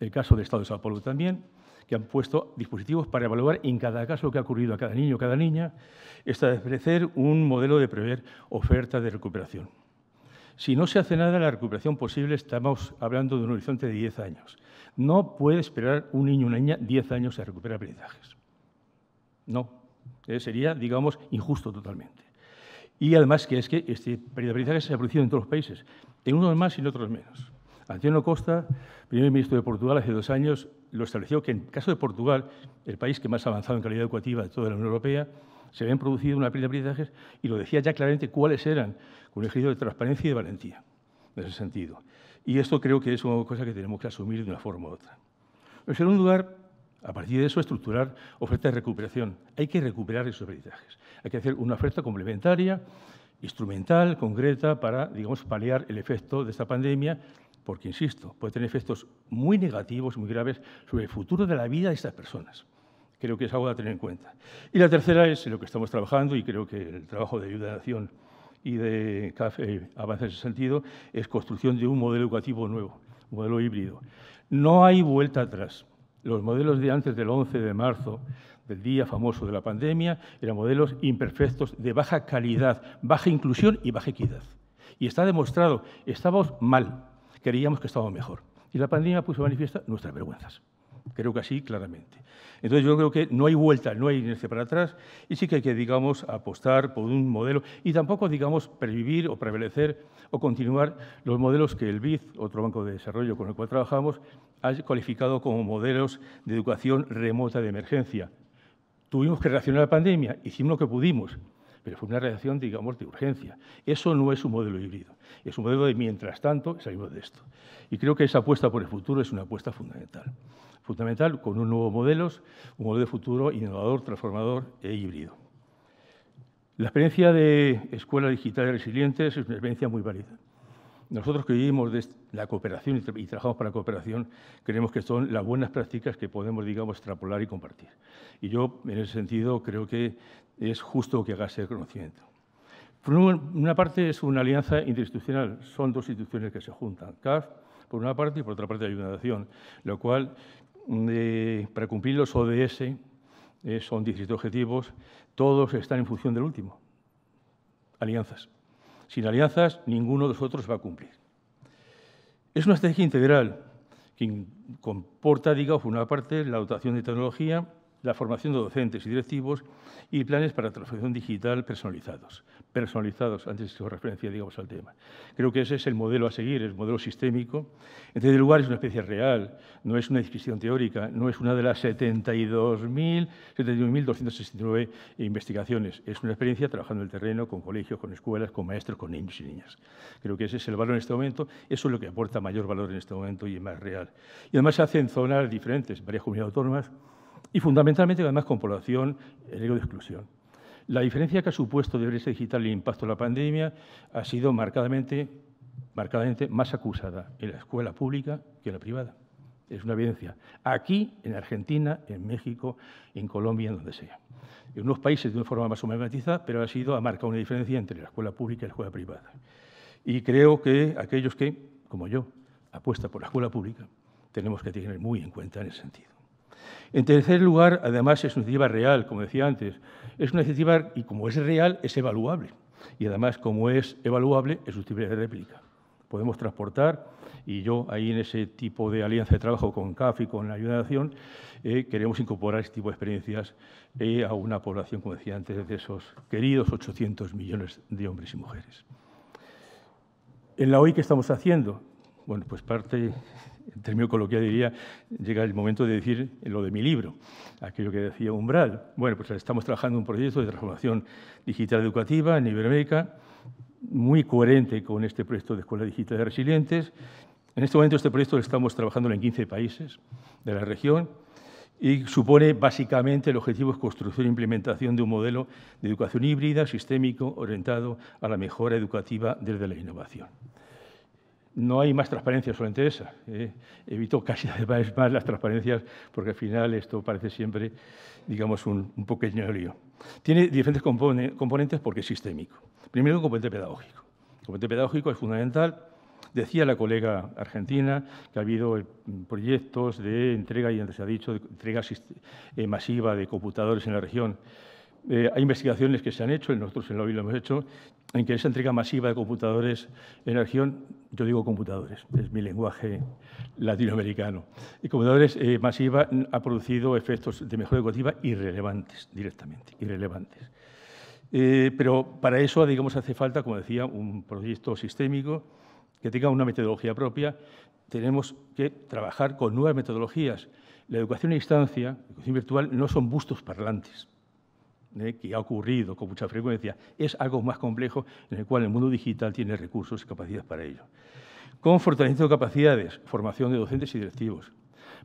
el caso del Estado de Sao Paulo también, que han puesto dispositivos para evaluar en cada caso lo que ha ocurrido a cada niño o cada niña, establecer un modelo de prever oferta de recuperación. Si no se hace nada, la recuperación posible estamos hablando de un horizonte de 10 años. No puede esperar un niño o una niña 10 años a recuperar aprendizajes. No. Eh, sería, digamos, injusto totalmente. Y además que es que este periodo de aprendizaje se ha producido en todos los países, en unos más y en otros menos. Antonio Costa, primer ministro de Portugal, hace dos años lo estableció que en caso de Portugal, el país que más ha avanzado en calidad educativa de toda la Unión Europea, se habían producido una pérdida de aprendizajes y lo decía ya claramente cuáles eran, con un ejercicio de transparencia y de valentía, en ese sentido. Y esto creo que es una cosa que tenemos que asumir de una forma u otra. En segundo lugar, a partir de eso, estructurar ofertas de recuperación. Hay que recuperar esos aprendizajes. Hay que hacer una oferta complementaria, instrumental, concreta, para, digamos, paliar el efecto de esta pandemia porque, insisto, puede tener efectos muy negativos, muy graves, sobre el futuro de la vida de estas personas. Creo que es algo a tener en cuenta. Y la tercera es lo que estamos trabajando, y creo que el trabajo de ayuda de acción y de CAFE eh, avanza en ese sentido, es construcción de un modelo educativo nuevo, un modelo híbrido. No hay vuelta atrás. Los modelos de antes del 11 de marzo, del día famoso de la pandemia, eran modelos imperfectos, de baja calidad, baja inclusión y baja equidad. Y está demostrado, estábamos mal creíamos que estábamos mejor. Y la pandemia puso manifiesta nuestras vergüenzas. Creo que así, claramente. Entonces yo creo que no hay vuelta, no hay inercia para atrás y sí que hay que, digamos, apostar por un modelo y tampoco, digamos, pervivir o prevalecer o continuar los modelos que el BID, otro banco de desarrollo con el cual trabajamos, ha cualificado como modelos de educación remota de emergencia. Tuvimos que reaccionar a la pandemia, hicimos lo que pudimos, pero fue una reacción, digamos, de urgencia. Eso no es un modelo híbrido, es un modelo de mientras tanto salimos de esto. Y creo que esa apuesta por el futuro es una apuesta fundamental. Fundamental con un nuevo modelo, un modelo de futuro innovador, transformador e híbrido. La experiencia de Escuela Digital Resilientes es una experiencia muy válida nosotros que vivimos de la cooperación y trabajamos para la cooperación, creemos que son las buenas prácticas que podemos, digamos, extrapolar y compartir. Y yo, en ese sentido, creo que es justo que haga ese conocimiento. Por una parte es una alianza interinstitucional, son dos instituciones que se juntan, CAF por una parte y por otra parte la Nación, lo cual, mm, eh, para cumplir los ODS, eh, son 17 objetivos, todos están en función del último, alianzas. Sin alianzas, ninguno de nosotros va a cumplir. Es una estrategia integral que comporta, digamos, por una parte la dotación de tecnología, la formación de docentes y directivos y planes para transformación digital personalizados. Personalizados, antes hizo referencia, digamos, al tema. Creo que ese es el modelo a seguir, el modelo sistémico. En tercer lugar, es una especie real, no es una descripción teórica, no es una de las 72.269 investigaciones. Es una experiencia trabajando en el terreno, con colegios, con escuelas, con maestros, con niños y niñas. Creo que ese es el valor en este momento, eso es lo que aporta mayor valor en este momento y es más real. Y además se hace en zonas diferentes, varias comunidades autónomas, y fundamentalmente además con población en eh, ego de exclusión. La diferencia que ha supuesto de brecha digital y el impacto de la pandemia ha sido marcadamente, marcadamente más acusada en la escuela pública que en la privada. Es una evidencia. Aquí, en Argentina, en México, en Colombia, en donde sea. En unos países de una forma más o pero ha sido, ha marcado una diferencia entre la escuela pública y la escuela privada. Y creo que aquellos que, como yo, apuestan por la escuela pública, tenemos que tener muy en cuenta en ese sentido. En tercer lugar, además, es una iniciativa real, como decía antes. Es una iniciativa y como es real, es evaluable. Y además, como es evaluable, es tipo de réplica. Podemos transportar, y yo ahí en ese tipo de alianza de trabajo con CAF y con la Ayuda de Nación, eh, queremos incorporar este tipo de experiencias eh, a una población, como decía antes, de esos queridos 800 millones de hombres y mujeres. En la OI, que estamos haciendo? Bueno, pues parte en términos coloquial diría, llega el momento de decir lo de mi libro, aquello que decía Umbral. Bueno, pues estamos trabajando un proyecto de transformación digital educativa en Iberoamérica, muy coherente con este proyecto de Escuela Digital de Resilientes. En este momento este proyecto lo estamos trabajando en 15 países de la región y supone básicamente el objetivo es construcción e implementación de un modelo de educación híbrida, sistémico, orientado a la mejora educativa desde la innovación no hay más transparencia solamente esa. Eh, evito casi [laughs] además más las transparencias porque al final esto parece siempre, digamos, un, pequeño lío. Tiene diferentes componentes porque es sistémico. Primero, el componente pedagógico. El componente pedagógico es fundamental. Decía la colega argentina que ha habido eh, proyectos de entrega, y antes se ha dicho, de entrega eh, masiva de computadores en la región eh, hay investigaciones que se han hecho, nosotros en la lo hemos hecho, en que esa entrega masiva de computadores en la región, yo digo computadores, es mi lenguaje latinoamericano, y computadores eh, masiva ha producido efectos de mejora educativa irrelevantes, directamente, irrelevantes. Eh, pero para eso, digamos, hace falta, como decía, un proyecto sistémico que tenga una metodología propia. Tenemos que trabajar con nuevas metodologías. La educación a distancia, la educación virtual, no son bustos parlantes ¿eh? que ha ocurrido con mucha frecuencia, es algo más complejo en el cual el mundo digital tiene recursos y capacidades para ello. Con fortalecimiento de capacidades, formación de docentes y directivos.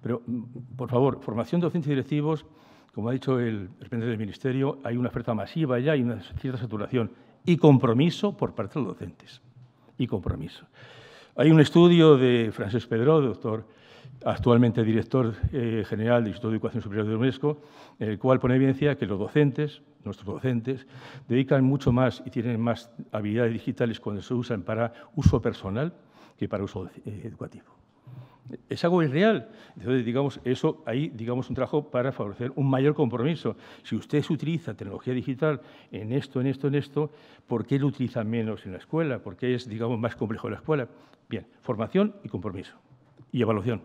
Pero, mm, por favor, formación de docentes y directivos, como ha dicho el representante del Ministerio, hay una oferta masiva ya y una cierta saturación. Y compromiso por parte de los docentes. Y compromiso. Hay un estudio de Francesc Pedro, doctor actualmente director eh, general del Instituto de Educación Superior de UNESCO, en el cual pone evidencia que los docentes, nuestros docentes, dedican mucho más y tienen más habilidades digitales cuando se usan para uso personal que para uso eh, educativo. Es algo irreal. Entonces, digamos, eso ahí, digamos, un trabajo para favorecer un mayor compromiso. Si usted utiliza tecnología digital en esto, en esto, en esto, ¿por qué lo utiliza menos en la escuela? ¿Por qué es, digamos, más complejo en la escuela? Bien, formación y compromiso. Y evaluación.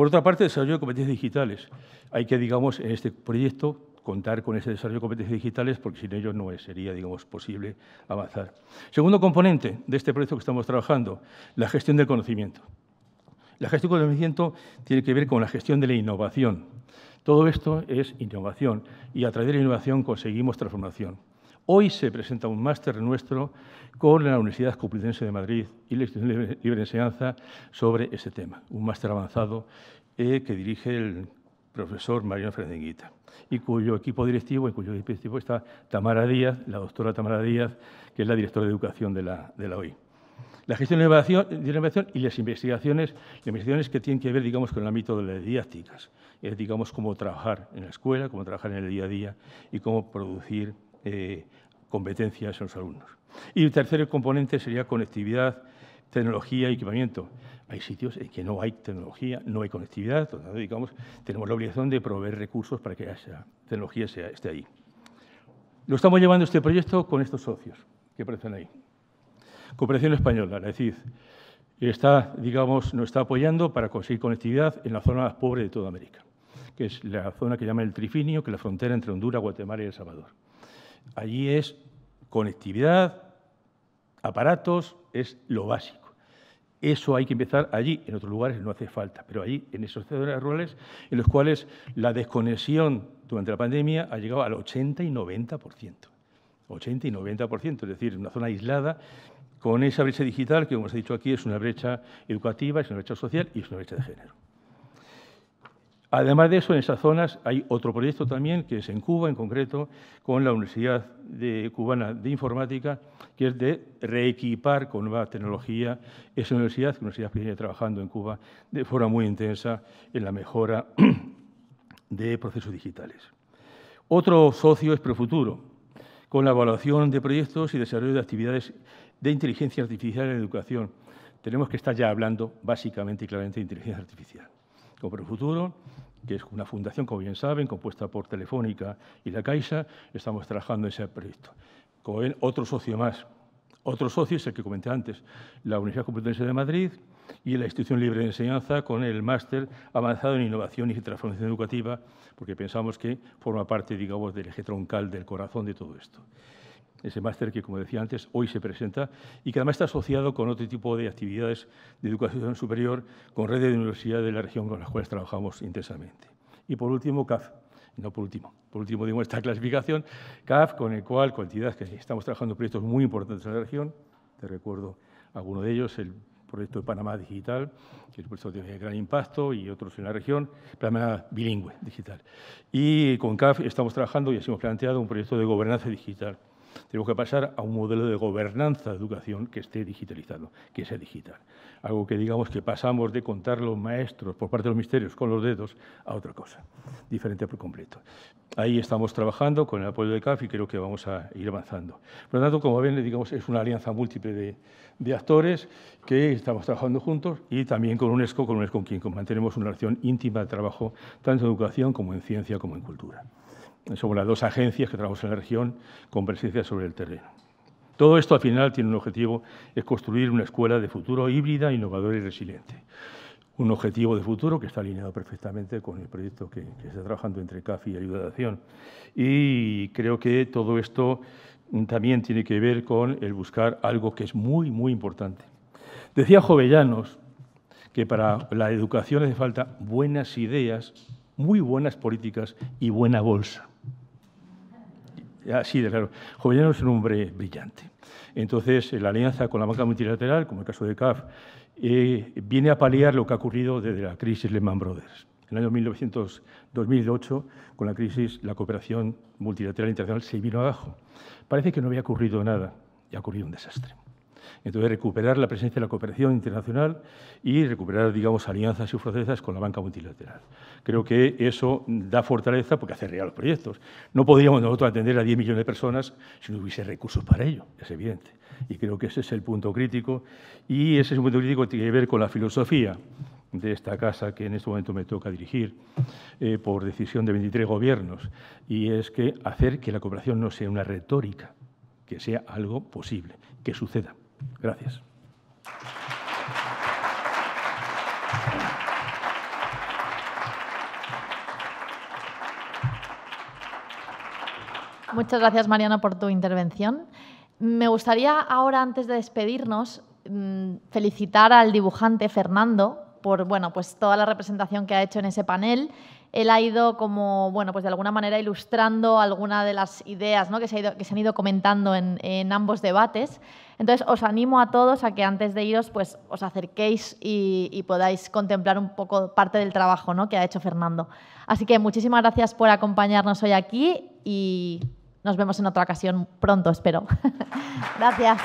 Por otra parte, desarrollo de competencias digitales. Hay que, digamos, en este proyecto contar con ese desarrollo de competencias digitales porque sin ello no sería, digamos, posible avanzar. Segundo componente de este proyecto que estamos trabajando, la gestión del conocimiento. La gestión del conocimiento tiene que ver con la gestión de la innovación. Todo esto es innovación y a través de la innovación conseguimos transformación. Hoy se presenta un máster nuestro con la Universidad Complutense de Madrid y la Institución Libre de Enseñanza sobre ese tema, un máster avanzado eh, que dirige el profesor Mariano Fernández y cuyo equipo directivo, en cuyo equipo directivo está Tamara Díaz, la doctora Tamara Díaz, que es la directora de educación de la, de la OI. La gestión de la, innovación, y las investigaciones, investigaciones que tienen que ver, digamos, con el ámbito de las didácticas, es, digamos, cómo trabajar en la escuela, cómo trabajar en el día a día y cómo producir eh, competencias en los alumnos. Y el tercer componente sería conectividad, tecnología y equipamiento. Hay sitios en que no hay tecnología, no hay conectividad, entonces, digamos, tenemos la obligación de proveer recursos para que esa tecnología sea, esté ahí. Lo estamos llevando este proyecto con estos socios que aparecen ahí. Cooperación Española, la decir, está, digamos, nos está apoyando para conseguir conectividad en la zona más pobre de toda América, que es la zona que llaman el Trifinio, que es la frontera entre Honduras, Guatemala y El Salvador. Allí es conectividad, aparatos, es lo básico. Eso hay que empezar allí, en otros lugares no hace falta, pero allí, en esos ciudadanos rurales, en los cuales la desconexión durante la pandemia ha llegado al 80 y 90%. 80 y 90%, es decir, una zona aislada con esa brecha digital que, como os he dicho aquí, es una brecha educativa, es una brecha social y es una brecha de género. Además de eso, en esas zonas hay otro proyecto también, que es en Cuba en concreto, con la Universidad de Cubana de Informática, que es de reequipar con nueva tecnología esa universidad, una universidad que viene trabajando en Cuba de forma muy intensa en la mejora [clears throat] de procesos digitales. Otro socio es Profuturo, con la evaluación de proyectos y desarrollo de actividades de inteligencia artificial en educación. Tenemos que estar ya hablando básicamente y claramente de inteligencia artificial el Futuro, que es una fundación, como bien saben, compuesta por Telefónica y la Caixa, estamos trabajando en ese proyecto. Con otro socio más. Otro socio es el que comenté antes, la Universidad Complutense de Madrid y la Institución Libre de Enseñanza con el máster avanzado en innovación y transformación educativa, porque pensamos que forma parte, digamos, del eje troncal del corazón de todo esto ese máster que, como decía antes, hoy se presenta y que además está asociado con otro tipo de actividades de educación superior, con redes de universidades de la región con las cuales trabajamos intensamente. Y por último, CAF. No por último, por último digo esta [laughs] clasificación, CAF, con el cual, con entidades que estamos trabajando proyectos muy importantes en la región, te recuerdo alguno de ellos, el proyecto de Panamá Digital, que es un proyecto de gran impacto, y otros en la región, Panamá Bilingüe Digital. Y con CAF estamos trabajando y así hemos planteado un proyecto de gobernanza digital tenemos que pasar a un modelo de gobernanza de educación que esté digitalizado, que sea digital. Algo que digamos que pasamos de contar los maestros por parte de los misterios con los dedos a otra cosa, diferente por completo. Ahí estamos trabajando con el apoyo de CAF y creo que vamos a ir avanzando. Por lo tanto, como ven, digamos, es una alianza múltiple de, de actores que estamos trabajando juntos y también con UNESCO, con UNESCO con quien mantenemos una relación íntima de trabajo, tanto en educación como en ciencia como en cultura. Somos las dos agencias que trabajamos en la región con presencia sobre el terreno. Todo esto al final tiene un objetivo, es construir una escuela de futuro híbrida, innovadora y resiliente. Un objetivo de futuro que está alineado perfectamente con el proyecto que, que está trabajando entre CAFI y Ayuda de Acción. Y creo que todo esto también tiene que ver con el buscar algo que es muy, muy importante. Decía Jovellanos que para la educación hace falta buenas ideas, muy buenas políticas y buena bolsa. Ah, sí, de claro. Jovellanos es un hombre brillante. Entonces, la alianza con la banca multilateral, como el caso de CAF, eh, viene a paliar lo que ha ocurrido desde la crisis Lehman Brothers. En el año 2008, con la crisis, la cooperación multilateral internacional se vino abajo. Parece que no había ocurrido nada y ha ocurrido un desastre. Entonces, recuperar la presencia de la cooperación internacional y recuperar, digamos, alianzas y fortalezas con la banca multilateral. Creo que eso da fortaleza porque hace real los proyectos. No podríamos nosotros atender a 10 millones de personas si no hubiese recursos para ello, es evidente. Y creo que ese es el punto crítico. Y ese es un punto crítico que tiene que ver con la filosofía de esta casa que en este momento me toca dirigir eh, por decisión de 23 gobiernos, y es que hacer que la cooperación no sea una retórica, que sea algo posible, que suceda. Gracias. Muchas gracias, Mariana, por tu intervención. Me gustaría ahora, antes de despedirnos, mm, felicitar al dibujante Fernando por pues toda la representación que ha hecho en ese panel él ha ido como, bueno, pues de alguna manera ilustrando alguna de las ideas ¿no? que, se que, se han ido comentando en, ambos debates. Entonces, os animo a todos a que antes de iros, pues os acerquéis y, podáis contemplar un poco parte del trabajo ¿no? que ha hecho Fernando. Así que muchísimas gracias por acompañarnos hoy aquí y nos vemos en otra ocasión pronto, espero. [laughs] gracias.